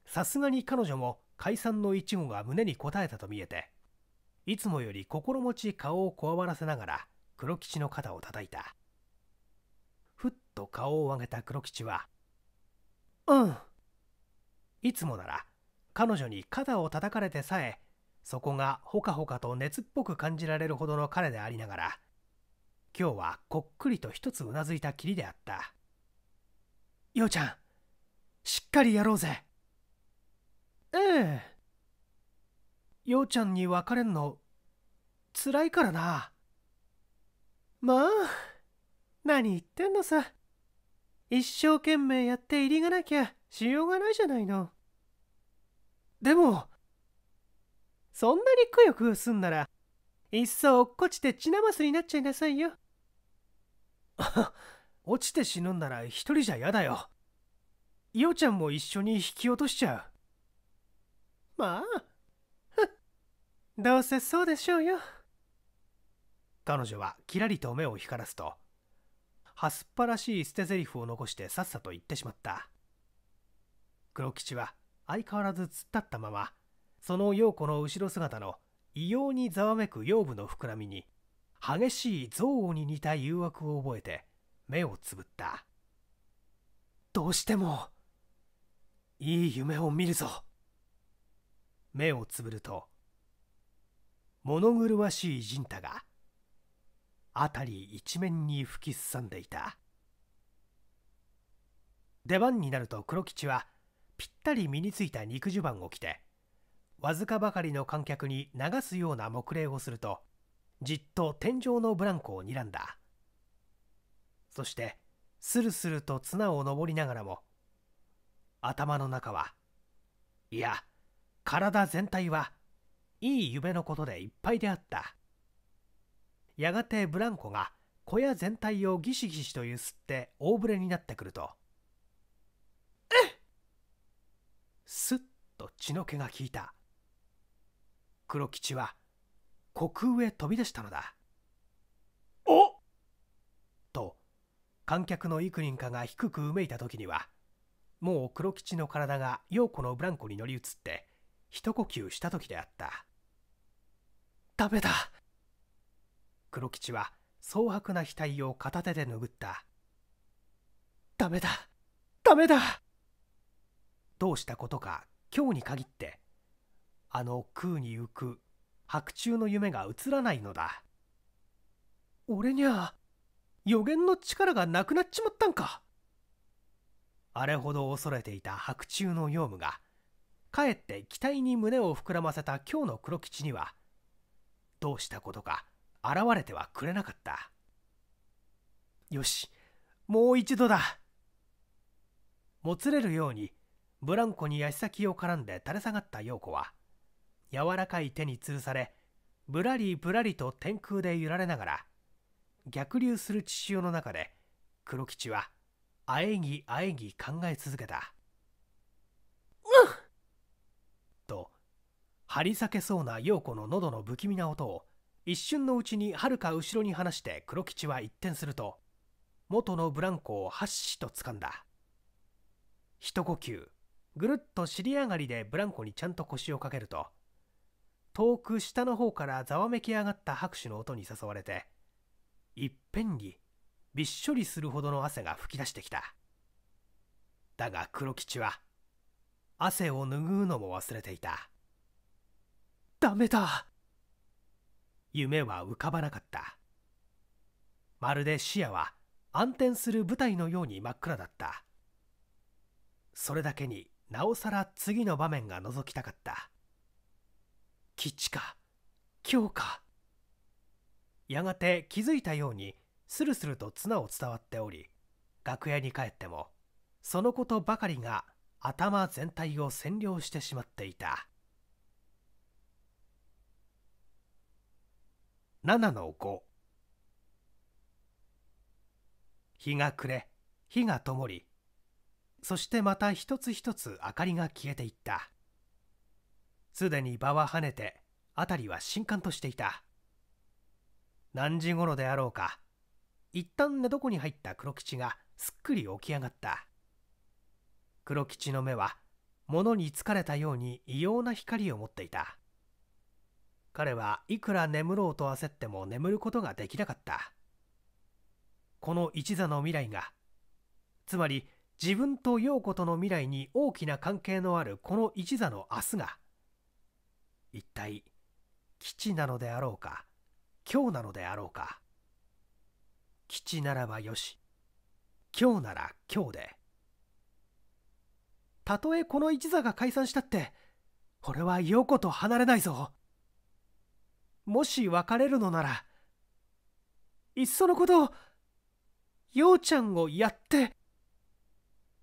さすがに彼女も解散の一語が胸に応えたと見えていつもより心持ち顔をこわばらせながら黒吉の肩を叩いたふっと顔を上げた黒吉は「うん」いつもなら彼女に肩を叩かれてさえそこがほかほかと熱っぽく感じられるほどの彼でありながら今日はこっくりと一つうなずいたきりであった「ようちゃんしっかりやろうぜ」ええようちゃんに別れんのつらいからなまあ何言ってんのさ。一生懸命やって入りがなきゃしようがないじゃないの。でも、そんなにくよくよすんなら、いっそ落っこちて血なますになっちゃいなさいよ。落ちて死ぬんなら一人じゃやだよ。イオちゃんも一緒に引き落としちゃう。まあ、どうせそうでしょうよ。彼女はキラリと目を光らすと、はすっぱらしい捨て台詞を残してさっさと行ってしまった黒吉は相変わらず突っ立ったままその陽子の後ろ姿の異様にざわめく腰部の膨らみに激しい憎悪に似た誘惑を覚えて目をつぶったどうしてもいい夢を見るぞ目をつぶると物狂わしい陣太が辺り一面に吹きすさんでいた出番になると黒吉はぴったり身についた肉襦袢を着てわずかばかりの観客に流すような目礼をするとじっと天井のブランコを睨んだそしてスルスルと綱を登りながらも頭の中はいや体全体はいい夢のことでいっぱいであったやがてブランコが小屋全体をギシギシと揺すって大ぶれになってくるとすっと血の気が利いた黒吉は虚空へ飛び出したのだおと観客の幾人かが低くうめいた時にはもう黒吉の体が陽子のブランコに乗り移って一呼吸した時であったダメだ黒吉は蒼白な額を片手で拭ったダメだダメだどうしたことか今日に限ってあの空に浮く白昼の夢が映らないのだ俺にゃ予言の力がなくなっちまったんかあれほど恐れていた白昼のヨウムがかえって期待に胸を膨らませた今日の黒吉にはどうしたことか現れてはくれなかったよしもう一度だもつれるようにブランコに足先を絡んで垂れ下がった陽子は柔らかい手に吊るされぶらりぶらりと天空で揺られながら逆流する地潮の中で黒吉はあえぎあえぎ考え続けた。と張り裂けそうな陽子の喉の不気味な音を一瞬のうちにはるか後ろに離して黒吉は一転すると元のブランコをはっしと掴んだ一呼吸ぐるっと尻上がりでブランコにちゃんと腰をかけると遠く下の方からざわめき上がった拍手の音に誘われていっぺんにびっしょりするほどの汗が噴き出してきただが黒吉は汗を拭うのも忘れていたダメだ夢は浮かばなかったまるで視野は暗転する舞台のように真っ暗だったそれだけになおさら次の場面が覗きたかった吉か今日かやがて気づいたようにスルスルと綱を伝わっており楽屋に帰ってもそのことばかりが頭全体を占領してしまっていた7の5日が暮れ火がともりそしてまた一つ一つ明かりが消えていったすでに場は跳ねて辺りは震撼としていた何時頃であろうか一旦寝床に入った黒吉がすっくり起き上がった黒吉の目は物に疲れたように異様な光を持っていた彼はいくら眠ろうと焦っても眠ることができなかったこの一座の未来がつまり自分と陽子との未来に大きな関係のあるこの一座の明日が一体基地なのであろうか今日なのであろうか基地ならばよし今日なら今日でたとえこの一座が解散したって俺は陽子と離れないぞもし別れるのならいっそのこと陽ちゃんをやって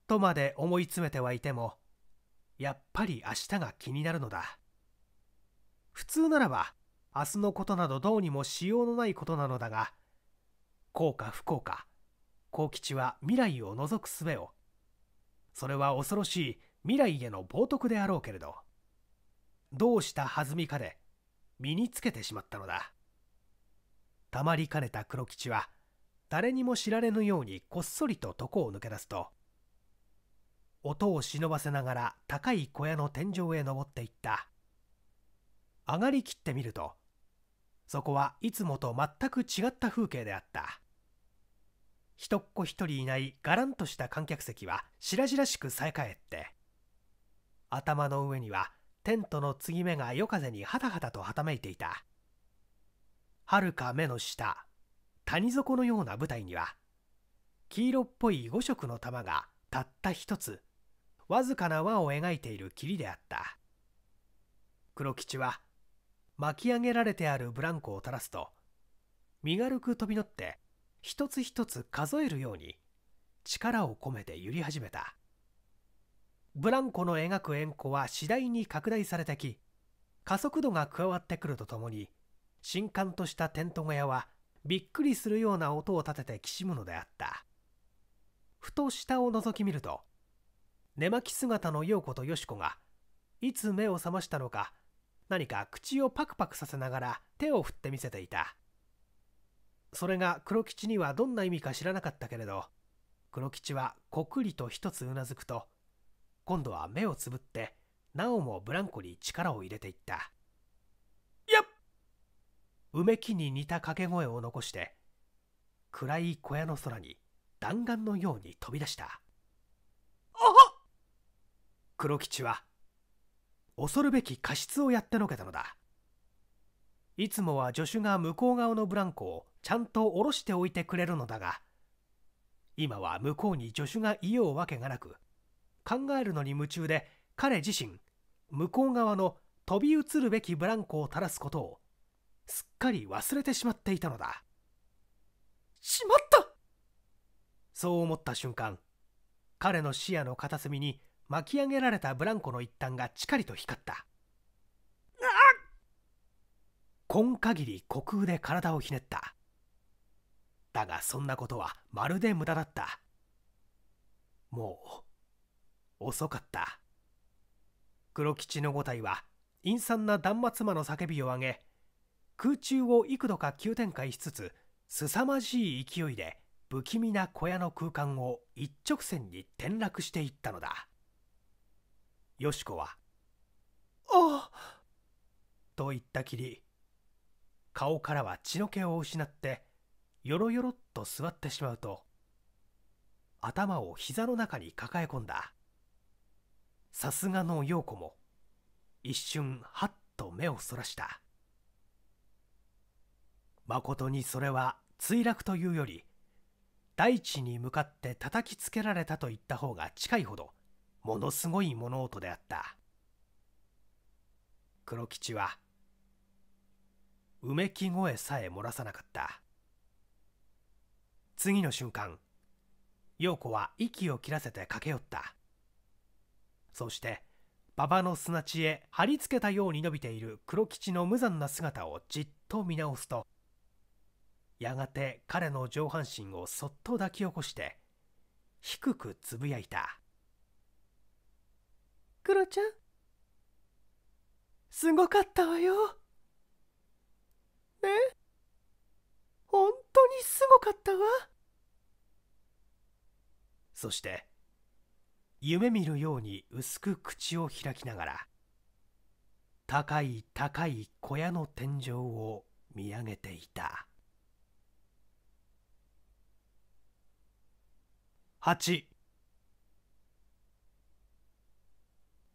とまで思い詰めてはいてもやっぱり明日が気になるのだ普通ならば明日のことなどどうにもしようのないことなのだがこうか不幸か幸吉は未来を覗く術をそれは恐ろしい未来への冒涜であろうけれどどうした弾みかで身につけてしまったのだたまりかねた黒吉は誰にも知られぬようにこっそりと床を抜け出すと音を忍ばせながら高い小屋の天井へ登っていった上がりきってみるとそこはいつもと全く違った風景であった人っ子一人いないがらんとした観客席は白々しくさええって頭の上にはテントの継ぎ目が夜風にはたはたとはためいていたはるか目の下谷底のような舞台には黄色っぽい5色の玉がたった一つわずかな輪を描いている霧であった黒吉は巻き上げられてあるブランコを垂らすと身軽く飛び乗って一つ一つ数えるように力を込めて揺り始めたブランコの描く円弧は次第に拡大されてき加速度が加わってくるとともに新刊としたテント小屋はびっくりするような音を立ててきしむのであったふと下を覗き見ると寝巻き姿の陽子とよし子がいつ目を覚ましたのか何か口をパクパクさせながら手を振って見せていたそれが黒吉にはどんな意味か知らなかったけれど黒吉はこくりと一つうなずくと今度は目をつぶってなおもブランコに力を入れていったやっうめきに似た掛け声を残して暗い小屋の空に弾丸のように飛び出したあっ黒吉は恐るべき過失をやってのけたのだいつもは助手が向こう側のブランコをちゃんと下ろしておいてくれるのだが今は向こうに助手がいようわけがなく考えるのに夢中で彼自身向こう側の飛び移るべきブランコを垂らすことをすっかり忘れてしまっていたのだしまったそう思った瞬間彼の視野の片隅に巻き上げられたブランコの一端がチカリと光った今限り虚空で体をひねっただがそんなことはまるで無駄だったもう遅かった黒吉の五体は陰惨な断末魔の叫びを上げ空中を幾度か急展開しつつ凄まじい勢いで不気味な小屋の空間を一直線に転落していったのだよしこは「ああ!」と言ったきり顔からは血の気を失ってよろよろっと座ってしまうと頭を膝の中に抱え込んださすがの陽子も一瞬はっと目をそらしたまことにそれは墜落というより大地に向かって叩きつけられたと言った方が近いほどものすごい物音であった黒吉はうめき声さえ漏らさなかった次の瞬間陽子は息を切らせて駆け寄ったそして馬場の砂地へ貼り付けたように伸びている黒吉の無残な姿をじっと見直すとやがて彼の上半身をそっと抱き起こして低くつぶやいた「クロちゃんすごかったわよ」ね本当にすごかったわそして夢見るように薄く口を開きながら高い高い小屋の天井を見上げていた八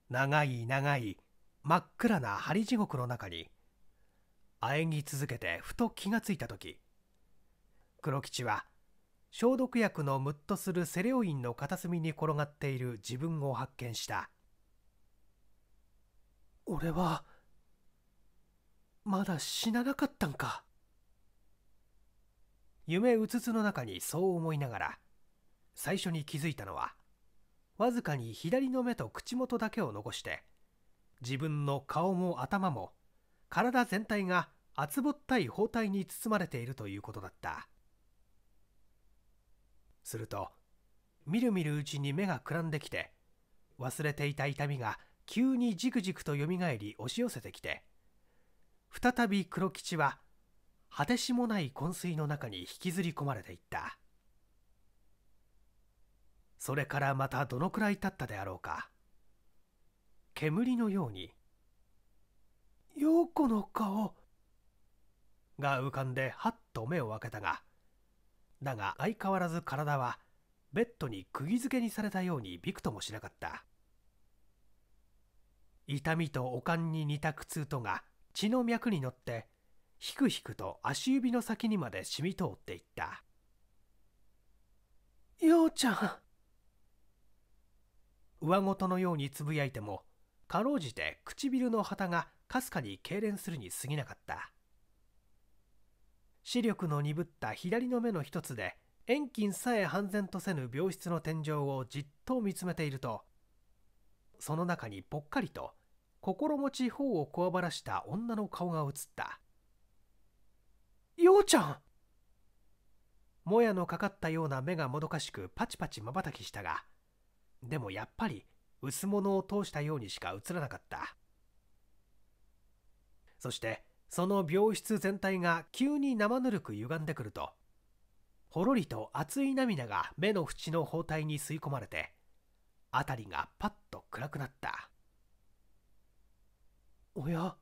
長い長い真っ暗な針地獄の中にあえぎ続けてふと気がついた時黒吉は消毒薬のムッとするセレオインの片隅に転がっている自分を発見した俺はまだ死ななかったんか夢うつつの中にそう思いながら最初に気づいたのはわずかに左の目と口元だけを残して自分の顔も頭も体全体が厚ぼったい包帯に包まれているということだった。するとみるみるうちに目がくらんできて忘れていた痛みが急にじくじくとよみがえり押し寄せてきて再び黒吉は果てしもない昏睡の中に引きずり込まれていったそれからまたどのくらい経ったであろうか煙のように「陽子の顔」が浮かんではっと目を開けたがだが相変わらず体はベッドに釘付けにされたようにびくともしなかった痛みと悪寒に似た苦痛とが血の脈に乗ってひくひくと足指の先にまで染み通っていった陽ちゃん上ごとのようにつぶやいてもかろうじて唇の旗がかすかに痙攣するに過ぎなかった視力の鈍った左の目の一つで遠近さえ半然とせぬ病室の天井をじっと見つめているとその中にぽっかりと心持ち頬をこわばらした女の顔が映った陽ちゃんもやのかかったような目がもどかしくパチパチまばたきしたがでもやっぱり薄物を通したようにしか映らなかったそしてその病室全体が急に生ぬるく歪んでくるとほろりと熱い涙が目の縁の包帯に吸い込まれて辺りがパッと暗くなったおや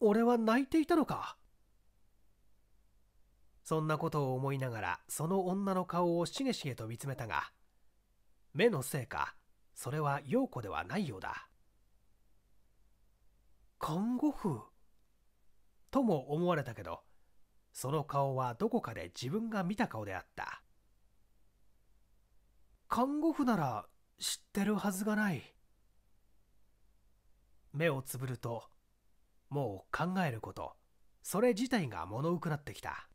俺は泣いていたのかそんなことを思いながらその女の顔をしげしげと見つめたが目のせいかそれは陽子ではないようだ看護婦とも思われたけどその顔はどこかで自分が見た顔であった看護婦なら知ってるはずがない目をつぶるともう考えることそれ自体が物多くなってきた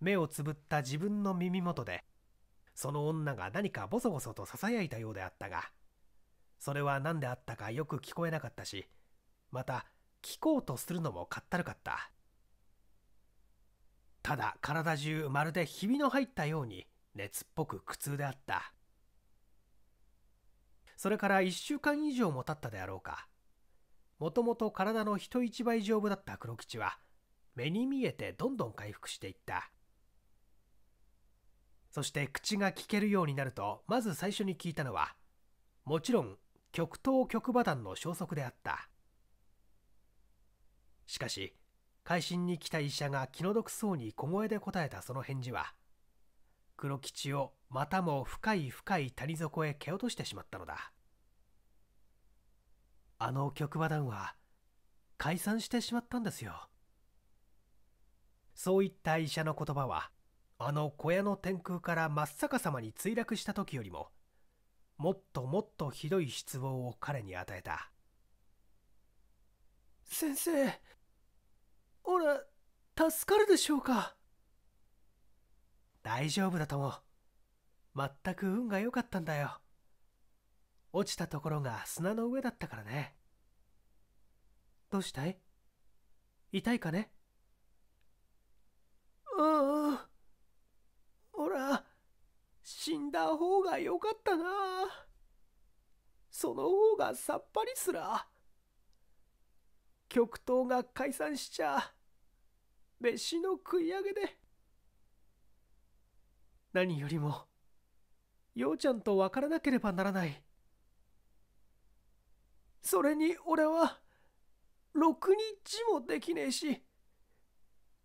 目をつぶった自分の耳元でその女が何かボソボソとささやいたようであったがそれは何であったかよく聞こえなかったしまた聞こうとするのもかったるかったただ体中まるでひびの入ったように熱っぽく苦痛であったそれから1週間以上も経ったであろうかもともと体の人一倍丈夫だった黒吉は目に見えてどんどん回復していったそして口が聞けるようになるとまず最初に聞いたのはもちろん極東極馬団の消息であったしかし会心に来た医者が気の毒そうに小声で答えたその返事は黒吉をまたも深い深い谷底へ蹴落としてしまったのだあの局場団は解散してしまったんですよそういった医者の言葉はあの小屋の天空から真っ逆さまに墜落した時よりももっともっとひどい失望を彼に与えた先生おら助かるでしょうか大丈夫だとも全く運が良かったんだよ落ちたところが砂の上だったからねどうしたい痛いかねうんうんほら死んだ方が良かったなその方がさっぱりすら極東が解散しちゃ飯の食い上げで何よりも陽ちゃんと分からなければならないそれに俺は6日もできねえし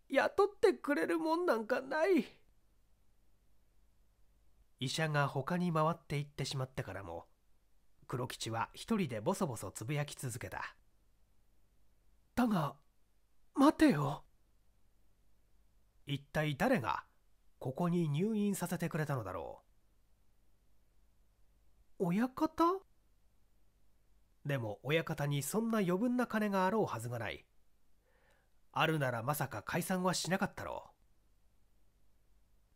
雇ってくれるもんなんかない医者が他に回っていってしまってからも黒吉は一人でボソボソつぶやき続けただが待てよ一体誰がここに入院させてくれたのだろう親方でも親方にそんな余分な金があろうはずがないあるならまさか解散はしなかったろう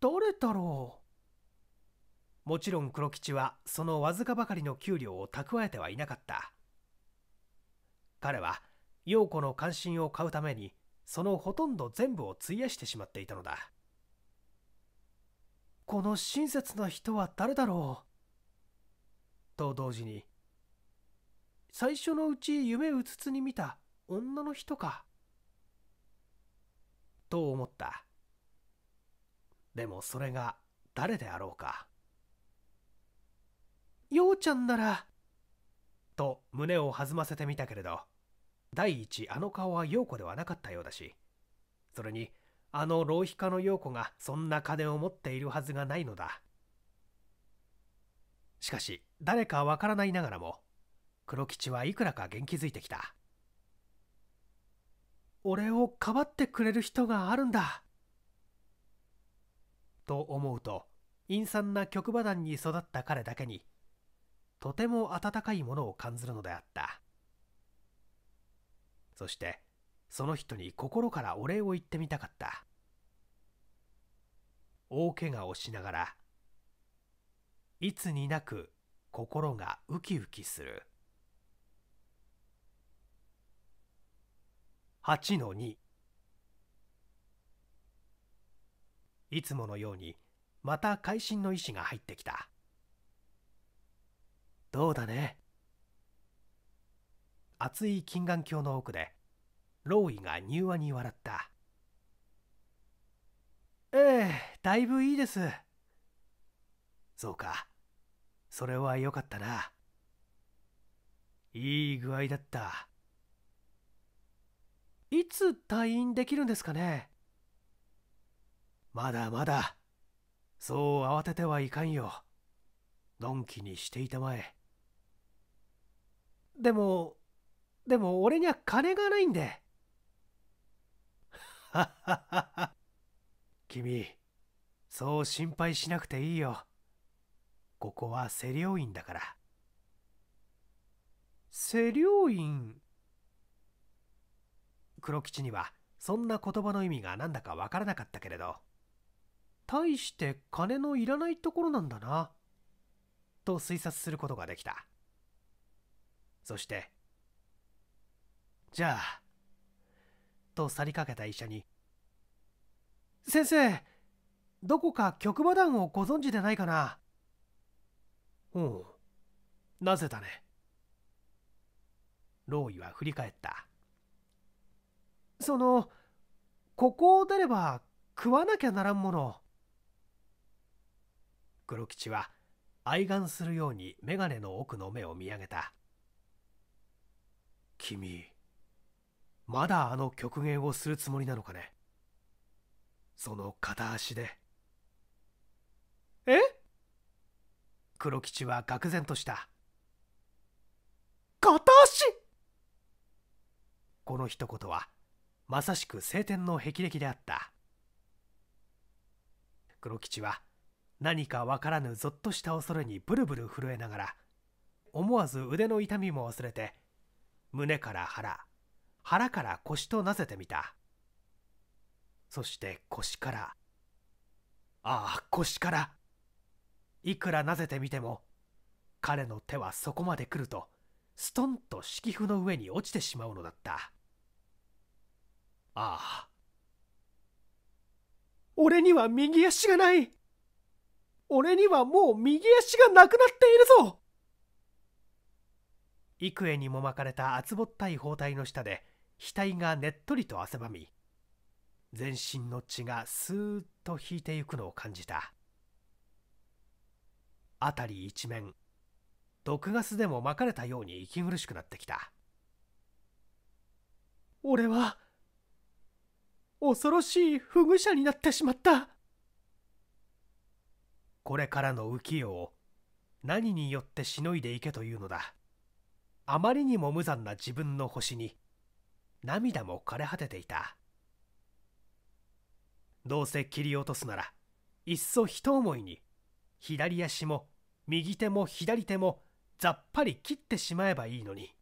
誰だろうもちろん黒吉はそのわずかばかりの給料を蓄えてはいなかった彼は陽子の関心を買うためにそのほとんど全部を費やしてしまっていたのだこの親切な人は誰だろうと同時に最初のうち夢うつつに見た女の人かと思ったでもそれが誰であろうか陽ちゃんならと胸を弾ませてみたけれど第一あの顔は陽子ではなかったようだしそれにあの浪費家の陽子がそんな金を持っているはずがないのだしかし誰かわからないながらも黒吉はいくらか元気づいてきた俺をかばってくれる人があるんだと思うと陰惨な局馬団に育った彼だけにとても温かいものを感じるのであった。そしてその人に心からお礼を言ってみたかった大怪我をしながらいつになく心がウキウキする8の2いつものようにまた会心の意思が入ってきたどうだね厚い金眼鏡の奥でローイが柔和に笑ったええだいぶいいですそうかそれはよかったないい具合だったいつ退院できるんですかねまだまだそう慌ててはいかんよのんきにしていたまえでもでも俺には金がないんで。はははは。君、そう心配しなくていいよ。ここは施療院だから。施領院黒吉にはそんな言葉の意味が何だかわからなかったけれど大して金のいらないところなんだなと推察することができたそしてじゃあと去りかけた医者に「先生どこか局馬団をご存知でないかな?」うんなぜだねローイは振り返ったそのここを出れば食わなきゃならんもの黒吉は愛眼するように眼鏡の奥の目を見上げた君まだあの極限をするつもりなのかねその片足でえ黒吉は愕然とした片足この一言はまさしく晴天の霹靂であった黒吉は何かわからぬぞっとした恐れにブルブル震えながら思わず腕の痛みも忘れて胸から腹腹から腰となせてみたそして腰からああ腰からいくらなぜてみても彼の手はそこまで来るとストンと敷布の上に落ちてしまうのだったああ俺には右足がない俺にはもう右足がなくなっているぞ幾重にも巻かれた厚ぼったい包帯の下で額がねっとりと汗ばみ全身の血がスーッと引いてゆくのを感じた辺り一面毒ガスでもまかれたように息苦しくなってきた俺は恐ろしい不具者になってしまったこれからの浮世を何によってしのいでいけというのだあまりにも無残な自分の星に涙も枯れ果てていたどうせ切り落とすならいっそ一思いに左足も右手も左手もざっぱり切ってしまえばいいのに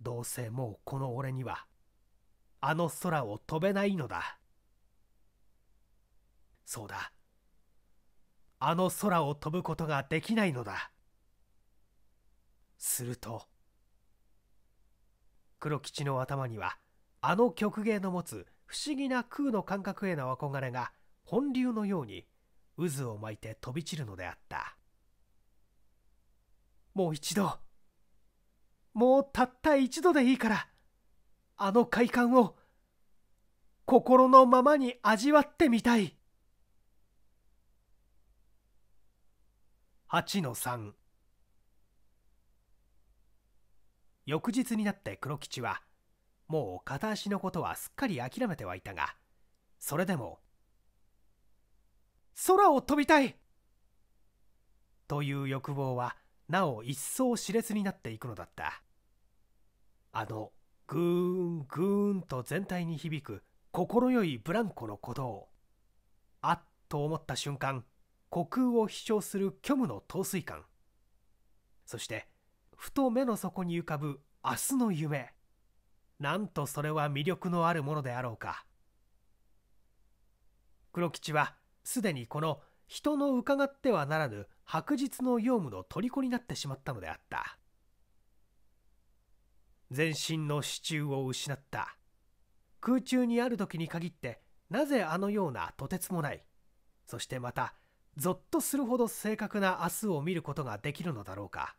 どうせもうこの俺にはあの空を飛べないのだそうだあの空を飛ぶことができないのだすると黒吉の頭にはあの曲芸の持つ不思議な空の感覚への憧れが本流のように渦を巻いて飛び散るのであったもう一度もうたった一度でいいからあの快感を心のままに味わってみたい8の3翌日になって黒吉はもう片足のことはすっかり諦めてはいたがそれでも「空を飛びたい!」という欲望はなお一層熾烈になっていくのだったあのグーングーンと全体に響く快いブランコの鼓動あっと思った瞬間虚空を飛翔する虚無の陶酔感そしてふと目の底に浮かぶ明日の夢なんとそれは魅力のあるものであろうか黒吉はすでにこの人の伺ってはならぬ白日の用務の虜になってしまったのであった全身の支柱を失った空中にある時に限ってなぜあのようなとてつもないそしてまたぞっとするほど正確な明日を見ることができるのだろうか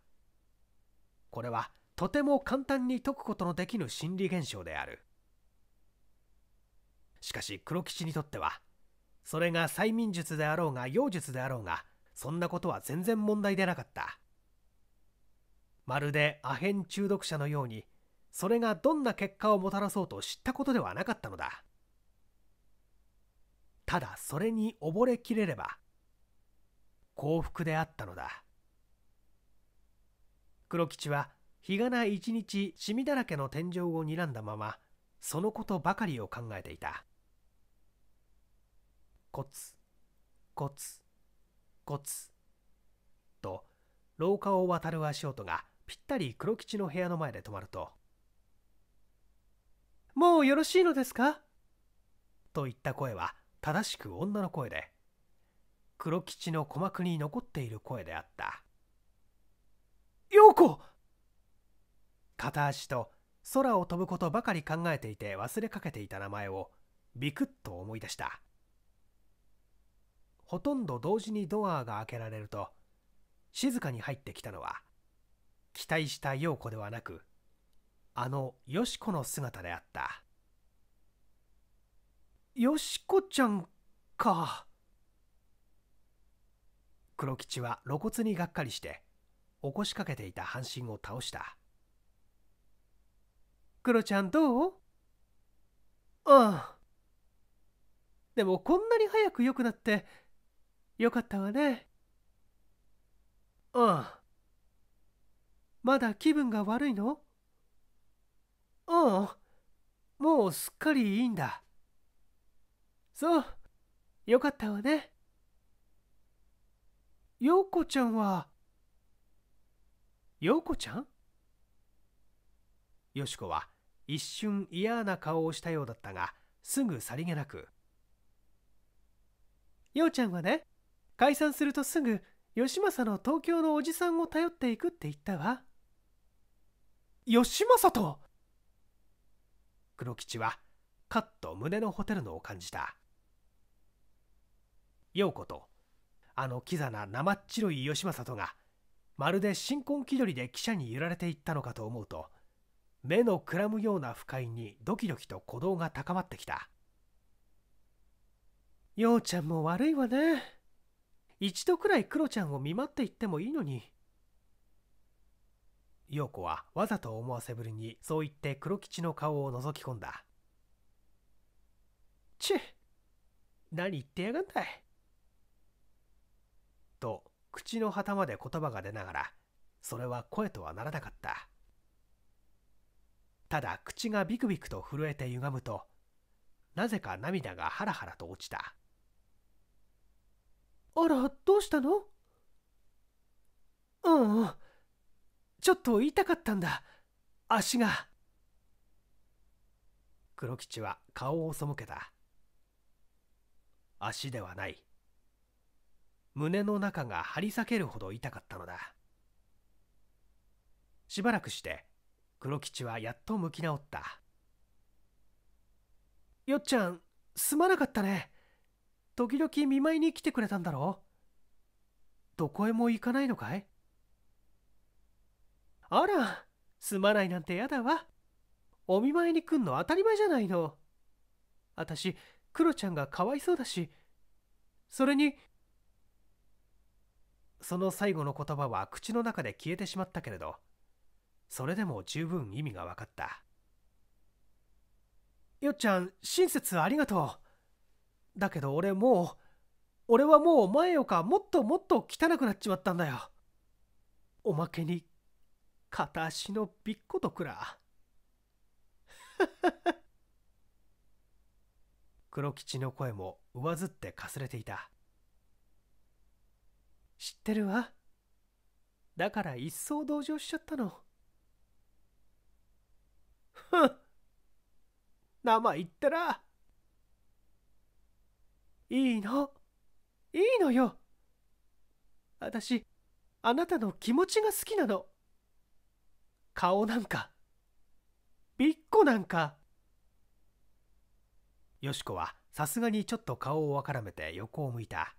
これはとても簡単に解くことのできぬ心理現象であるしかし黒吉にとってはそれが催眠術であろうが妖術であろうがそんなことは全然問題でなかったまるでアヘン中毒者のようにそれがどんな結果をもたらそうと知ったことではなかったのだただそれに溺れきれれば幸福であったのだ黒吉は日がな一日シミだらけの天井を睨んだままそのことばかりを考えていたコツコツコツと廊下を渡る足音がぴったり黒吉の部屋の前で止まると「もうよろしいのですか?」といった声は正しく女の声で黒吉の鼓膜に残っている声であった。陽子片足と空を飛ぶことばかり考えていて忘れかけていた名前をビクッと思い出したほとんど同時にドアが開けられると静かに入ってきたのは期待した陽子ではなくあのよしこの姿であったよしこちゃんか黒吉は露骨にがっかりして起こしかけていた半身を倒したクロちゃんどうああでもこんなに早く良くなってよかったわねああまだ気分が悪いのああもうすっかりいいんだそうよかったわね陽子ちゃんは陽子ちゃんよしこは一瞬嫌な顔をしたようだったがすぐさりげなく「陽ちゃんはね解散するとすぐ義政の東京のおじさんを頼っていくって言ったわ」義政と黒吉はカッと胸のほてるのを感じた陽子とあのキザな生っちろい義政とがまるで新婚気取りで汽車に揺られていったのかと思うと目のくらむような不快にドキドキと鼓動が高まってきた陽ちゃんも悪いわね一度くらいクロちゃんを見舞っていってもいいのに陽子はわざと思わせぶりにそう言って黒吉の顔を覗き込んだチッ何言ってやがんだいと口の旗まで言葉が出ながら、それは声とはならなかった。ただ口がビクビクと震えて歪むと、なぜか涙がハラハラと落ちた。あら、どうしたのうん、ちょっと痛かったんだ。足が。黒吉は顔を背けた。足ではない。胸の中が張り裂けるほど痛かったのだしばらくして黒吉はやっと向き直ったよっちゃんすまなかったね時々見舞いに来てくれたんだろどこへも行かないのかいあらすまないなんてやだわお見舞いに来んの当たり前じゃないのあたしクロちゃんがかわいそうだしそれにその最後の言葉は口の中で消えてしまったけれどそれでも十分意味が分かったよっちゃん親切ありがとうだけど俺もう俺はもう前よかもっともっと汚くなっちまったんだよおまけに片足のびっことくら 黒吉の声も上ずってかすれていた知ってるわだから一層同情しちゃったのふん生言ったらいいのいいのよ私あなたの気持ちが好きなの顔なんかびっこなんかよしこはさすがにちょっと顔をわからめて横を向いた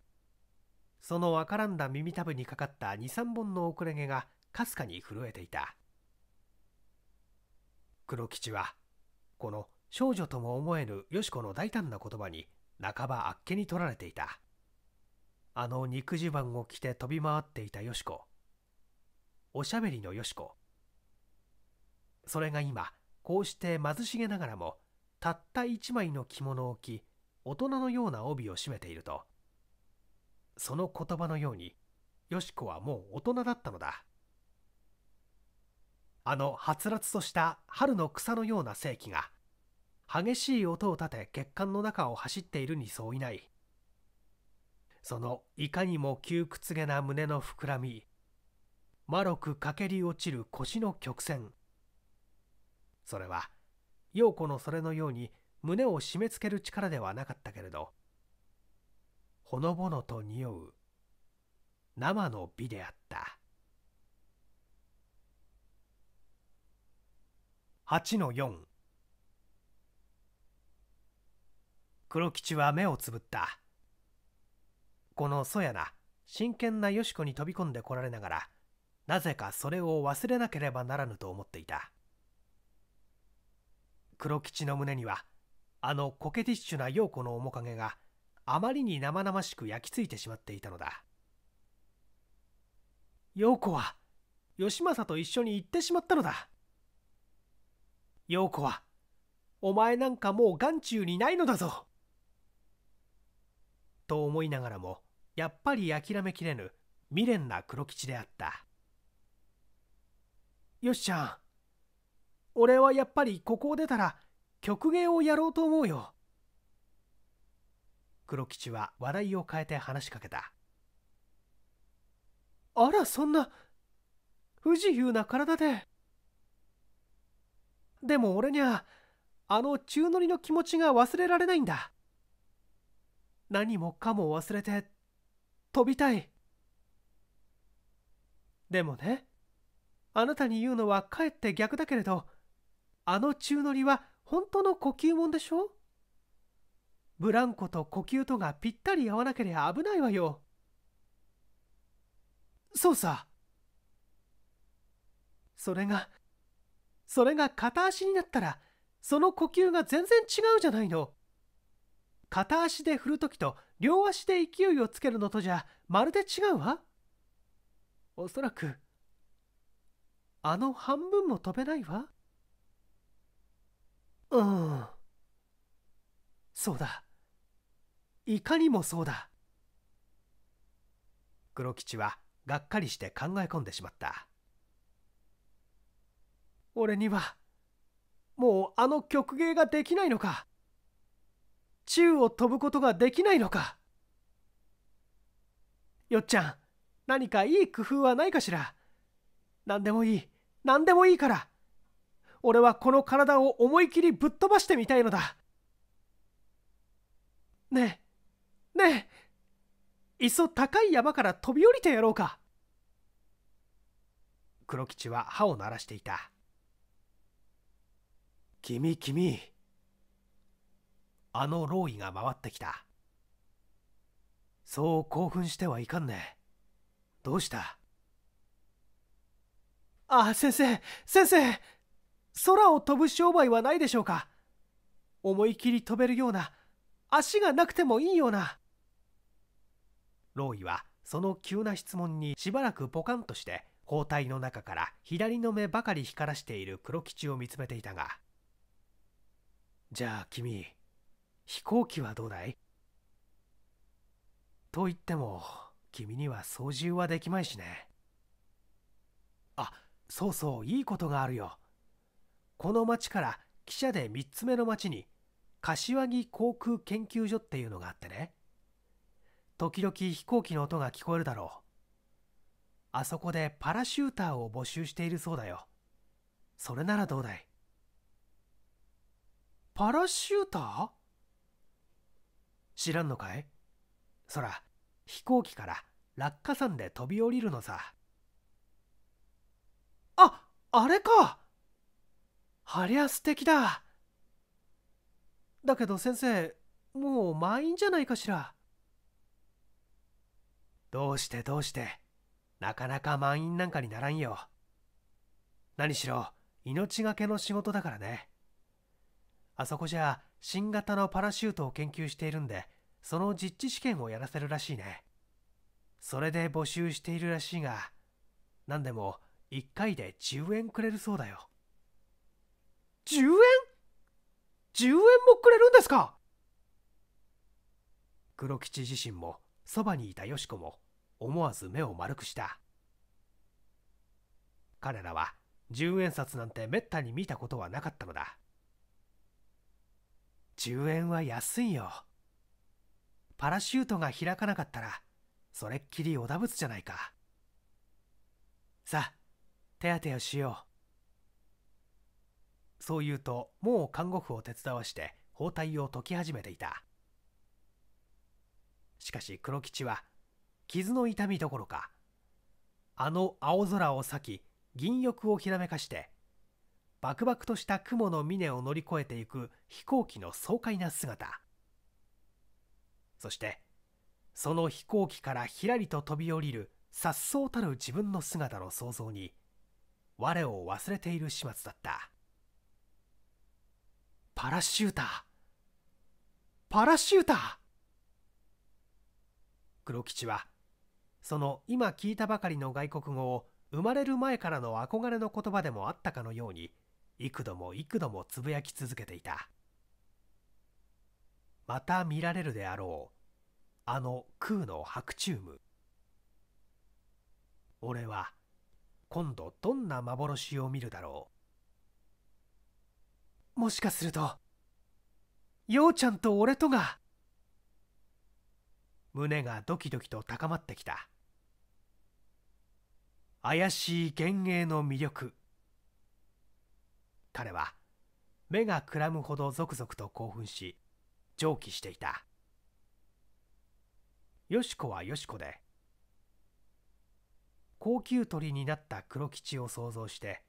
そのわからんだ耳たぶにかかった23本の遅れ毛がかすかに震えていた黒吉はこの少女とも思えぬよしこの大胆な言葉に半ばあっけに取られていたあの肉襦袢を着て飛び回っていたよしこおしゃべりのよしこそれが今こうして貧しげながらもたった一枚の着物を着大人のような帯を締めているとその言葉のようによしこはもう大人だったのだあのはつらつとした春の草のような世紀が激しい音を立て血管の中を走っているにそういないそのいかにも窮屈げな胸の膨らみまろく駆けり落ちる腰の曲線それは陽子のそれのように胸を締め付ける力ではなかったけれどほのぼのと匂う生の美であった8の4黒吉は目をつぶったこのそやな真剣なよしこに飛び込んでこられながらなぜかそれを忘れなければならぬと思っていた黒吉の胸にはあのコケティッシュな陽子の面影があまりに生々しく焼き付いてしまっていたのだ陽子は義政と一緒に行ってしまったのだ陽子はお前なんかもう眼中にないのだぞと思いながらもやっぱり諦めきれぬ未練な黒吉であったよしちゃん俺はやっぱりここを出たら曲芸をやろうと思うよ黒吉は笑いを変えて話しかけたあらそんな不自由な体ででも俺にゃあの宙乗りの気持ちが忘れられないんだ何もかも忘れて飛びたいでもねあなたに言うのはかえって逆だけれどあの宙乗りは本当の呼吸もんでしょブランコと呼吸とがぴったり合わなけりゃ危ないわよ。そうさ。それが、それが片足になったら、その呼吸が全然違うじゃないの。片足で振るときと両足で勢いをつけるのとじゃまるで違うわ。おそらく、あの半分も飛べないわ。うん。そうだ。いかにもそうだ黒吉はがっかりして考え込んでしまった俺にはもうあの曲芸ができないのか宙を飛ぶことができないのかよっちゃん何かいい工夫はないかしら何でもいい何でもいいから俺はこの体を思い切りぶっ飛ばしてみたいのだねえねえいっそ高い山から飛び降りてやろうか黒吉は歯を鳴らしていた君君あの老医が回ってきたそう興奮してはいかんねどうしたあ先生先生空を飛ぶ商売はないでしょうか思い切り飛べるような足がなくてもいいようなローイはその急な質問にしばらくポカンとして包帯の中から左の目ばかり光らしている黒吉を見つめていたがじゃあ君飛行機はどうだいと言っても君には操縦はできまいしねあそうそういいことがあるよこの町から汽車で3つ目の町に柏木航空研究所っていうのがあってね時々飛行機の音が聞こえるだろう。あそこでパラシューターを募集しているそうだよ。それならどうだいパラシューター知らんのかいそら、飛行機から落下山で飛び降りるのさ。あ、あれかありゃ素敵だ。だけど先生、もう満員じゃないかしら。どうしてどうしてなかなか満員なんかにならんよ何しろ命がけの仕事だからねあそこじゃ新型のパラシュートを研究しているんでその実地試験をやらせるらしいねそれで募集しているらしいが何でも1回で10円くれるそうだよ10円 ?10 円もくれるんですか黒吉自身もそばにいたよしこも思わず目を丸くした彼らは10円札なんてめったに見たことはなかったのだ10円は安いよパラシュートが開かなかったらそれっきりおだぶつじゃないかさあ手当てをしようそう言うともう看護婦を手伝わして包帯を解き始めていたしかし黒吉は傷の痛みどころかあの青空を裂き銀翼をひらめかしてバクバクとした雲の峰を乗り越えていく飛行機の爽快な姿そしてその飛行機からひらりと飛び降りる颯爽たる自分の姿の想像に我を忘れている始末だったパラシューターパラシューター黒吉はその今聞いたばかりの外国語を生まれる前からの憧れの言葉でもあったかのように幾度も幾度もつぶやき続けていたまた見られるであろうあの空の白チューム俺は今度どんな幻を見るだろうもしかすると陽ちゃんと俺とが胸がドキドキと高まってきた怪しい幻影の魅力彼は目がくらむほどゾクゾクと興奮し蒸気していたよしこはよしこで高級鳥になった黒吉を想像して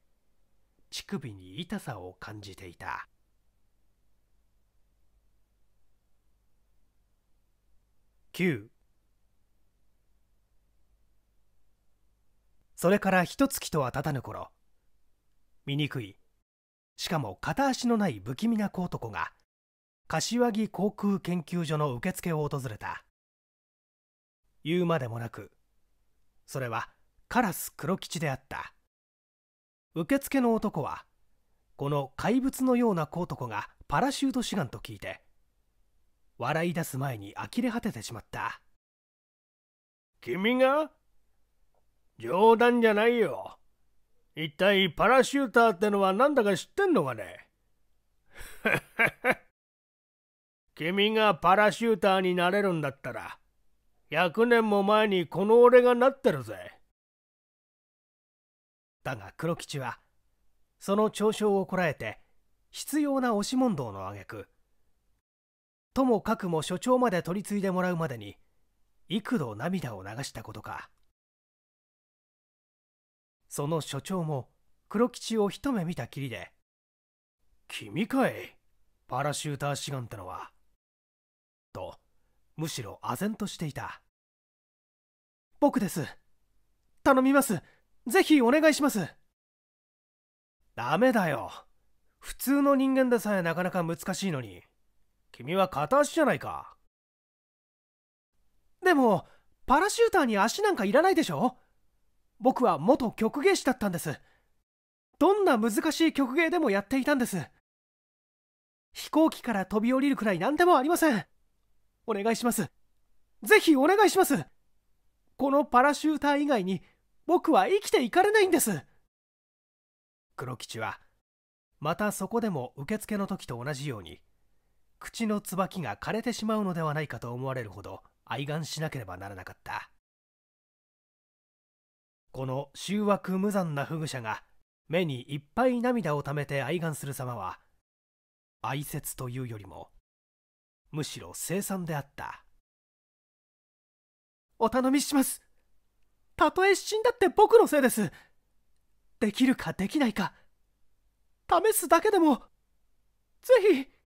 乳首に痛さを感じていた。9それから一月とはたたぬ頃醜いしかも片足のない不気味な小男が柏木航空研究所の受付を訪れた言うまでもなくそれはカラス黒吉であった受付の男はこの怪物のような小男がパラシュート志願と聞いて笑い出す前に呆れ果ててしまった君が冗談じゃないよ一体パラシューターってのはなんだか知ってんのかね 君がパラシューターになれるんだったら100年も前にこの俺がなってるぜだが黒吉はその嘲笑をこらえて必要な押し問答の挙句ともかくも所長まで取り次いでもらうまでに幾度涙を流したことかその所長も黒吉を一目見たきりで「君かいパラシューター志願ってのは」とむしろ唖然としていた僕です頼みますぜひお願いしますダメだよ普通の人間でさえなかなか難しいのに君は片足じゃないか。でも、パラシューターに足なんかいらないでしょ僕は元曲芸師だったんです。どんな難しい曲芸でもやっていたんです。飛行機から飛び降りるくらい何でもありません。お願いします。ぜひお願いします。このパラシューター以外に僕は生きていかれないんです。黒吉は、またそこでも受付の時と同じように、口の椿が枯れてしまうのではないかと思われるほど愛願しなければならなかったこの醜悪無残なフグ者が目にいっぱい涙をためて愛願する様は哀説というよりもむしろ凄惨であったお頼みしますたとえ死んだって僕のせいですできるかできないか試すだけでもぜひ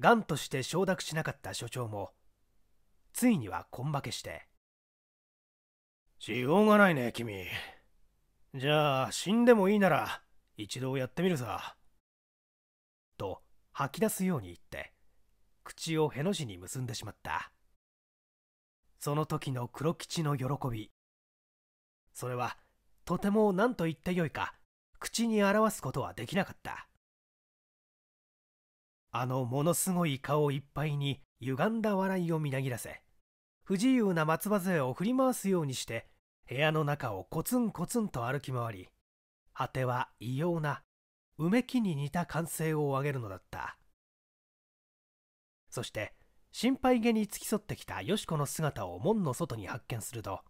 がんとして承諾しなかった所長もついには根負けしてしようがないね君じゃあ死んでもいいなら一度やってみるさと吐き出すように言って口をへの字に結んでしまったその時の黒吉の喜びそれはとても何と言ってよいか口に表すことはできなかったあのものすごい顔いっぱいに歪んだ笑いをみなぎらせ不自由な松葉杖を振り回すようにして部屋の中をコツンコツンと歩き回り果ては異様なうめきに似た歓声を上げるのだったそして心配げに付き添ってきたよしこの姿を門の外に発見すると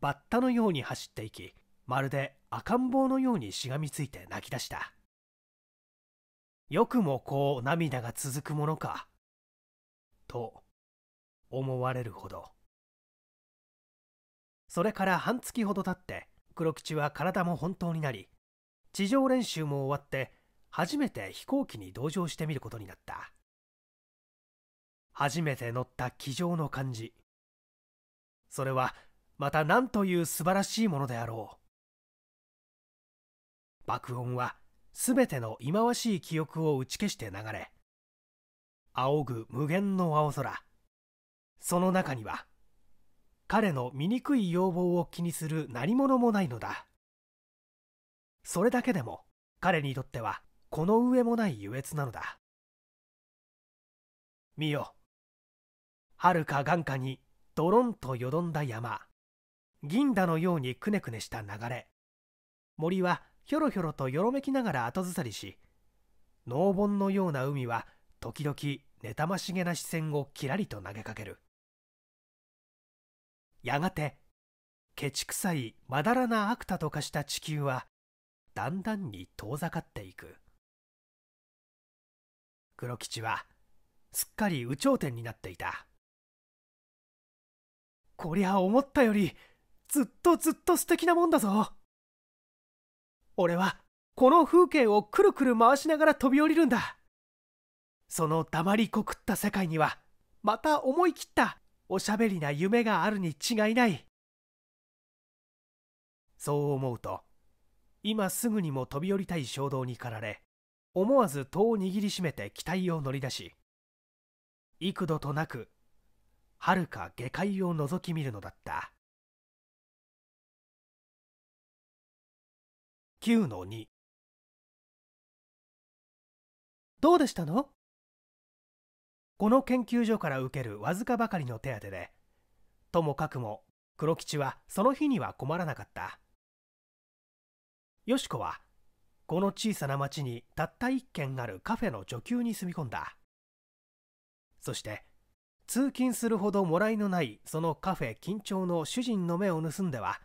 バッタのように走っていきまるで赤ん坊のようにしがみついて泣き出したよくもこう涙が続くものかと思われるほどそれから半月ほど経って黒吉は体も本当になり地上練習も終わって初めて飛行機に同乗してみることになった初めて乗った机上の感じそれはまた何という素晴らしいものであろう爆音はすべての忌まわしい記憶を打ち消して流れ仰ぐ無限の青空その中には彼の醜い要望を気にする何者もないのだそれだけでも彼にとってはこの上もない愉越なのだ見よはるか眼下にドロンとよどんだ山銀河のようにくねくねした流れ森はひょろひょろとよろめきながら後ずさりし農盆のような海は時々妬ましげな視線をきらりと投げかけるやがてケチくさいまだらな悪太と化した地球はだんだんに遠ざかっていく黒吉はすっかり有頂天になっていたこりゃ思ったよりずっとずっと素敵なもんだぞ俺はこの風景をくるくる回しながら飛び降りるんだその黙りこくった世界にはまた思い切ったおしゃべりな夢があるに違いないそう思うと今すぐにも飛び降りたい衝動に駆られ思わず戸を握りしめて機体を乗り出し幾度となくはるか下界を覗き見るのだった9の2どうでしたのこの研究所から受けるわずかばかりの手当でともかくも黒吉はその日には困らなかったよしこはこの小さな町にたった一軒あるカフェの女給に住み込んだそして通勤するほどもらいのないそのカフェ緊張の主人の目を盗んでは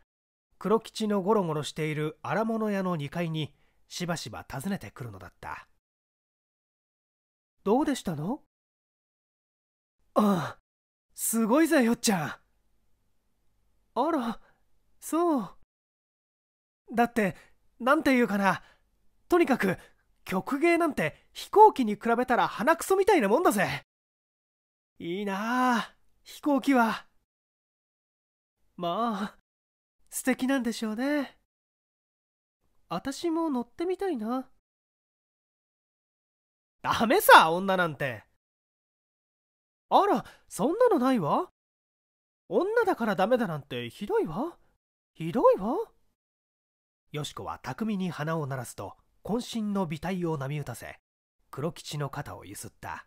黒吉のゴロゴロしている荒物屋の2階にしばしば訪ねてくるのだったどうでしたのああすごいぜよっちゃんあらそうだってなんていうかなとにかく曲芸なんて飛行機に比べたら鼻くそみたいなもんだぜいいなあ飛行機はまあ素敵なんでしょうね私も乗ってみたいなダメさ女なんてあらそんなのないわ女だからダメだなんてひどいわひどいわよしこは巧みに鼻を鳴らすと渾身の美体を波打たせ黒吉の肩をゆすった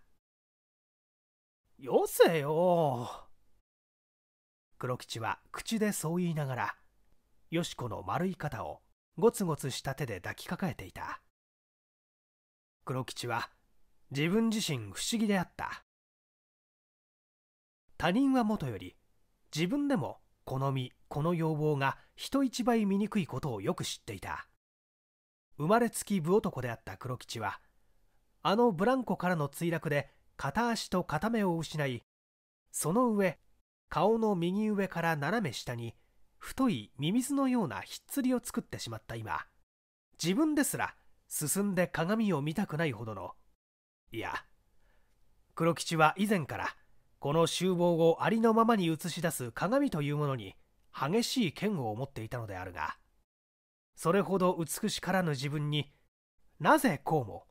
よせよ黒吉は口でそう言いながらよしこの丸い肩をゴツゴツした手で抱きかかえていた黒吉は自分自身不思議であった他人はもとより自分でもこの身この要望が人一倍醜いことをよく知っていた生まれつき武男であった黒吉はあのブランコからの墜落で片足と片目を失いその上顔の右上から斜め下に太いミミズのようなひっつりを作ってしまった今自分ですら進んで鏡を見たくないほどのいや黒吉は以前からこの厨房をありのままに映し出す鏡というものに激しい剣を持っていたのであるがそれほど美しからぬ自分になぜこうも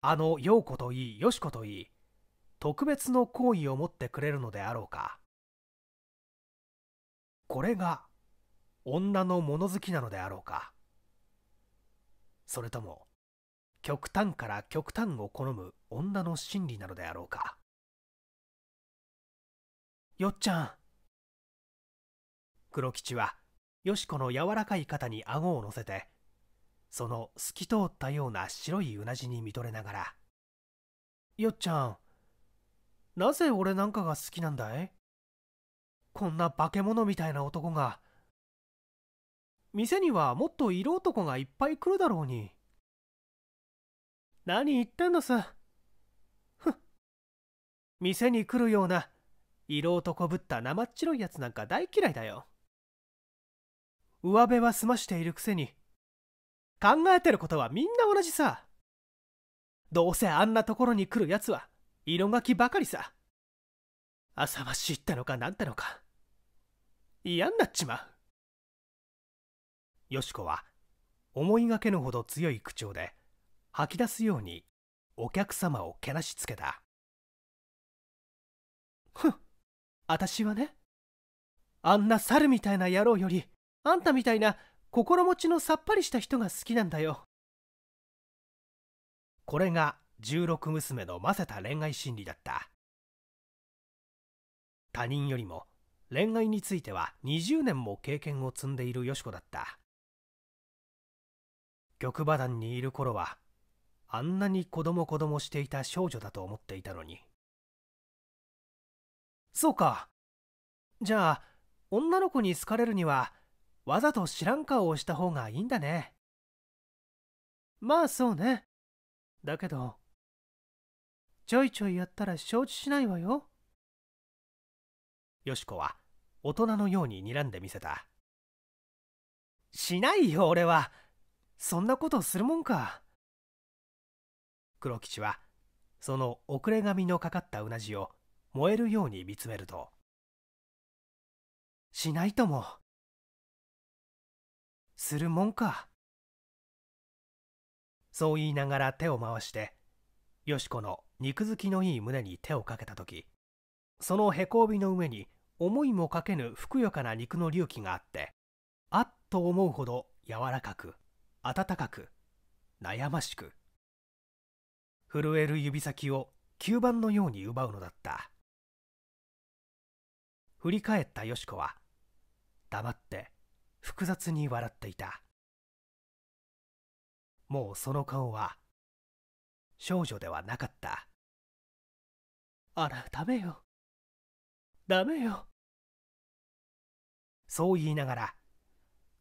あの陽子といいよし子といい特別の好意を持ってくれるのであろうかこれが女の物好きなのであろうかそれとも極端から極端を好む女の心理なのであろうかよっちゃん黒吉はよしこの柔らかい肩に顎を乗せてその透き通ったような白いうなじに見とれながら「よっちゃんなぜ俺なんかが好きなんだいこんな化け物みたいな男が店にはもっと色男がいっぱい来るだろうに。何言ってんのさ。ふっ。店に来るような、色男ぶった生っ白いやつなんか大嫌いだよ。上辺は済ましているくせに、考えてることはみんな同じさ。どうせあんなところに来るやつは、色書きばかりさ。浅ましいったのかなんたのか。嫌になっちまう。よしこは思いがけぬほど強い口調で吐き出すようにお客様をけなしつけたふん私はねあんな猿みたいな野郎よりあんたみたいな心持ちのさっぱりした人が好きなんだよこれが16娘のませた恋愛心理だった他人よりも恋愛については20年も経験を積んでいるよしこだった玉馬団にいる頃はあんなに子供子供していた少女だと思っていたのにそうかじゃあ女の子に好かれるにはわざと知らん顔をした方がいいんだねまあそうねだけどちょいちょいやったら承知しないわよよしこは大人のように睨んでみせたしないよ俺はそんなことするもんか黒吉はその遅れ髪のかかったうなじを燃えるように見つめるとしないともするもんかそう言いながら手を回してよしこの肉付きのいい胸に手をかけた時そのへこびの上に思いもかけぬふくよかな肉の隆起があってあっと思うほど柔らかく暖かく悩ましく震える指先を吸盤のように奪うのだった振り返ったよしこは黙って複雑に笑っていたもうその顔は少女ではなかったあらダメよダメよそう言いながら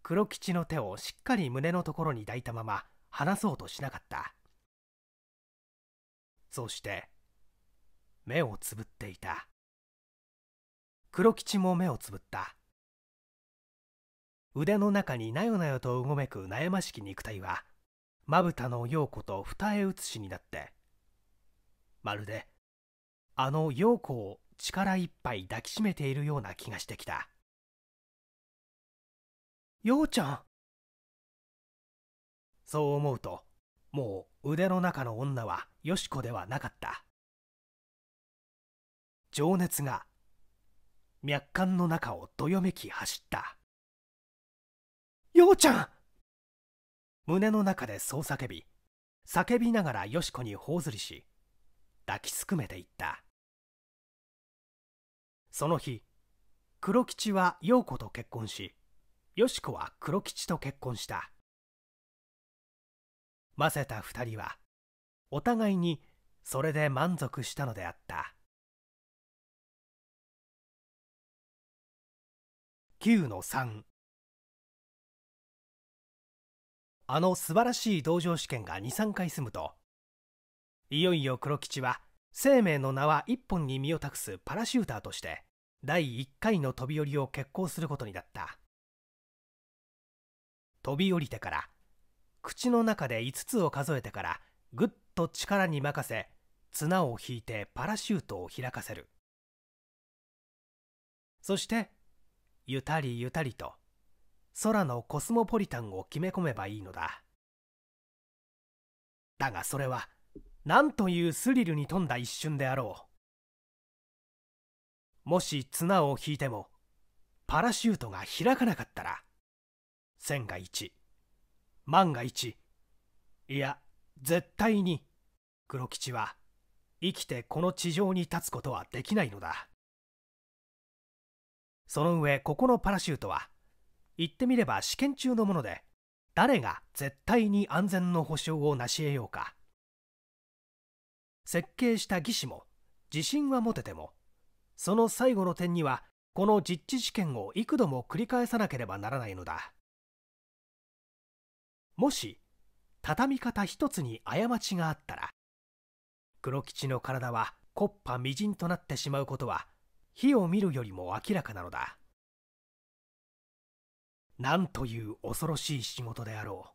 黒吉の手をしっかり胸のところに抱いたまま離そうとしなかったそして目をつぶっていた黒吉も目をつぶった腕の中になよなよとうごめく悩ましき肉体はまぶたの陽子と二重写しになってまるであの陽子を力いっぱい抱きしめているような気がしてきた陽ちゃんそう思うともう腕の中の女はよしこではなかった情熱が脈管の中をどよめき走った陽ちゃん胸の中でそう叫び叫びながらよしこに頬ずりし抱きすくめていったその日黒吉は陽子と結婚しよしこは黒吉と結婚した混ぜた2人はお互いにそれで満足したのであった九の三。あの素晴らしい道場試験が23回済むといよいよ黒吉は生命の名は一本に身を託すパラシューターとして第1回の飛び降りを決行することになった飛び降りてから口の中で5つを数えてからぐっと力に任せ綱を引いてパラシュートを開かせるそしてゆたりゆたりと空のコスモポリタンを決め込めばいいのだだがそれは何というスリルに富んだ一瞬であろうもし綱を引いてもパラシュートが開かなかったら千が一万が一いや絶対に黒吉は生きてこの地上に立つことはできないのだその上ここのパラシュートは言ってみれば試験中のもので誰が絶対に安全の保障を成し得ようか設計した技師も自信は持ててもその最後の点にはこの実地試験を幾度も繰り返さなければならないのだもし畳み方一つに過ちがあったら黒吉の体は木っ端みじんとなってしまうことは火を見るよりも明らかなのだなんという恐ろしい仕事であろ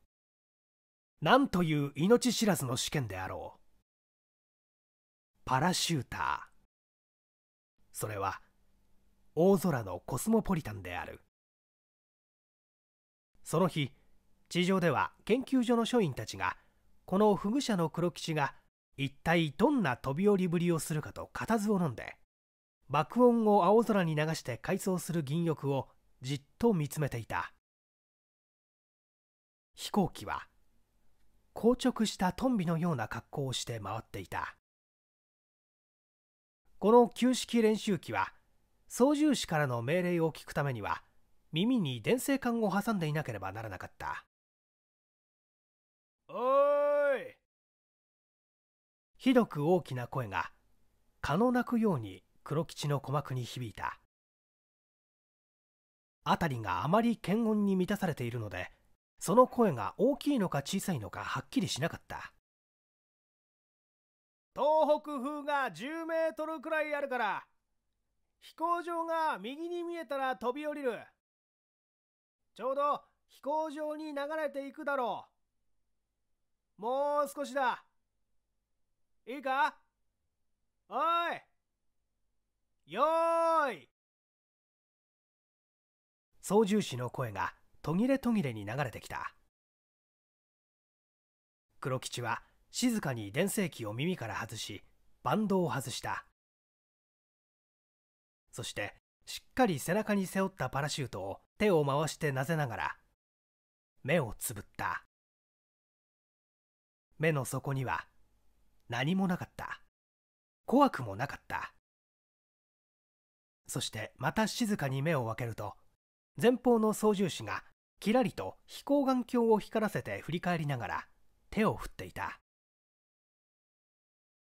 うなんという命知らずの試験であろうパラシューターそれは大空のコスモポリタンであるその日地上では研究所の所員たちがこのフグ社の黒吉が一体どんな飛び降りぶりをするかと固唾を飲んで爆音を青空に流して改装する銀翼をじっと見つめていた飛行機は硬直したトンビのような格好をして回っていたこの旧式練習機は操縦士からの命令を聞くためには耳に電線管を挟んでいなければならなかったおいひどく大きな声が蚊の鳴くように黒吉の鼓膜に響いた辺りがあまり検温に満たされているのでその声が大きいのか小さいのかはっきりしなかった東北風が10メートルくらいあるから飛行場が右に見えたら飛び降りるちょうど飛行場に流れていくだろうもう少しだ。いいかおいよーい操縦士の声が途切れ途切れに流れてきた。黒吉は静かに電声機を耳から外し、バンドを外した。そして、しっかり背中に背負ったパラシュートを手を回してなぜながら、目をつぶった。目の底には何もなかった怖くもなかったそしてまた静かに目を開けると前方の操縦士がきらりと飛行眼鏡を光らせて振り返りながら手を振っていた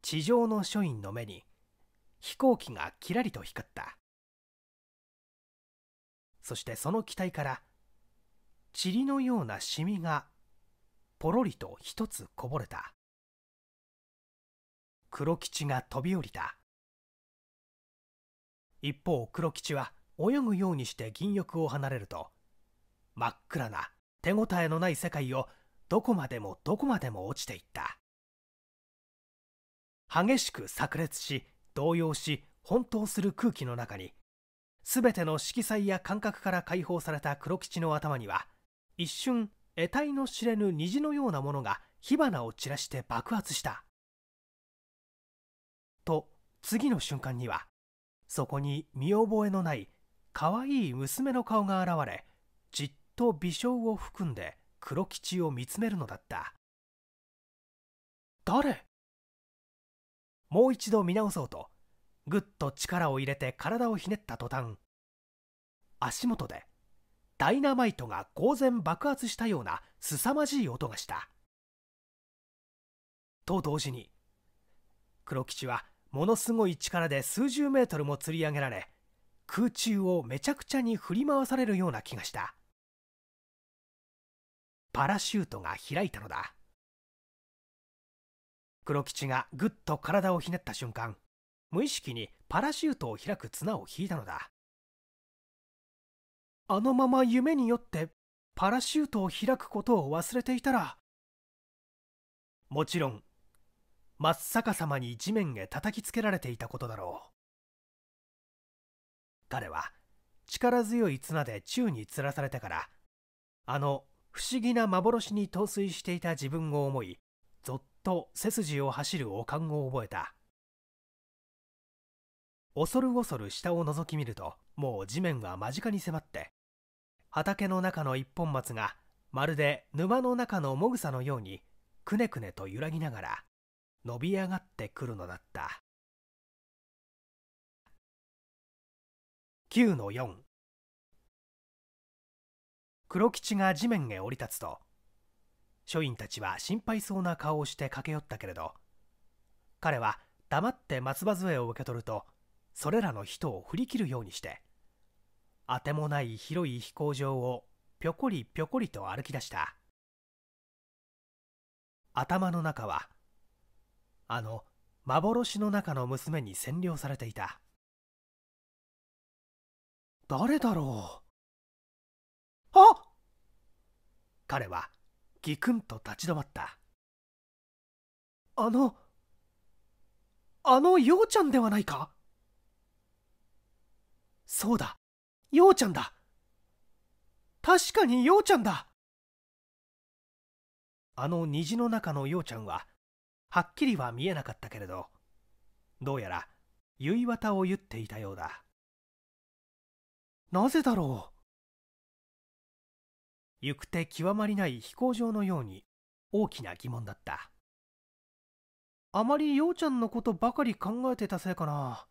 地上の署員の目に飛行機がきらりと光ったそしてその機体から塵のようなシミがポロリと一つこぼれた黒吉が飛び降りた一方黒吉は泳ぐようにして銀翼を離れると真っ暗な手応えのない世界をどこまでもどこまでも落ちていった激しく炸裂し動揺し奔走する空気の中に全ての色彩や感覚から解放された黒吉の頭には一瞬得体の知れぬ虹のようなものが火花を散らして爆発したと次の瞬間にはそこに見覚えのないかわいい娘の顔が現れじっと微笑を含んで黒吉を見つめるのだった誰もう一度見直そうとぐっと力を入れて体をひねった途端足元でダイナマイトが公然爆発したような凄まじい音がしたと同時に黒吉はものすごい力で数十メートルも釣り上げられ空中をめちゃくちゃに振り回されるような気がしたパラシュートが開いたのだ黒吉がぐっと体をひねった瞬間無意識にパラシュートを開く綱を引いたのだあのまま夢によってパラシュートを開くことを忘れていたらもちろん真っ逆さまに地面へ叩きつけられていたことだろう彼は力強い綱で宙につらされてからあの不思議な幻に陶酔していた自分を思いぞっと背筋を走る悪感を覚えた恐る恐る下を覗き見るともう地面は間近に迫って畑の中の一本松がまるで沼の中のもぐさのようにくねくねと揺らぎながら伸び上がってくるのだった9の4黒吉が地面へ降り立つと署員たちは心配そうな顔をして駆け寄ったけれど彼は黙って松葉杖を受け取るとそれらの人を振り切るようにしてあてもない広い飛行場をぴょこりぴょこりと歩き出した頭の中はあの幻の中の娘に占領されていた誰だろうあ彼はギクンと立ち止まったあのあの陽ちゃんではないかそうだようちゃんだ確かにようちゃんだあの虹の中のようちゃんははっきりは見えなかったけれどどうやら結綿を言っていたようだなぜだろう行く手極まりない飛行場のように大きな疑問だったあまりようちゃんのことばかり考えてたせいかな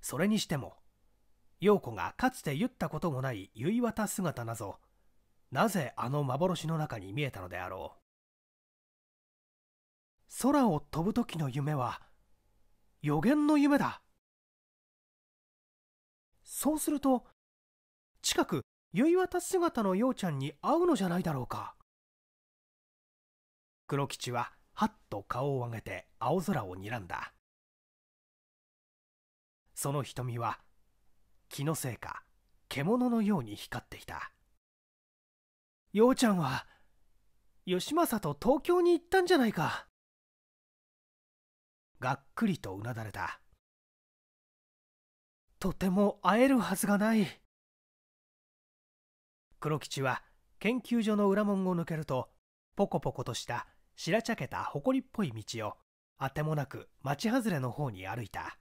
それにしても陽子がかつて言ったこともない結い渡姿なぞなぜあの幻の中に見えたのであろう空を飛ぶ時の夢は予言の夢だそうすると近く結い渡姿の陽ちゃんに会うのじゃないだろうか黒吉ははっと顔を上げて青空を睨んだその瞳は気のせいか獣のように光っていた陽ちゃんは義政と東京に行ったんじゃないかがっくりとうなだれたとても会えるはずがない黒吉は研究所の裏門を抜けるとポコポコとした白茶けた埃っぽい道をあてもなく町外れの方に歩いた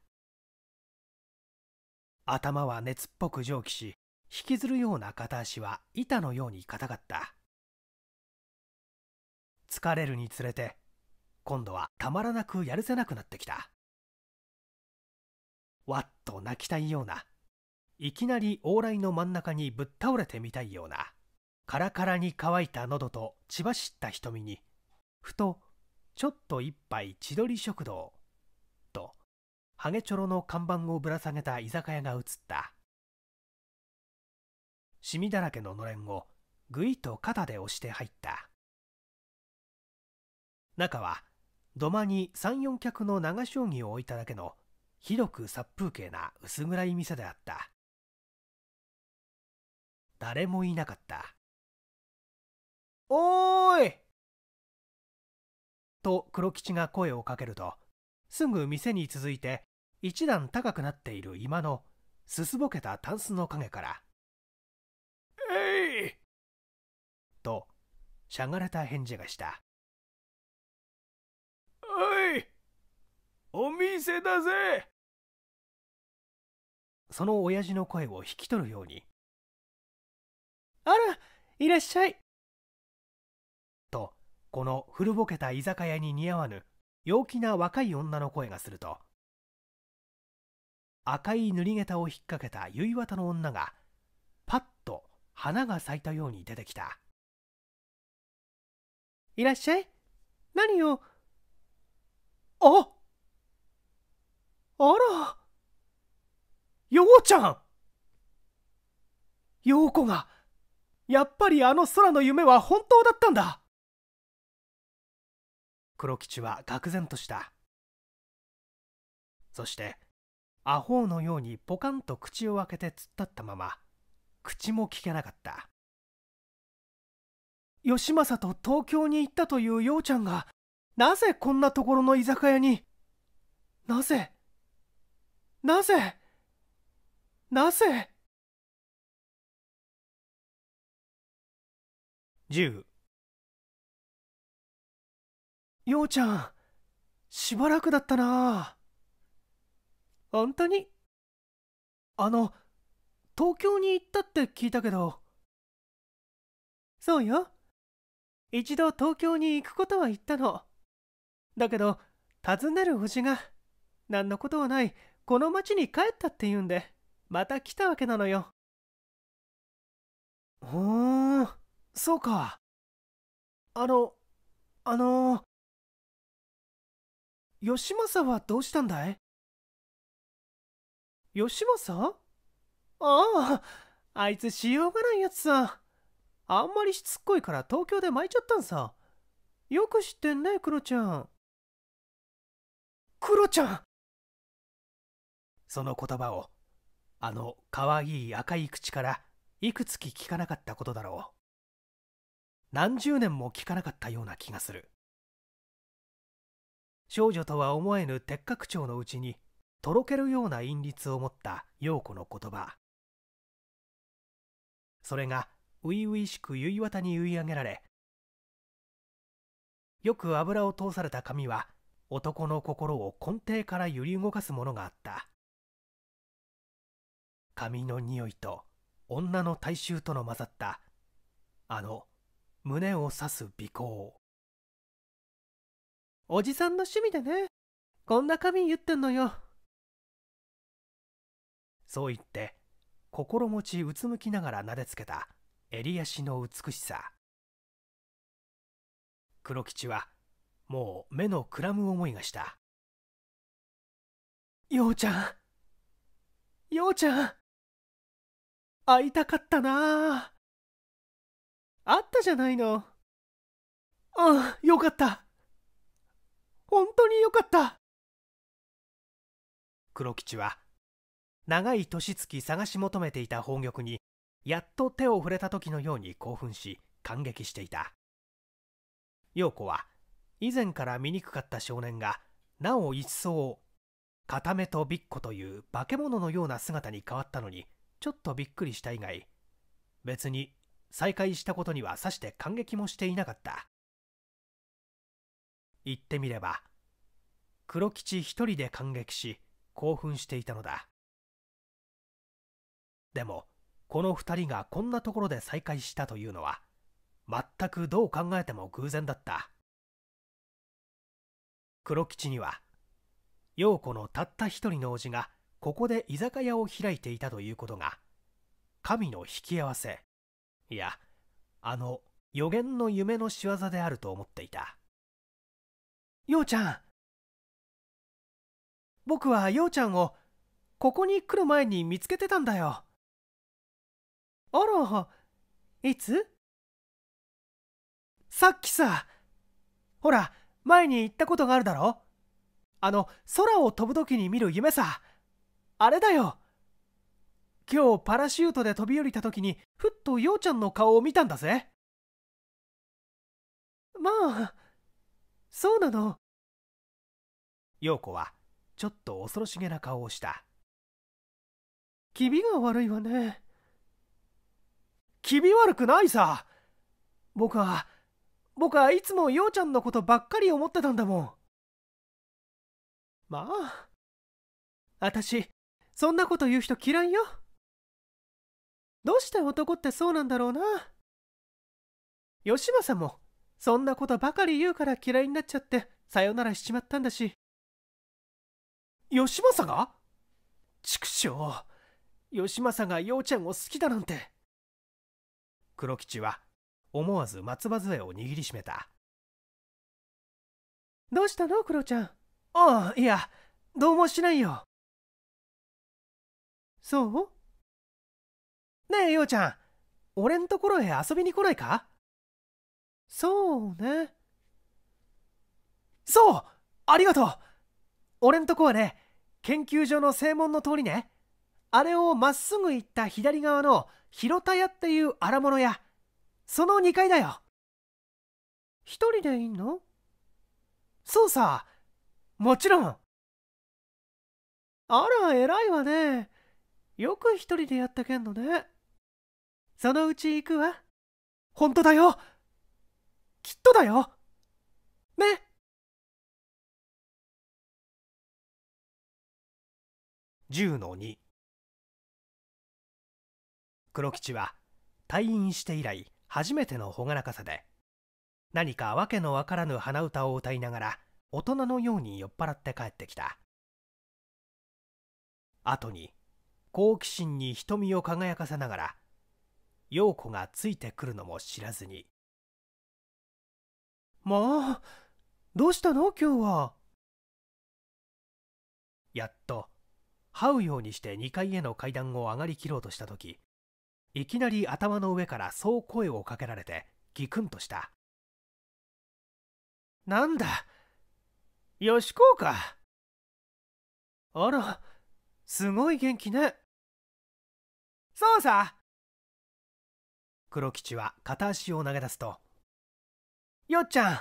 頭は熱っぽく蒸気し引きずるような片足は板のように硬かった疲れるにつれて今度はたまらなくやるせなくなってきたわっと泣きたいようないきなり往来の真ん中にぶっ倒れてみたいようなカラカラに乾いた喉と血走った瞳にふとちょっと一杯千鳥食堂ハゲチョロの看板をぶら下げた居酒屋が映ったシミだらけののれんをぐいと肩で押して入った中は土間に34客の長将棋を置いただけの広く殺風景な薄暗い店であった誰もいなかったおーいと黒吉が声をかけるとすぐ店に続いて一段高くなっている今のすすぼけたタンスの陰から「えい!」としゃがれた返事がした「おいお店だぜ!」その親父の声を引き取るように「あらいらっしゃい!」とこの古ぼけた居酒屋に似合わぬ陽気な若い女の声がすると赤い塗り下を引っ掛けた結綿の女がパッと花が咲いたように出てきたいらっしゃい何をああらようちゃん陽子がやっぱりあの空の夢は本当だったんだ黒吉は愕然としたそしてアホのようにポカンと口を開けて突っ立ったまま口も聞けなかった義政と東京に行ったという陽ちゃんがなぜこんなところの居酒屋になぜなぜなぜ10陽ちゃんしばらくだったなあ。本当にあの東京に行ったって聞いたけどそうよ一度東京に行くことは言ったのだけど訪ねる星が何のことはないこの町に帰ったって言うんでまた来たわけなのよふーそうかあのあのー、義政はどうしたんだい吉本さんああ、あいつしようがないやつさ。あんまりしつっこいから東京で巻いちゃったんさ。よく知ってんね、クロちゃん。クロちゃんその言葉を、あの可愛い赤い口からいくつき聞かなかったことだろう。何十年も聞かなかったような気がする。少女とは思えぬ鉄格調のうちにとろけるような韻律を持った陽子の言葉それが初々しく結綿に言い上げられよく油を通された髪は男の心を根底から揺り動かすものがあった髪の匂いと女の大衆との混ざったあの胸を刺す尾行おじさんの趣味でねこんな髪言ってんのよそう言って心持ちうつむきながらなでつけた襟足の美しさ黒吉はもう目のくらむ思いがした陽ちゃん陽ちゃん会いたかったなあったじゃないのああよかった本当によかった黒吉は長い年月探し求めていた宝玉にやっと手を触れた時のように興奮し感激していた陽子は以前から醜かった少年がなお一層片目とびっこという化け物のような姿に変わったのにちょっとびっくりした以外別に再会したことにはさして感激もしていなかった言ってみれば黒吉一人で感激し興奮していたのだでもこの2人がこんなところで再会したというのは全くどう考えても偶然だった黒吉には陽子のたった一人の叔父がここで居酒屋を開いていたということが神の引き合わせいやあの予言の夢の仕業であると思っていた陽ちゃん僕は陽ちゃんをここに来る前に見つけてたんだよあら、いつさっきさ、ほら、前に言ったことがあるだろあの、空を飛ぶ時に見る夢さ。あれだよ。今日パラシュートで飛び降りた時に、ふっと陽ちゃんの顔を見たんだぜ。まあ、そうなの。陽子は、ちょっと恐ろしげな顔をした。気味が悪いわね。気味悪くないさ僕は僕はいつも陽ちゃんのことばっかり思ってたんだもんまあ私そんなこと言う人嫌いよどうして男ってそうなんだろうな吉政さもそんなことばかり言うから嫌いになっちゃってさよならしちまったんだし吉政が畜生吉政が陽ちゃんを好きだなんて黒吉は思わず松葉杖を握りしめたどうしたの黒ちゃんああいやどうもしないよそうねえようちゃん俺んところへ遊びに来ないかそうねそうありがとう俺んとこはね研究所の正門の通りねあれをまっすぐ行った左側の広田屋っていう荒物屋その2階だよ一人でいいのそうさもちろんあら偉いわねよく一人でやったけんのねそのうち行くわ本当だよきっとだよね10の2黒吉は退院して以来初めての朗らかさで何か訳のわからぬ鼻歌を歌いながら大人のように酔っ払って帰ってきた後に好奇心に瞳を輝かせながら陽子がついてくるのも知らずに「まあどうしたの今日は」やっと這うようにして2階への階段を上がりきろうとした時いきなり頭の上からそう声をかけられてギクンとしたなんだこうかあらすごい元気ねそうさ黒吉は片足を投げ出すと「よっちゃん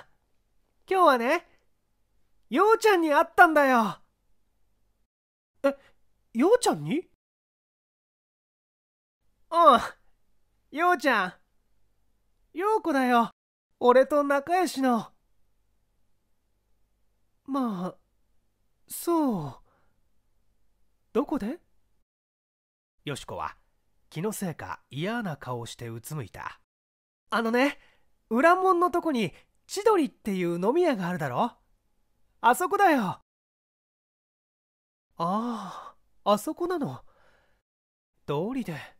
今日はねようちゃんに会ったんだよ」えようちゃんにうんようちゃんようこだよ俺と仲良しのまあそうどこでよしこは気のせいか嫌な顔してうつむいたあのね裏門のとこに千鳥っていう飲み屋があるだろあそこだよあああそこなのうりで。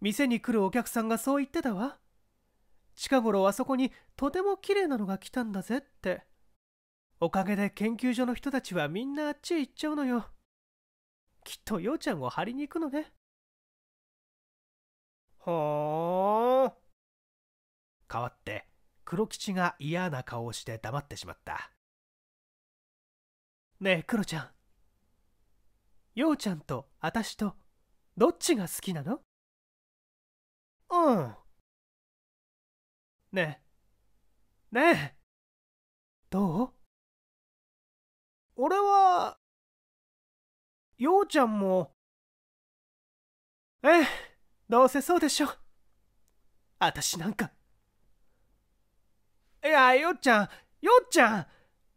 店に来るお客さんがそう言ってたわ近頃あそこにとても綺麗なのが来たんだぜっておかげで研究所の人たちはみんなあっちへ行っちゃうのよきっと陽ちゃんを張りに行くのねほん代わって黒吉が嫌な顔をして黙ってしまったねえ黒ちゃん陽ちゃんとあたしとどっちが好きなのうん。ねえ。ねえ。どう俺は、ようちゃんも、ええ、どうせそうでしょ。あたしなんか。いや、ようちゃん、ようちゃん、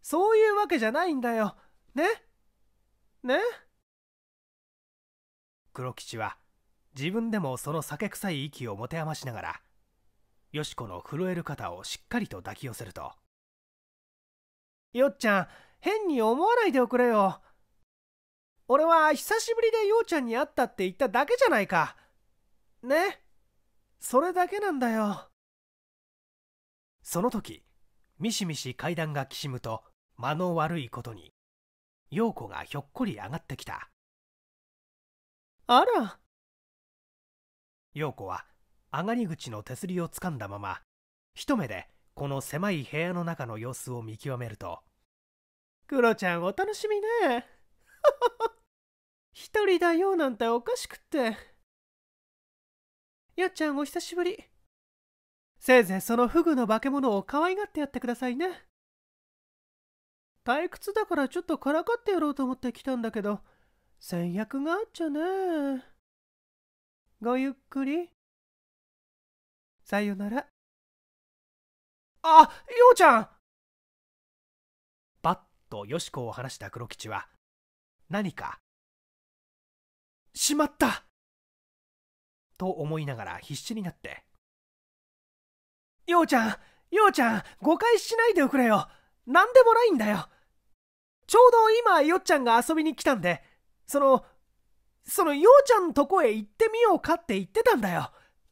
そういうわけじゃないんだよ。ねね黒吉は自分でもその酒臭い息を持て余しながらよしこの震える肩をしっかりと抱き寄せると「よっちゃん変に思わないでおくれよ俺は久しぶりでようちゃんに会ったって言っただけじゃないかねそれだけなんだよその時ミシミシ階段がきしむと間の悪いことに陽子がひょっこり上がってきたあら陽子は上がり口の手すりをつかんだまま一目でこの狭い部屋の中の様子を見極めると「クロちゃんお楽しみね 一人だよなんておかしくってやっちゃんお久しぶりせいぜいそのフグの化け物を可愛がってやってくださいね退屈だからちょっとからかってやろうと思って来たんだけど先約があっちゃねごゆっくり。さよなら。あ、ようちゃんパッとよしこを話した黒吉は、何か、しまったと思いながら必死になって。ようちゃん、ようちゃん、誤解しないでおくれよ。何でもないんだよ。ちょうど今、よっちゃんが遊びに来たんで、その、そのようちゃんのとこへ行ってみようかって言ってたんだよ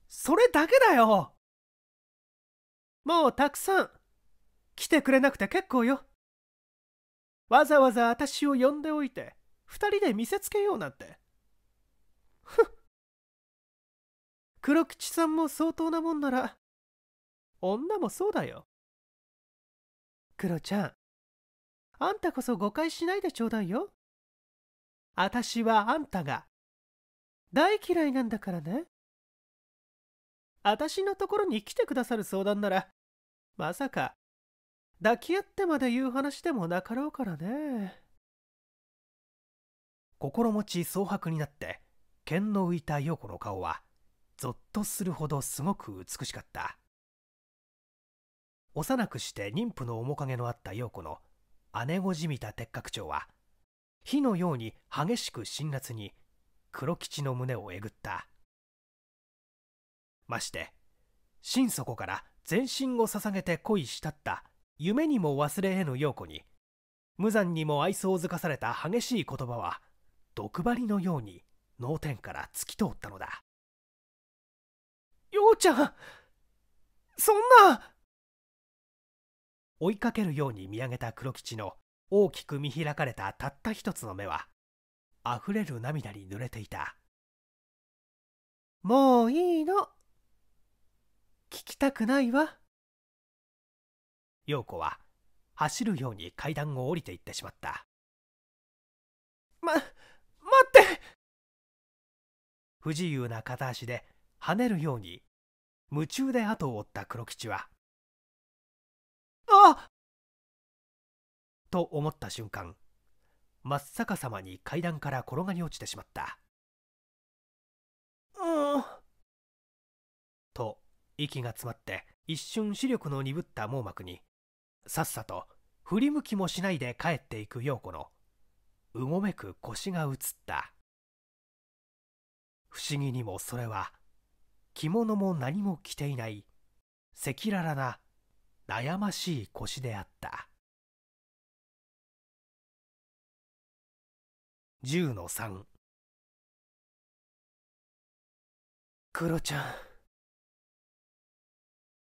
それだけだよもうたくさん来てくれなくて結構よわざわざ私を呼んでおいて二人で見せつけようなんてふっ黒吉さんも相当なもんなら女もそうだよクロちゃんあんたこそ誤解しないでちょうだいよあたしはあんたが大嫌いなんだからね。私のところに来てくださる相談なら、まさか抱き合ってまで言う話でもなかろうからね。心持ち蒼白になって剣の浮いた陽子の顔はぞっとするほどすごく美しかった幼くして妊婦の面影のあった陽子の姉御じみた鉄格調は火のように激しく辛辣に黒吉の胸をえぐったまして心底から全身を捧げて恋したった夢にも忘れえぬ陽子に無残にも愛想づかされた激しい言葉は毒針のように脳天から突き通ったのだ陽ちゃんそんな追いかけるように見上げた黒吉の大きく見開かれたたった一つの目はあふれる涙に濡れていたもういいの聞きたくないわ陽子は走るように階段を降りていってしまったま待って不自由な片足で跳ねるように夢中で後を追った黒吉は「あと思った瞬間真っ逆さまに階段から転がり落ちてしまったうんと息が詰まって一瞬視力の鈍った網膜にさっさと振り向きもしないで帰っていく陽子のうごめく腰が映った不思議にもそれは着物も何も着ていない赤裸々な悩ましい腰であった10の3クロちゃん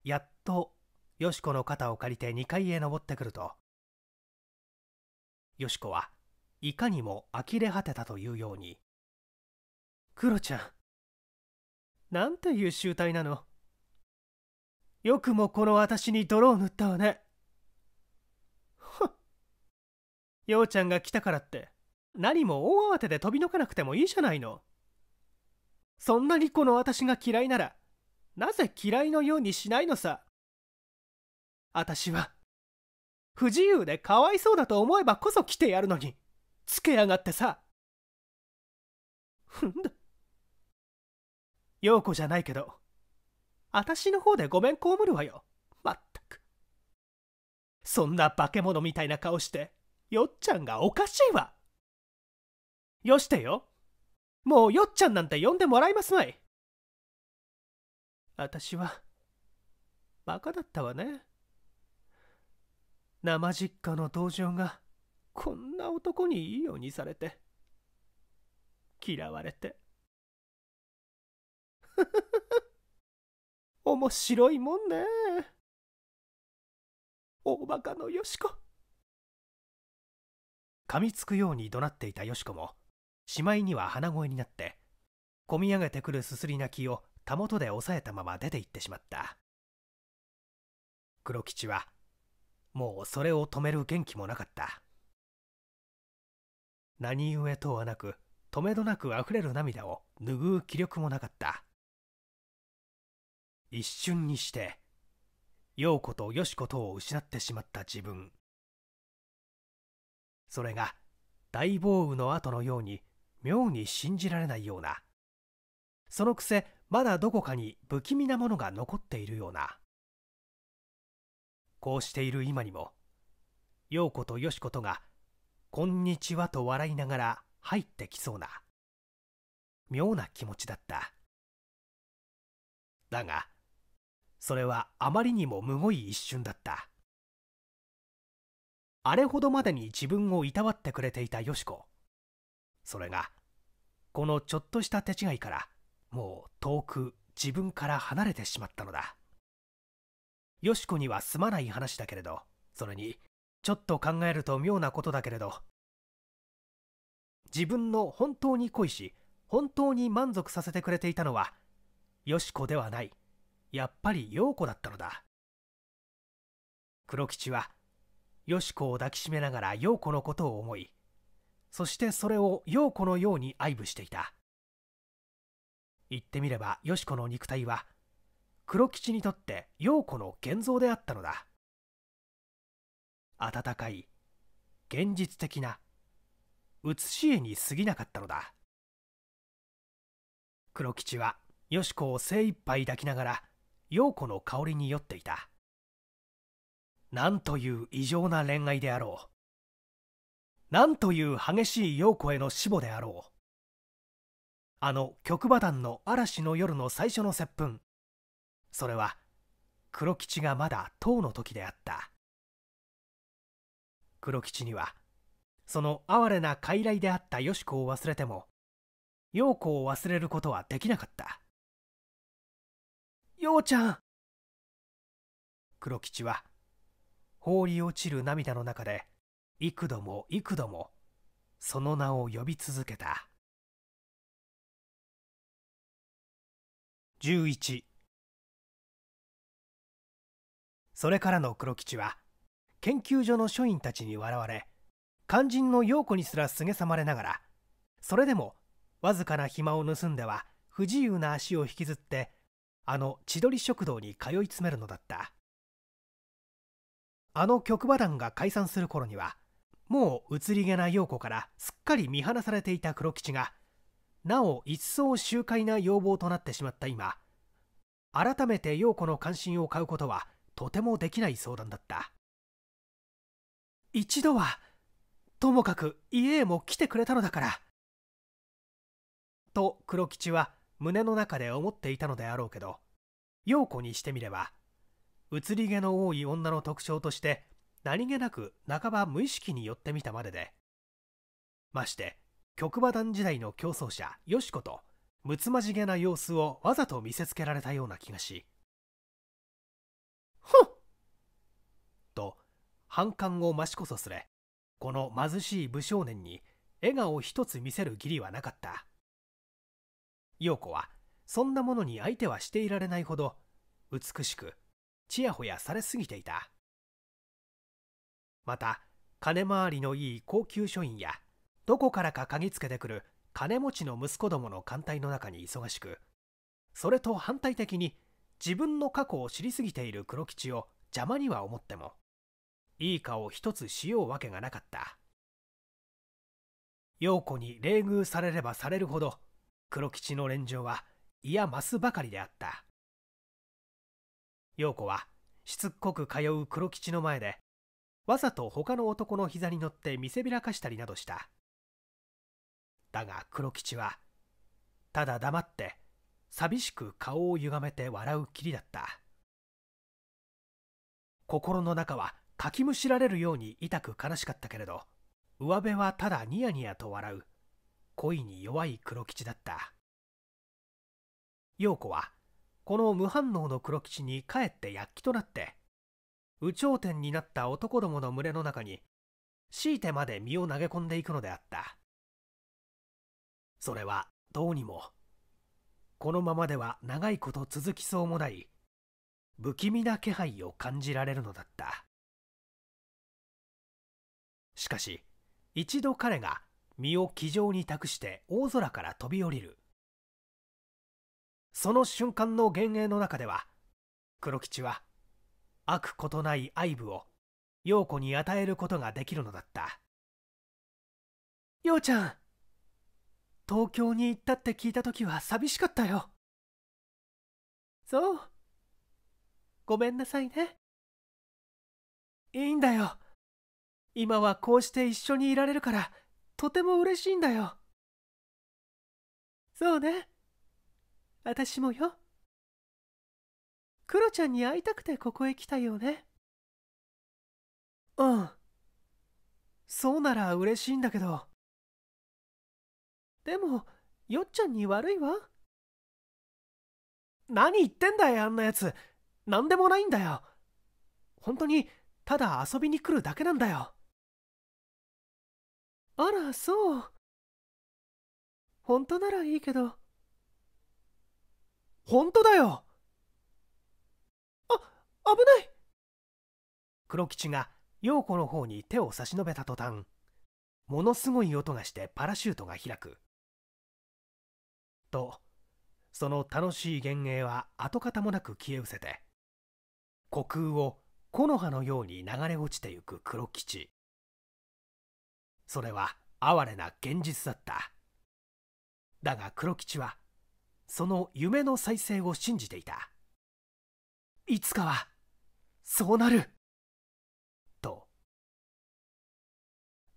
やっとよしこの肩を借りて2階へ登ってくるとよしこはいかにも呆れ果てたというように「クロちゃんなんていう集体なのよくもこの私に泥を塗ったわね」ようちゃんが来たからって何も大慌てで飛び抜かなくてもいいじゃないの。そんなにこの私が嫌いなら、なぜ嫌いのようにしないのさ。私は、不自由でかわいそうだと思えばこそ来てやるのに、つけやがってさ。ふんだ。陽子じゃないけど、私の方でごめんこむるわよ。まったく。そんな化け物みたいな顔して、よっちゃんがおかしいわ。よしてよもうよっちゃんなんて呼んでもらいますまい私はバカだったわね生実家の道場がこんな男にいいようにされて嫌われて 面白いもんね大バカのよしこ噛みつくように怒鳴っていたよしこもしまいには鼻声になって込み上げてくるすすり泣きをたもとで抑えたまま出て行ってしまった黒吉はもうそれを止める元気もなかった何故とはなく止めどなくあふれる涙を拭う気力もなかった一瞬にして陽子とよしことを失ってしまった自分それが大暴雨の後のように妙に信じられないようなそのくせまだどこかに不気味なものが残っているようなこうしている今にも陽子とよしことが「こんにちは」と笑いながら入ってきそうな妙な気持ちだっただがそれはあまりにもむごい一瞬だったあれほどまでに自分をいたわってくれていたよしこそれがこのちょっとした手違いからもう遠く自分から離れてしまったのだよしこにはすまない話だけれどそれにちょっと考えると妙なことだけれど自分の本当に恋し本当に満足させてくれていたのはよしこではないやっぱり陽子だったのだ黒吉はよしこを抱きしめながら陽子のことを思いそしてそれを陽子のように愛撫していた言ってみればよし子の肉体は黒吉にとって陽子の現像であったのだ温かい現実的な写し絵に過ぎなかったのだ黒吉はよし子を精一杯抱きながら陽子の香りに酔っていたなんという異常な恋愛であろうなんという激しい陽子への死母であろうあの極馬団の嵐の夜の最初の接吻それは黒吉がまだ唐の時であった黒吉にはその哀れな傀儡であったよし子を忘れても陽子を忘れることはできなかった陽ちゃん黒吉は放り落ちる涙の中で幾度も幾度もその名を呼び続けた11それからの黒吉は研究所の署員たちに笑われ肝心の陽子にすらすげさまれながらそれでもわずかな暇を盗んでは不自由な足を引きずってあの千鳥食堂に通い詰めるのだったあの局馬団が解散する頃にはもう移り気な陽子からすっかり見放されていた黒吉がなお一層周回な要望となってしまった今改めて陽子の関心を買うことはとてもできない相談だった一度はともかく家へも来てくれたのだからと黒吉は胸の中で思っていたのであろうけど陽子にしてみれば移り気の多い女の特徴として何気なく半ば無意識に寄ってみたまででまして曲馬団時代の競争者よしことむつまじげな様子をわざと見せつけられたような気がし「と反感を増しこそすれこの貧しい武少年に笑顔一つ見せる義理はなかった陽子はそんなものに相手はしていられないほど美しくちやほやされすぎていたまた金回りのいい高級書院やどこからか嗅ぎつけてくる金持ちの息子どもの艦隊の中に忙しくそれと反対的に自分の過去を知りすぎている黒吉を邪魔には思ってもいい顔一つしようわけがなかった陽子に冷遇されればされるほど黒吉の連城はいや増すばかりであった陽子はしつっこく通う黒吉の前でわざと他の男の膝に乗って見せびらかしたりなどしただが黒吉はただ黙って寂しく顔をゆがめて笑うきりだった心の中はかきむしられるように痛く悲しかったけれど上辺はただニヤニヤと笑う恋に弱い黒吉だった陽子はこの無反応の黒吉にかえって躍起となって有頂天になった男どもの群れの中に強いてまで身を投げ込んでいくのであったそれはどうにもこのままでは長いこと続きそうもない不気味な気配を感じられるのだったしかし一度彼が身を気丈に託して大空から飛び降りるその瞬間の幻影の中では黒吉は悪ことない愛部を陽子に与えることができるのだった陽ちゃん東京に行ったって聞いた時は寂しかったよそうごめんなさいねいいんだよ今はこうして一緒にいられるからとても嬉しいんだよそうね私もよクロちゃんに会いたくてここへ来たよねうんそうなら嬉しいんだけどでもよっちゃんに悪いわ何言ってんだよあんなやつ何でもないんだよ本当にただ遊びに来るだけなんだよあらそう本当ならいいけど本当だよ危ない黒吉が陽子の方に手を差し伸べた途端ものすごい音がしてパラシュートが開くとその楽しい幻影は跡形もなく消え失せて虚空を木の葉のように流れ落ちてゆく黒吉それは哀れな現実だっただが黒吉はその夢の再生を信じていたいつかはそうなると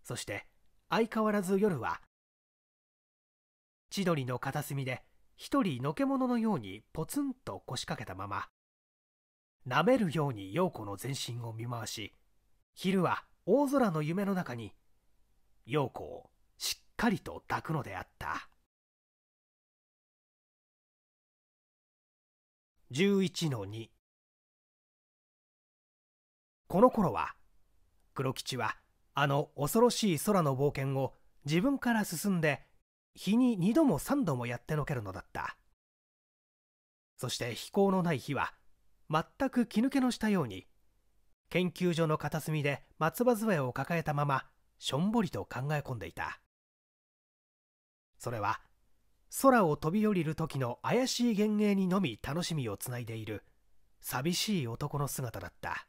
そして相変わらず夜は千鳥の片隅で一人のけものようにポツンと腰掛けたままなめるように陽子の全身を見回し昼は大空の夢の中に陽子をしっかりと抱くのであった11の2この頃は黒吉はあの恐ろしい空の冒険を自分から進んで日に2度も3度もやってのけるのだったそして飛行のない日は全く気抜けのしたように研究所の片隅で松葉杖を抱えたまましょんぼりと考え込んでいたそれは空を飛び降りる時の怪しい幻影にのみ楽しみをつないでいる寂しい男の姿だった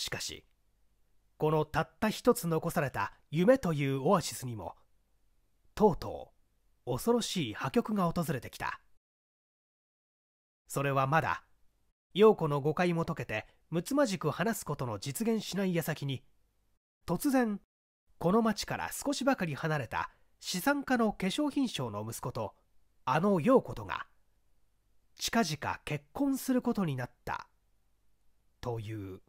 しかしこのたった一つ残された夢というオアシスにもとうとう恐ろしい破局が訪れてきたそれはまだ陽子の誤解も解けてむつまじく話すことの実現しない矢先に突然この町から少しばかり離れた資産家の化粧品商の息子とあの陽子とが近々結婚することになったという。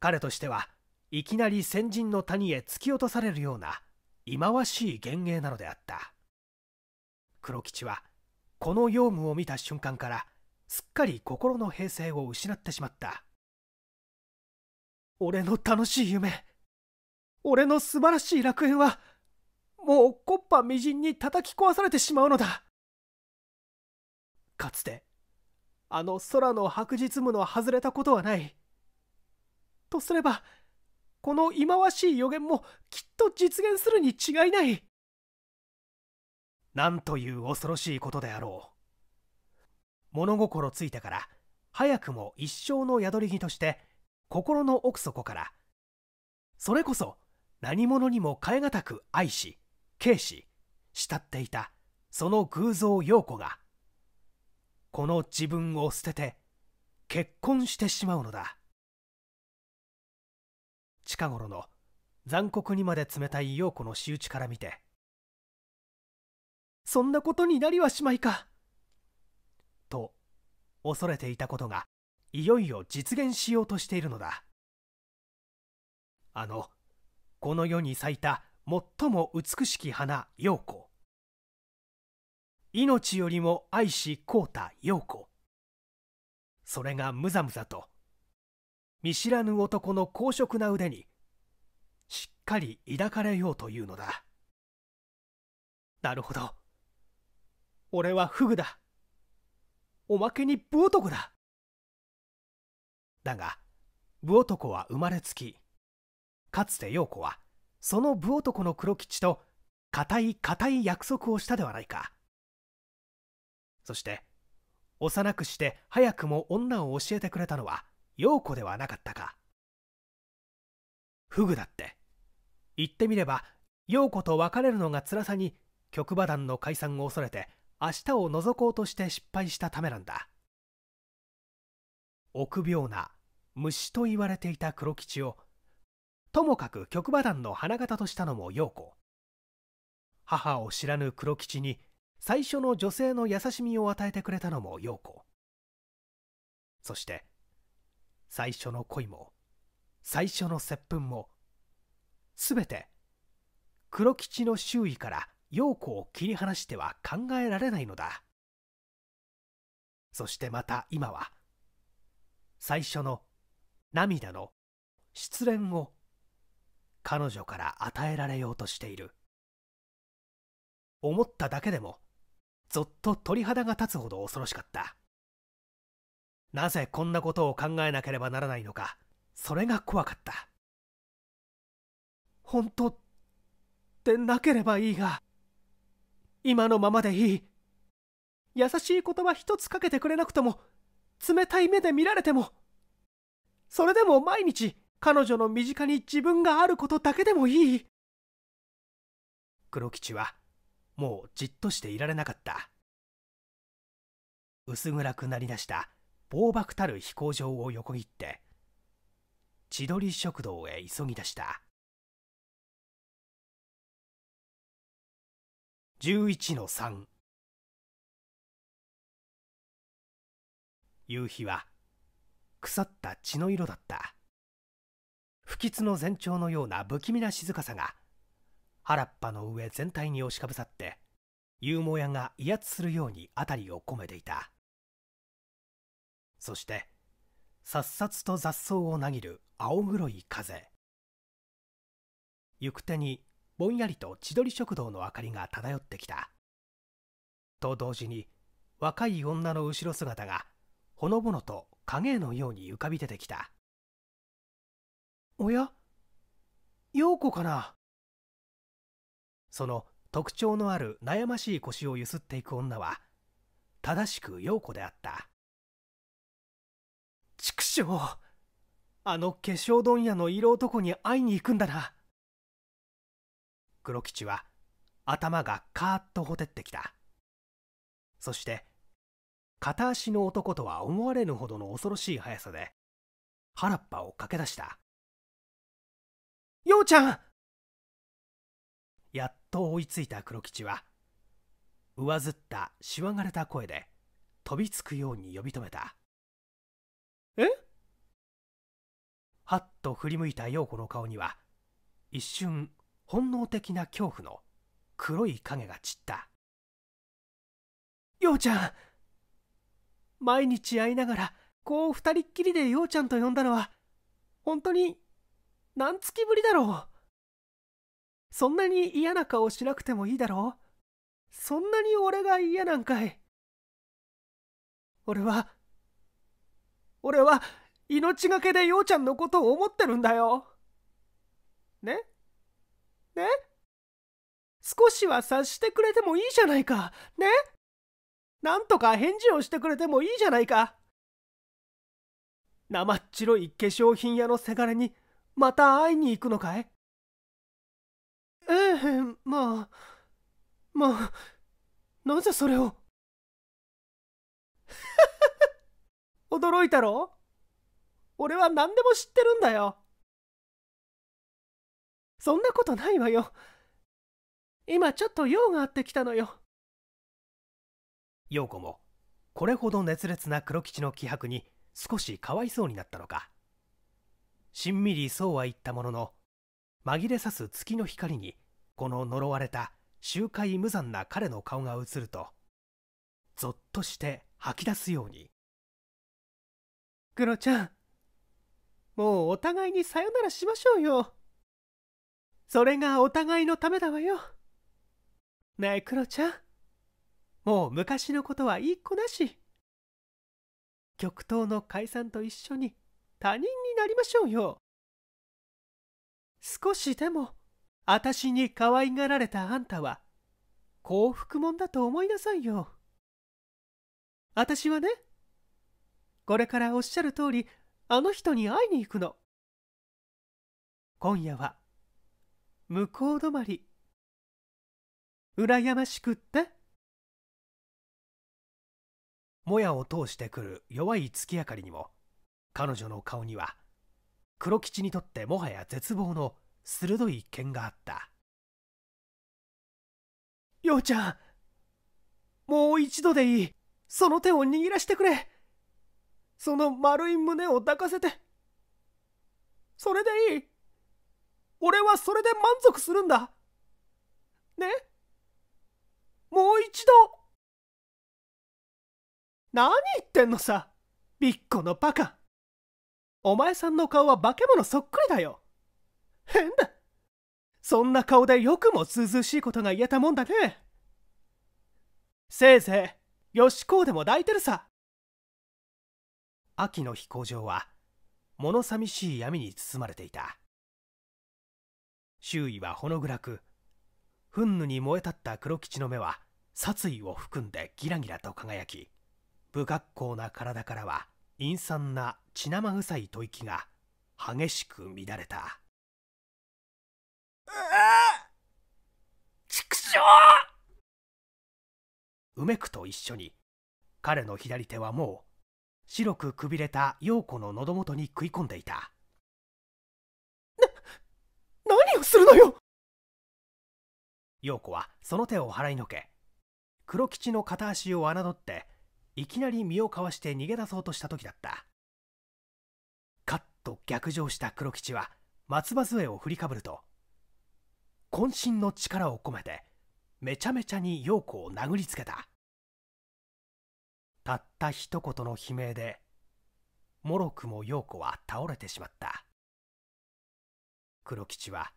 彼としてはいきなり先人の谷へ突き落とされるような忌まわしい幻影なのであった黒吉はこのヨウムを見た瞬間からすっかり心の平静を失ってしまった俺の楽しい夢俺の素晴らしい楽園はもうコッパみじんに叩き壊されてしまうのだかつてあの空の白日夢の外れたことはないとすればこの忌まわしい予言もきっと実現するに違いないなんという恐ろしいことであろう物心ついてから早くも一生の宿り着として心の奥底からそれこそ何者にも代え難く愛し軽視慕っていたその偶像陽子がこの自分を捨てて結婚してしまうのだ近頃の残酷にまで冷たい陽子の仕打ちから見てそんなことになりはしまいかと恐れていたことがいよいよ実現しようとしているのだあのこの世に咲いた最も美しき花陽子命よりも愛し凍うた陽子それがむざむざと見知らぬ男の高職な腕にしっかり抱かれようというのだなるほど俺はフグだおまけに武男だだが武男は生まれつきかつて陽子はその武男の黒吉と固い固い約束をしたではないかそして幼くして早くも女を教えてくれたのは陽子ではなかったかフグだって言ってみれば陽子と別れるのが辛さに局馬団の解散を恐れて明日を覗こうとして失敗したためなんだ臆病な虫と言われていた黒吉をともかく局馬団の花形としたのも陽子母を知らぬ黒吉に最初の女性の優しみを与えてくれたのも陽子そして最初の恋も最初の接吻もすべて黒吉の周囲から陽子を切り離しては考えられないのだそしてまた今は最初の涙の失恋を彼女から与えられようとしている思っただけでもぞっと鳥肌が立つほど恐ろしかったなぜこんなことを考えなければならないのかそれが怖かった本当ってなければいいが今のままでいい優しい言葉一つかけてくれなくても冷たい目で見られてもそれでも毎日彼女の身近に自分があることだけでもいい黒吉はもうじっとしていられなかった薄暗くなりだした暴漠たる飛行場を横切って千鳥食堂へ急ぎ出した11の3夕日は腐った血の色だった不吉の前兆のような不気味な静かさが原っぱの上全体に押しかぶさって夕もやが威圧するように辺りを込めていたそしてさっさつと雑草をなぎる青黒い風行く手にぼんやりと千鳥食堂の明かりが漂ってきたと同時に若い女の後ろ姿がほのぼのと影絵のように浮かび出てきたおや陽子かなその特徴のある悩ましい腰をゆすっていく女は正しく陽子であった畜生あの化粧問屋の色男に会いに行くんだな黒吉は頭がカーッとほてってきたそして片足の男とは思われぬほどの恐ろしい速さで原っぱを駆け出した陽ちゃんやっと追いついた黒吉は上ずったしわがれた声で飛びつくように呼び止めたえはっと振り向いた陽子の顔には一瞬本能的な恐怖の黒い影が散った陽ちゃん毎日会いながらこう二人っきりで陽ちゃんと呼んだのは本当に何月ぶりだろうそんなに嫌な顔しなくてもいいだろうそんなに俺が嫌なんかい俺は俺は命がけで陽ちゃんのことを思ってるんだよ。ねね少しは察してくれてもいいじゃないか。ねなんとか返事をしてくれてもいいじゃないか。生っ白い化粧品屋のせがれにまた会いに行くのかいええ、まあ、まあ、なぜそれを。驚いたろ俺は何でも知ってるんだよ。そんなことないわよ。今ちょっと用があってきたのよ。陽子もこれほど熱烈な黒吉の気迫に少しかわいそうになったのかしんみりそうは言ったものの紛れさす月の光にこの呪われた周回無残な彼の顔が映るとぞっとして吐き出すようにクロちゃん。もうお互いにさよならしましょうよ。それがお互いのためだわよ。ねえ、クロちゃん。もう昔のことはいい子だし。極東の解散と一緒に他人になりましょうよ。少しでも、あたしに可愛がられたあんたは、幸福もんだと思いなさいよ。あたしはね、これからおっしゃる通りあの人に会いに行くの今夜は向こう止まり羨ましくってもやを通してくる弱い月明かりにも彼女の顔には黒吉にとってもはや絶望の鋭い剣があった陽ちゃんもう一度でいいその手を握らしてくれその丸い胸を抱かせて。それでいい。俺はそれで満足するんだ。ねもう一度。何言ってんのさ、ビッコのバカ。お前さんの顔は化け物そっくりだよ。変だ。そんな顔でよくも涼しいことが言えたもんだね。せいぜい、よしこうでも抱いてるさ。秋の飛行場は物寂しい闇に包まれていた周囲はほの暗く憤怒に燃え立った黒吉の目は殺意を含んでギラギラと輝き不格好な体からは陰惨な血生臭い吐息が激しく乱れた畜生うめくと一緒に彼の左手はもう白くくびれた陽子の喉元に食い込んでいたな何をするのよ陽子はその手を払いのけ黒吉の片足を侮っていきなり身をかわして逃げ出そうとした時だったカッと逆上した黒吉は松葉杖を振りかぶると渾身の力を込めてめちゃめちゃに陽子を殴りつけたたった一言の悲鳴でもろくも陽子は倒れてしまった黒吉は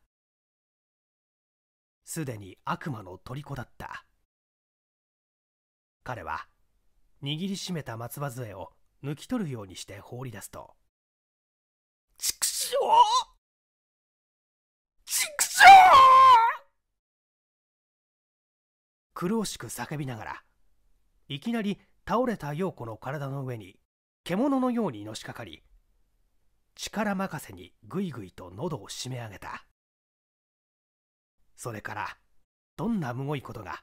すでに悪魔の虜だった彼は握りしめた松葉杖を抜き取るようにして放り出すと「畜生畜生!」苦しく叫びながらいきなり倒れた陽子の体の上に獣のようにのしかかり力任せにぐいぐいと喉を締め上げたそれからどんなむごいことが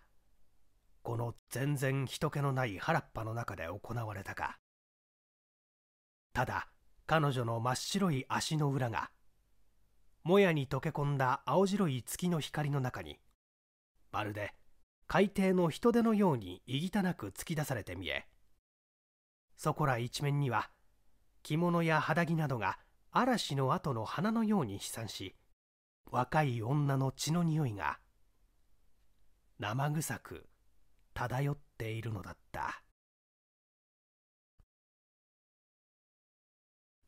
この全然人気のない原っぱの中で行われたかただ彼女の真っ白い足の裏がもやに溶け込んだ青白い月の光の中にまるで海底の人手のようにいぎたなく突き出されて見えそこら一面には着物や肌着などが嵐の後の花のように飛散し若い女の血の匂いが生臭く漂っているのだった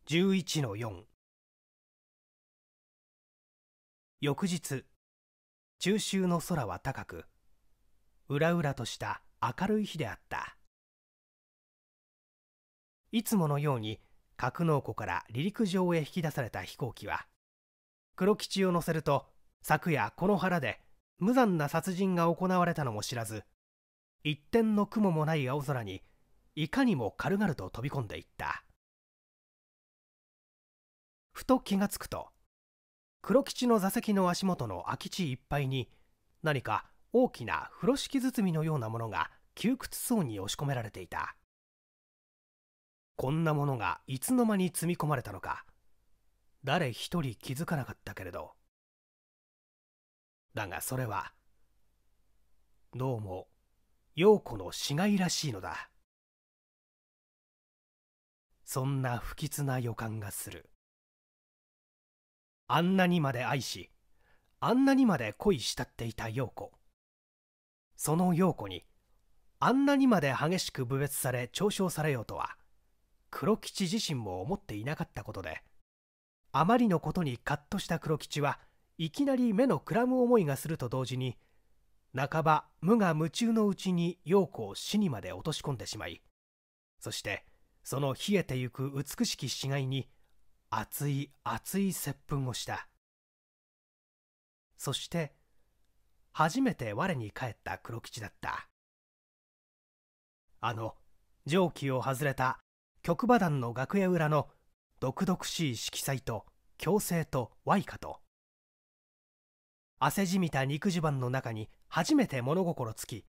11の4翌日中秋の空は高くうらうらとした明るい日であったいつものように格納庫から離陸場へ引き出された飛行機は黒吉を乗せると昨夜この原で無残な殺人が行われたのも知らず一点の雲もない青空にいかにも軽々と飛び込んでいったふと気がつくと黒吉の座席の足元の空き地いっぱいに何か大きな風呂敷包みのようなものが窮屈そうに押し込められていたこんなものがいつの間に積み込まれたのか誰一人気づかなかったけれどだがそれはどうも陽子の死骸らしいのだそんな不吉な予感がするあんなにまで愛しあんなにまで恋慕っていた陽子その陽子にあんなにまで激しく侮蔑され嘲笑されようとは黒吉自身も思っていなかったことであまりのことにカッとした黒吉はいきなり目のくらむ思いがすると同時に半ば無我夢中のうちに陽子を死にまで落とし込んでしまいそしてその冷えてゆく美しき死骸に熱い熱い接吻をしたそして初めて我に返った黒吉だったあの蒸気を外れた曲馬団の楽屋裏の毒々しい色彩と強制と歪化と汗じみた肉襦袢の中に初めて物心つき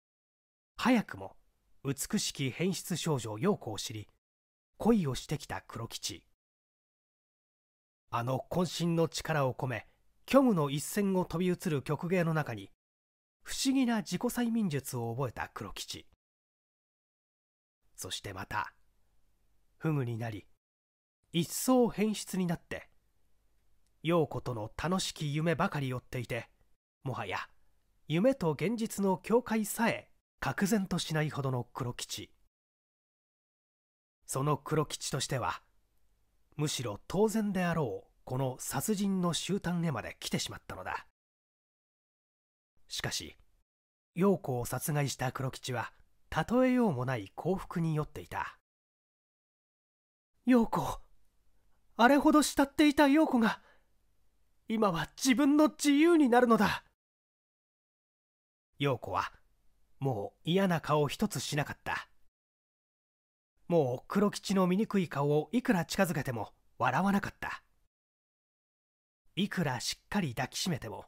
早くも美しき変質少女陽子を知り恋をしてきた黒吉あの渾身の力を込め虚無の一線を飛び移る曲芸の中に不思議な自己催眠術を覚えた黒吉そしてまたフグになり一層変質になって陽子との楽しき夢ばかり追っていてもはや夢と現実の境界さえ愕然としないほどの黒吉その黒吉としてはむしろ当然であろうこの殺人の終端へまで来てしまったのだしかし陽子を殺害した黒吉は例えようもない幸福に酔っていた陽子あれほど慕っていた陽子が今は自分の自由になるのだ陽子はもう嫌な顔一つしなかったもう黒吉の醜い顔をいくら近づけても笑わなかったいくらしっかり抱きしめても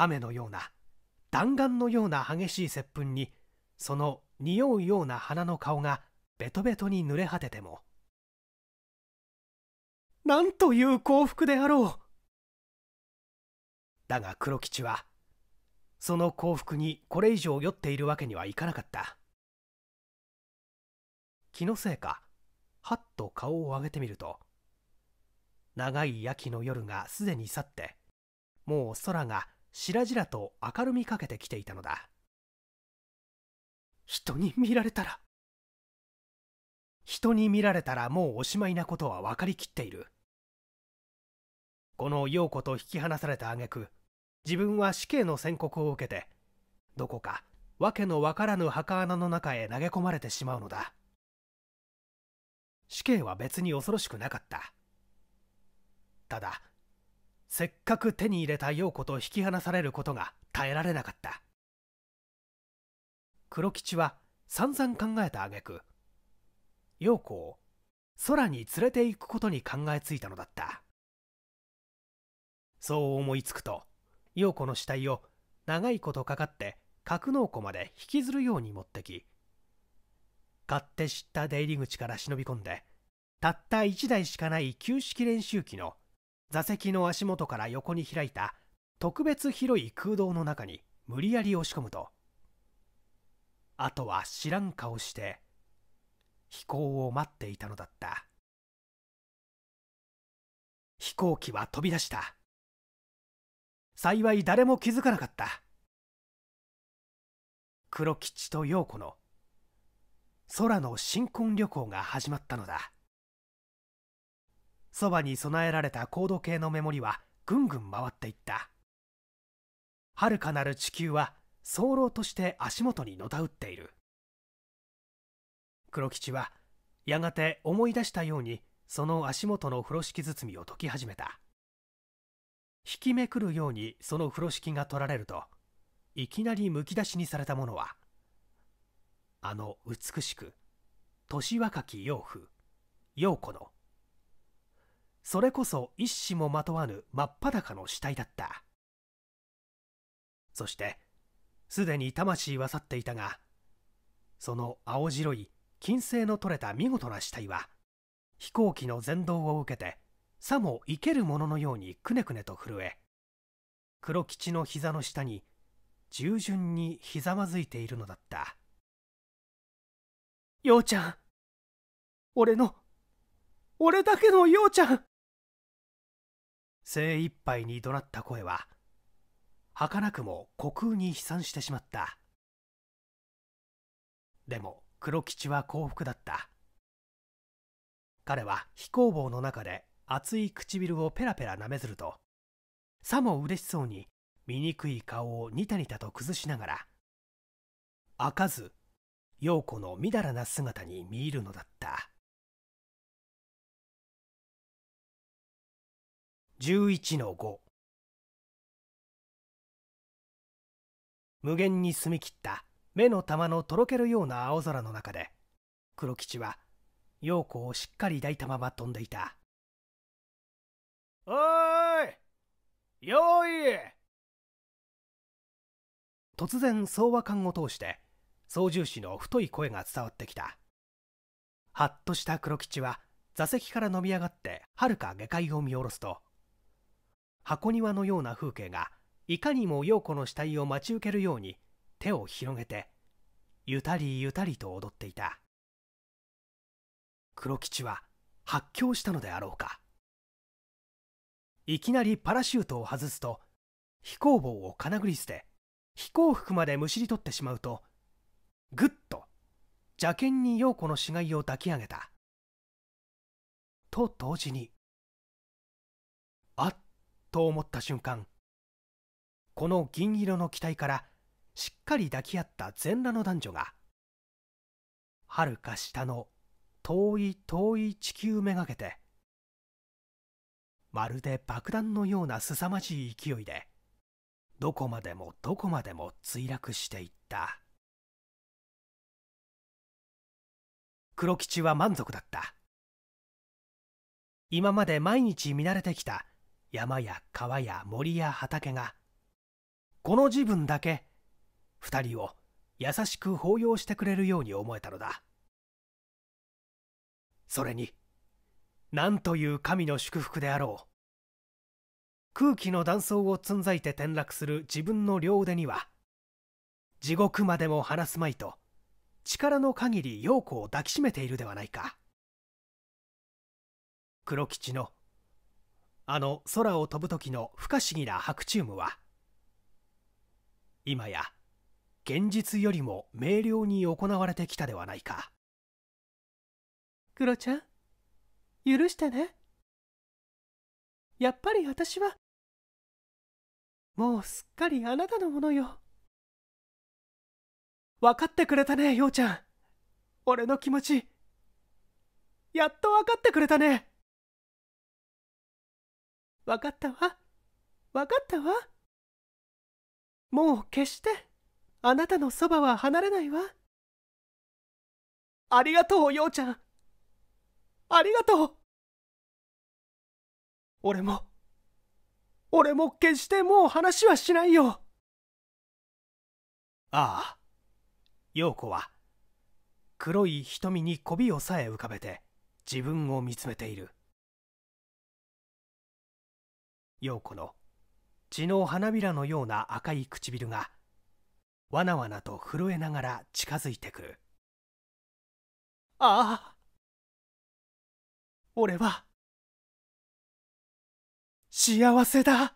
雨のような弾丸のような激しい接吻にその匂うような花の顔がベトベトに濡れ果ててもなんという幸福であろうだが黒吉はその幸福にこれ以上酔っているわけにはいかなかった気のせいかはっと顔を上げてみると長い秋の夜がすでに去ってもう空が白々と明るみかけてきていたのだ人に見られたら人に見られたらもうおしまいなことは分かりきっているこの陽子と引き離された挙句自分は死刑の宣告を受けてどこか訳のわからぬ墓穴の中へ投げ込まれてしまうのだ死刑は別に恐ろしくなかったただせっかく手に入れた陽子と引き離されることが耐えられなかった黒吉は散々考えた挙句陽子を空に連れて行くことに考えついたのだったそう思いつくと陽子の死体を長いことかかって格納庫まで引きずるように持ってき買って知った出入り口から忍び込んでたった1台しかない旧式練習機の座席の足元から横に開いた特別広い空洞の中に無理やり押し込むとあとは知らん顔して飛行を待っていたのだった飛行機は飛び出した幸い誰も気づかなかった黒吉と陽子の空の新婚旅行が始まったのだそばに備えられた高度計のメモリはぐんぐん回っていったはるかなる地球は早漏として足元にのたうっている黒吉はやがて思い出したようにその足元の風呂敷包みを解き始めた引きめくるようにその風呂敷が取られるといきなりむき出しにされたものはあの美しく年若き養父陽子のそれこそ一糸もまとわぬ真っ裸の死体だったそしてすでに魂は去っていたがその青白い金星の取れた見事な死体は飛行機の前動を受けてさも生けるもののようにくねくねと震え黒吉の膝の下に従順にひざまずいているのだった陽ちゃん俺の俺だけの陽ちゃん精一杯に怒鳴った声は儚くも虚空に飛散してしまったでも黒吉は幸福だった彼は飛行帽の中で熱い唇をペラペラなめずるとさも嬉しそうに醜い顔をニタニタと崩しながら開かず陽子のみだらな姿に見入るのだった。11の5無限に澄み切った目の玉のとろけるような青空の中で黒吉は陽子をしっかり抱いたまま飛んでいたおーい用意突然総和艦を通して操縦士の太い声が伝わってきたはっとした黒吉は座席から伸み上がってはるか下界を見下ろすと箱庭のような風景がいかにも陽子の死体を待ち受けるように手を広げてゆたりゆたりと踊っていた黒吉は発狂したのであろうかいきなりパラシュートを外すと飛行棒を金繰り捨て飛行服までむしり取ってしまうとぐっと邪険に陽子の死骸を抱き上げたと同時にあっと思った瞬間この銀色の機体からしっかり抱き合った全裸の男女がはるか下の遠い遠い地球めがけてまるで爆弾のような凄まじい勢いでどこまでもどこまでも墜落していった黒吉は満足だった今まで毎日見慣れてきた山や川や森や畑がこの自分だけ二人を優しく抱擁してくれるように思えたのだそれに何という神の祝福であろう空気の断層をつんざいて転落する自分の両腕には地獄までも離すまいと力の限り陽子を抱きしめているではないか黒吉のあの空を飛ぶ時の不可思議な白チュームは今や現実よりも明瞭に行われてきたではないかクロちゃん許してねやっぱり私はもうすっかりあなたのものよ分かってくれたねようちゃん俺の気持ちやっと分かってくれたねわかったわ。わかったわ。もう決して、あなたのそばは離れないわ。ありがとう、ようちゃん。ありがとう。俺も、俺も決してもう話はしないよ。ああ、陽子は、黒い瞳に媚びをさえ浮かべて、自分を見つめている。陽子の血の花びらのような赤い唇がわなわなと震えながら近づいてくるああ俺は幸せだ